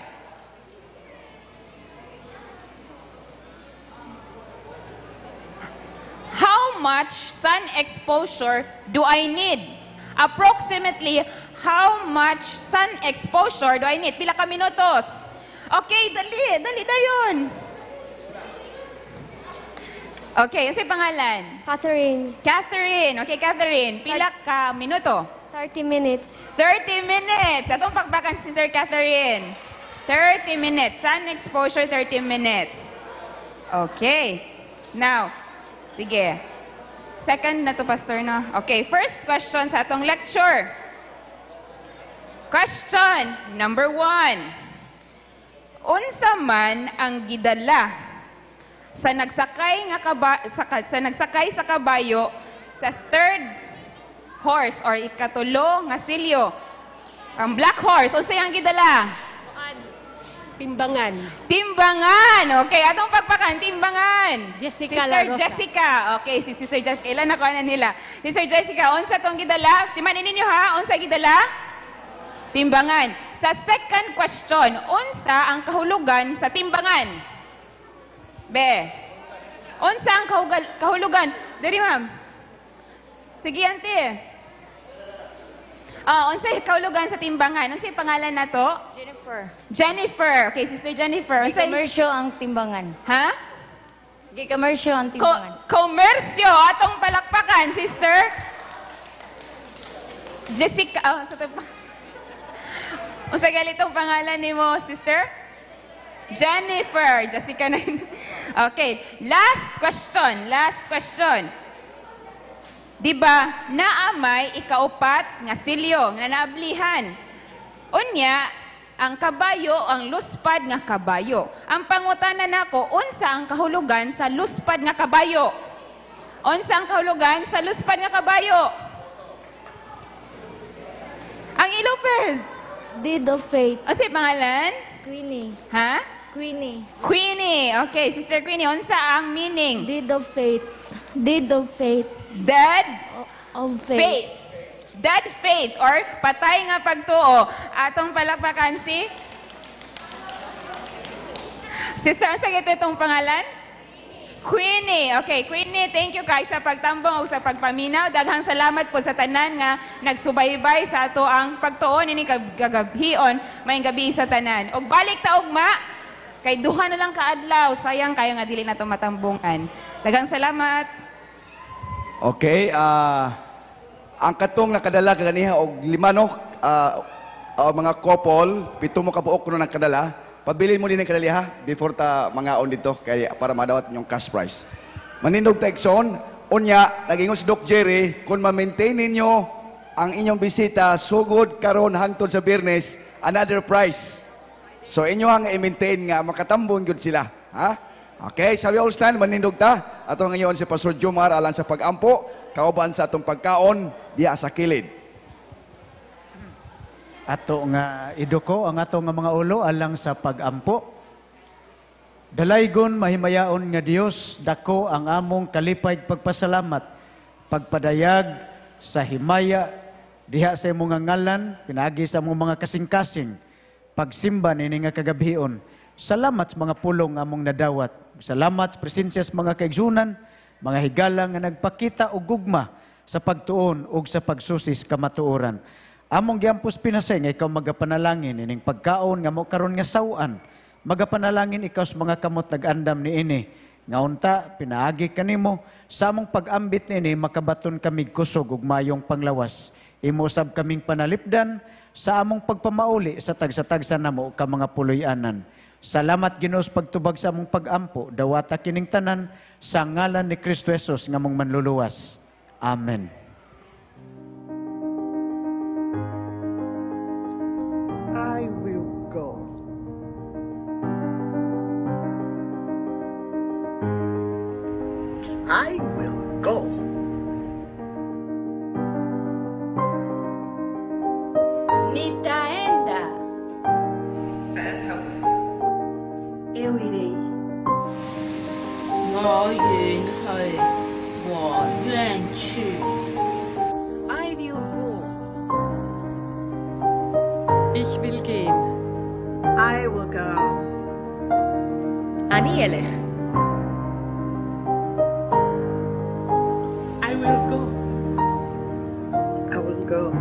How much sun exposure do I need? Approximately, how much sun exposure do I need? Pila ka minutos? Okay, dali, dali na yun. Okay, ano pangalan? Catherine. Catherine. Okay, Catherine. Pila ka minuto? 30 minutes. 30 minutes! Atong pakbakan si Sister Catherine. 30 minutes. Sun exposure, 30 minutes. Okay. Now, sige. Second na to, Pastor, no? Okay, first question sa atong lecture. Question number one. Unsa man ang gidala sa nagsakay nga kaba, sa, sa nagsakay sa kabayo sa third horse or ikatulo nga silyo. Ang black horse, unsa yang gidala? Timbangan. Timbangan. Okay, atong pagpakan, timbangan. Jessica Sister La Rosa. Jessica. Okay, si Sister Jessica. Ilan ako na nila. Sister Jessica, unsa tong gidala? Timanin ninyo ha, unsa gidala? Timbangan. Sa second question, unsa ang kahulugan sa timbangan? Be. Onsa ang kahugal, kahulugan? Diri ma'am. Sige ante. Oh, ah, unsa kahulugan sa timbangan? Unsa pangalan nato? Jennifer. Jennifer. Okay, Sister Jennifer. Unsa komersyo ang timbangan? Ha? Gi komersyo ang timbangan. Ko komersyo atong palakpakan, Sister. Jessica, oh, sa tupa. Unsa galit ang pangalan nimo, Sister? Jennifer. Jessica na. Okay, last question, last question. Diba, naamay ikaupat nga silyo nga naablihan. Unya, ang kabayo, ang luspad nga kabayo. Ang pangutana nako, unsa ang kahulugan sa luspad nga kabayo? Unsa ang kahulugan sa luspad nga kabayo? Ang Ilopez. Did the fate. O si pangalan? Queenie. Ha? Queenie. Queenie. Okay, Sister Queenie, unsa ang meaning? Deed of faith. Deed of faith. Dead of faith. faith. Dead faith or patay nga pagtuo. Atong palakpakan si Sister, ang sagit itong pangalan? Queenie. Okay, Queenie, thank you guys sa pagtambong o sa pagpaminaw. Daghang salamat po sa tanan nga nagsubaybay sa ato ang pagtuon ini kagabhion may gabi sa tanan. Og balik ta ugma Kay duha na lang kaadlaw, sayang kayo nga dili na to matambungan. Dagang salamat. Okay, ah ang katong nakadala kaganiha og lima no ah, ah, mga couple, pito mo ka buok kuno ng kadala. Pabilin mo din ang kadali ha before ta mga on dito kay para madawat yung cash prize. Manindog ta Exxon, unya nagingon si Doc Jerry kung ma-maintain ninyo ang inyong bisita sugod karon hangtod sa Birnes, another prize. So inyo ang i-maintain nga makatambong gud sila, ha? Okay, sa we all stand manindog ta ato ngayon si Pastor Jumar alang sa pag-ampo, kauban sa atong pagkaon diha sa kilid. Ato nga iduko ang ato nga mga ulo alang sa pag-ampo. Dalaygon mahimayaon nga Dios dako ang among kalipay pagpasalamat pagpadayag sa himaya diha sa imong ngalan pinagi sa imong mga kasing-kasing pagsimba nini nga kagabhion. Salamat sa mga pulong among nadawat. Salamat presensya sa mga kaigsunan, mga higala nga nagpakita og gugma sa pagtuon ug sa pagsusis kamatuoran. Among giampos pinasay nga ikaw magapanalangin ining pagkaon nga mo karon nga sawaan. Magapanalangin ikaw sa mga kamot nagandam niini. Nga unta pinaagi kanimo sa among pag-ambit ni ini, makabaton kami kusog ug mayong panglawas. Imo sab kaming panalipdan sa among pagpamauli sa tagsa-tagsa namo ka mga puloy-anan. Salamat Ginoos pagtubag sa among pag-ampo, dawata kining tanan sa ngalan ni Kristo Jesus nga mong manluluwas. Amen. I will go. I will go. Nitaenda. Eu irei. I will go. Ich will gehen. I will go. אני I will go. I will go.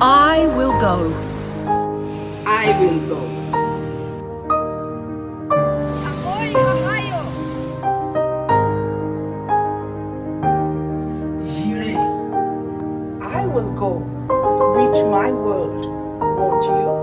I will go. I will go. i Ohio. I will go. Reach my world, won't you?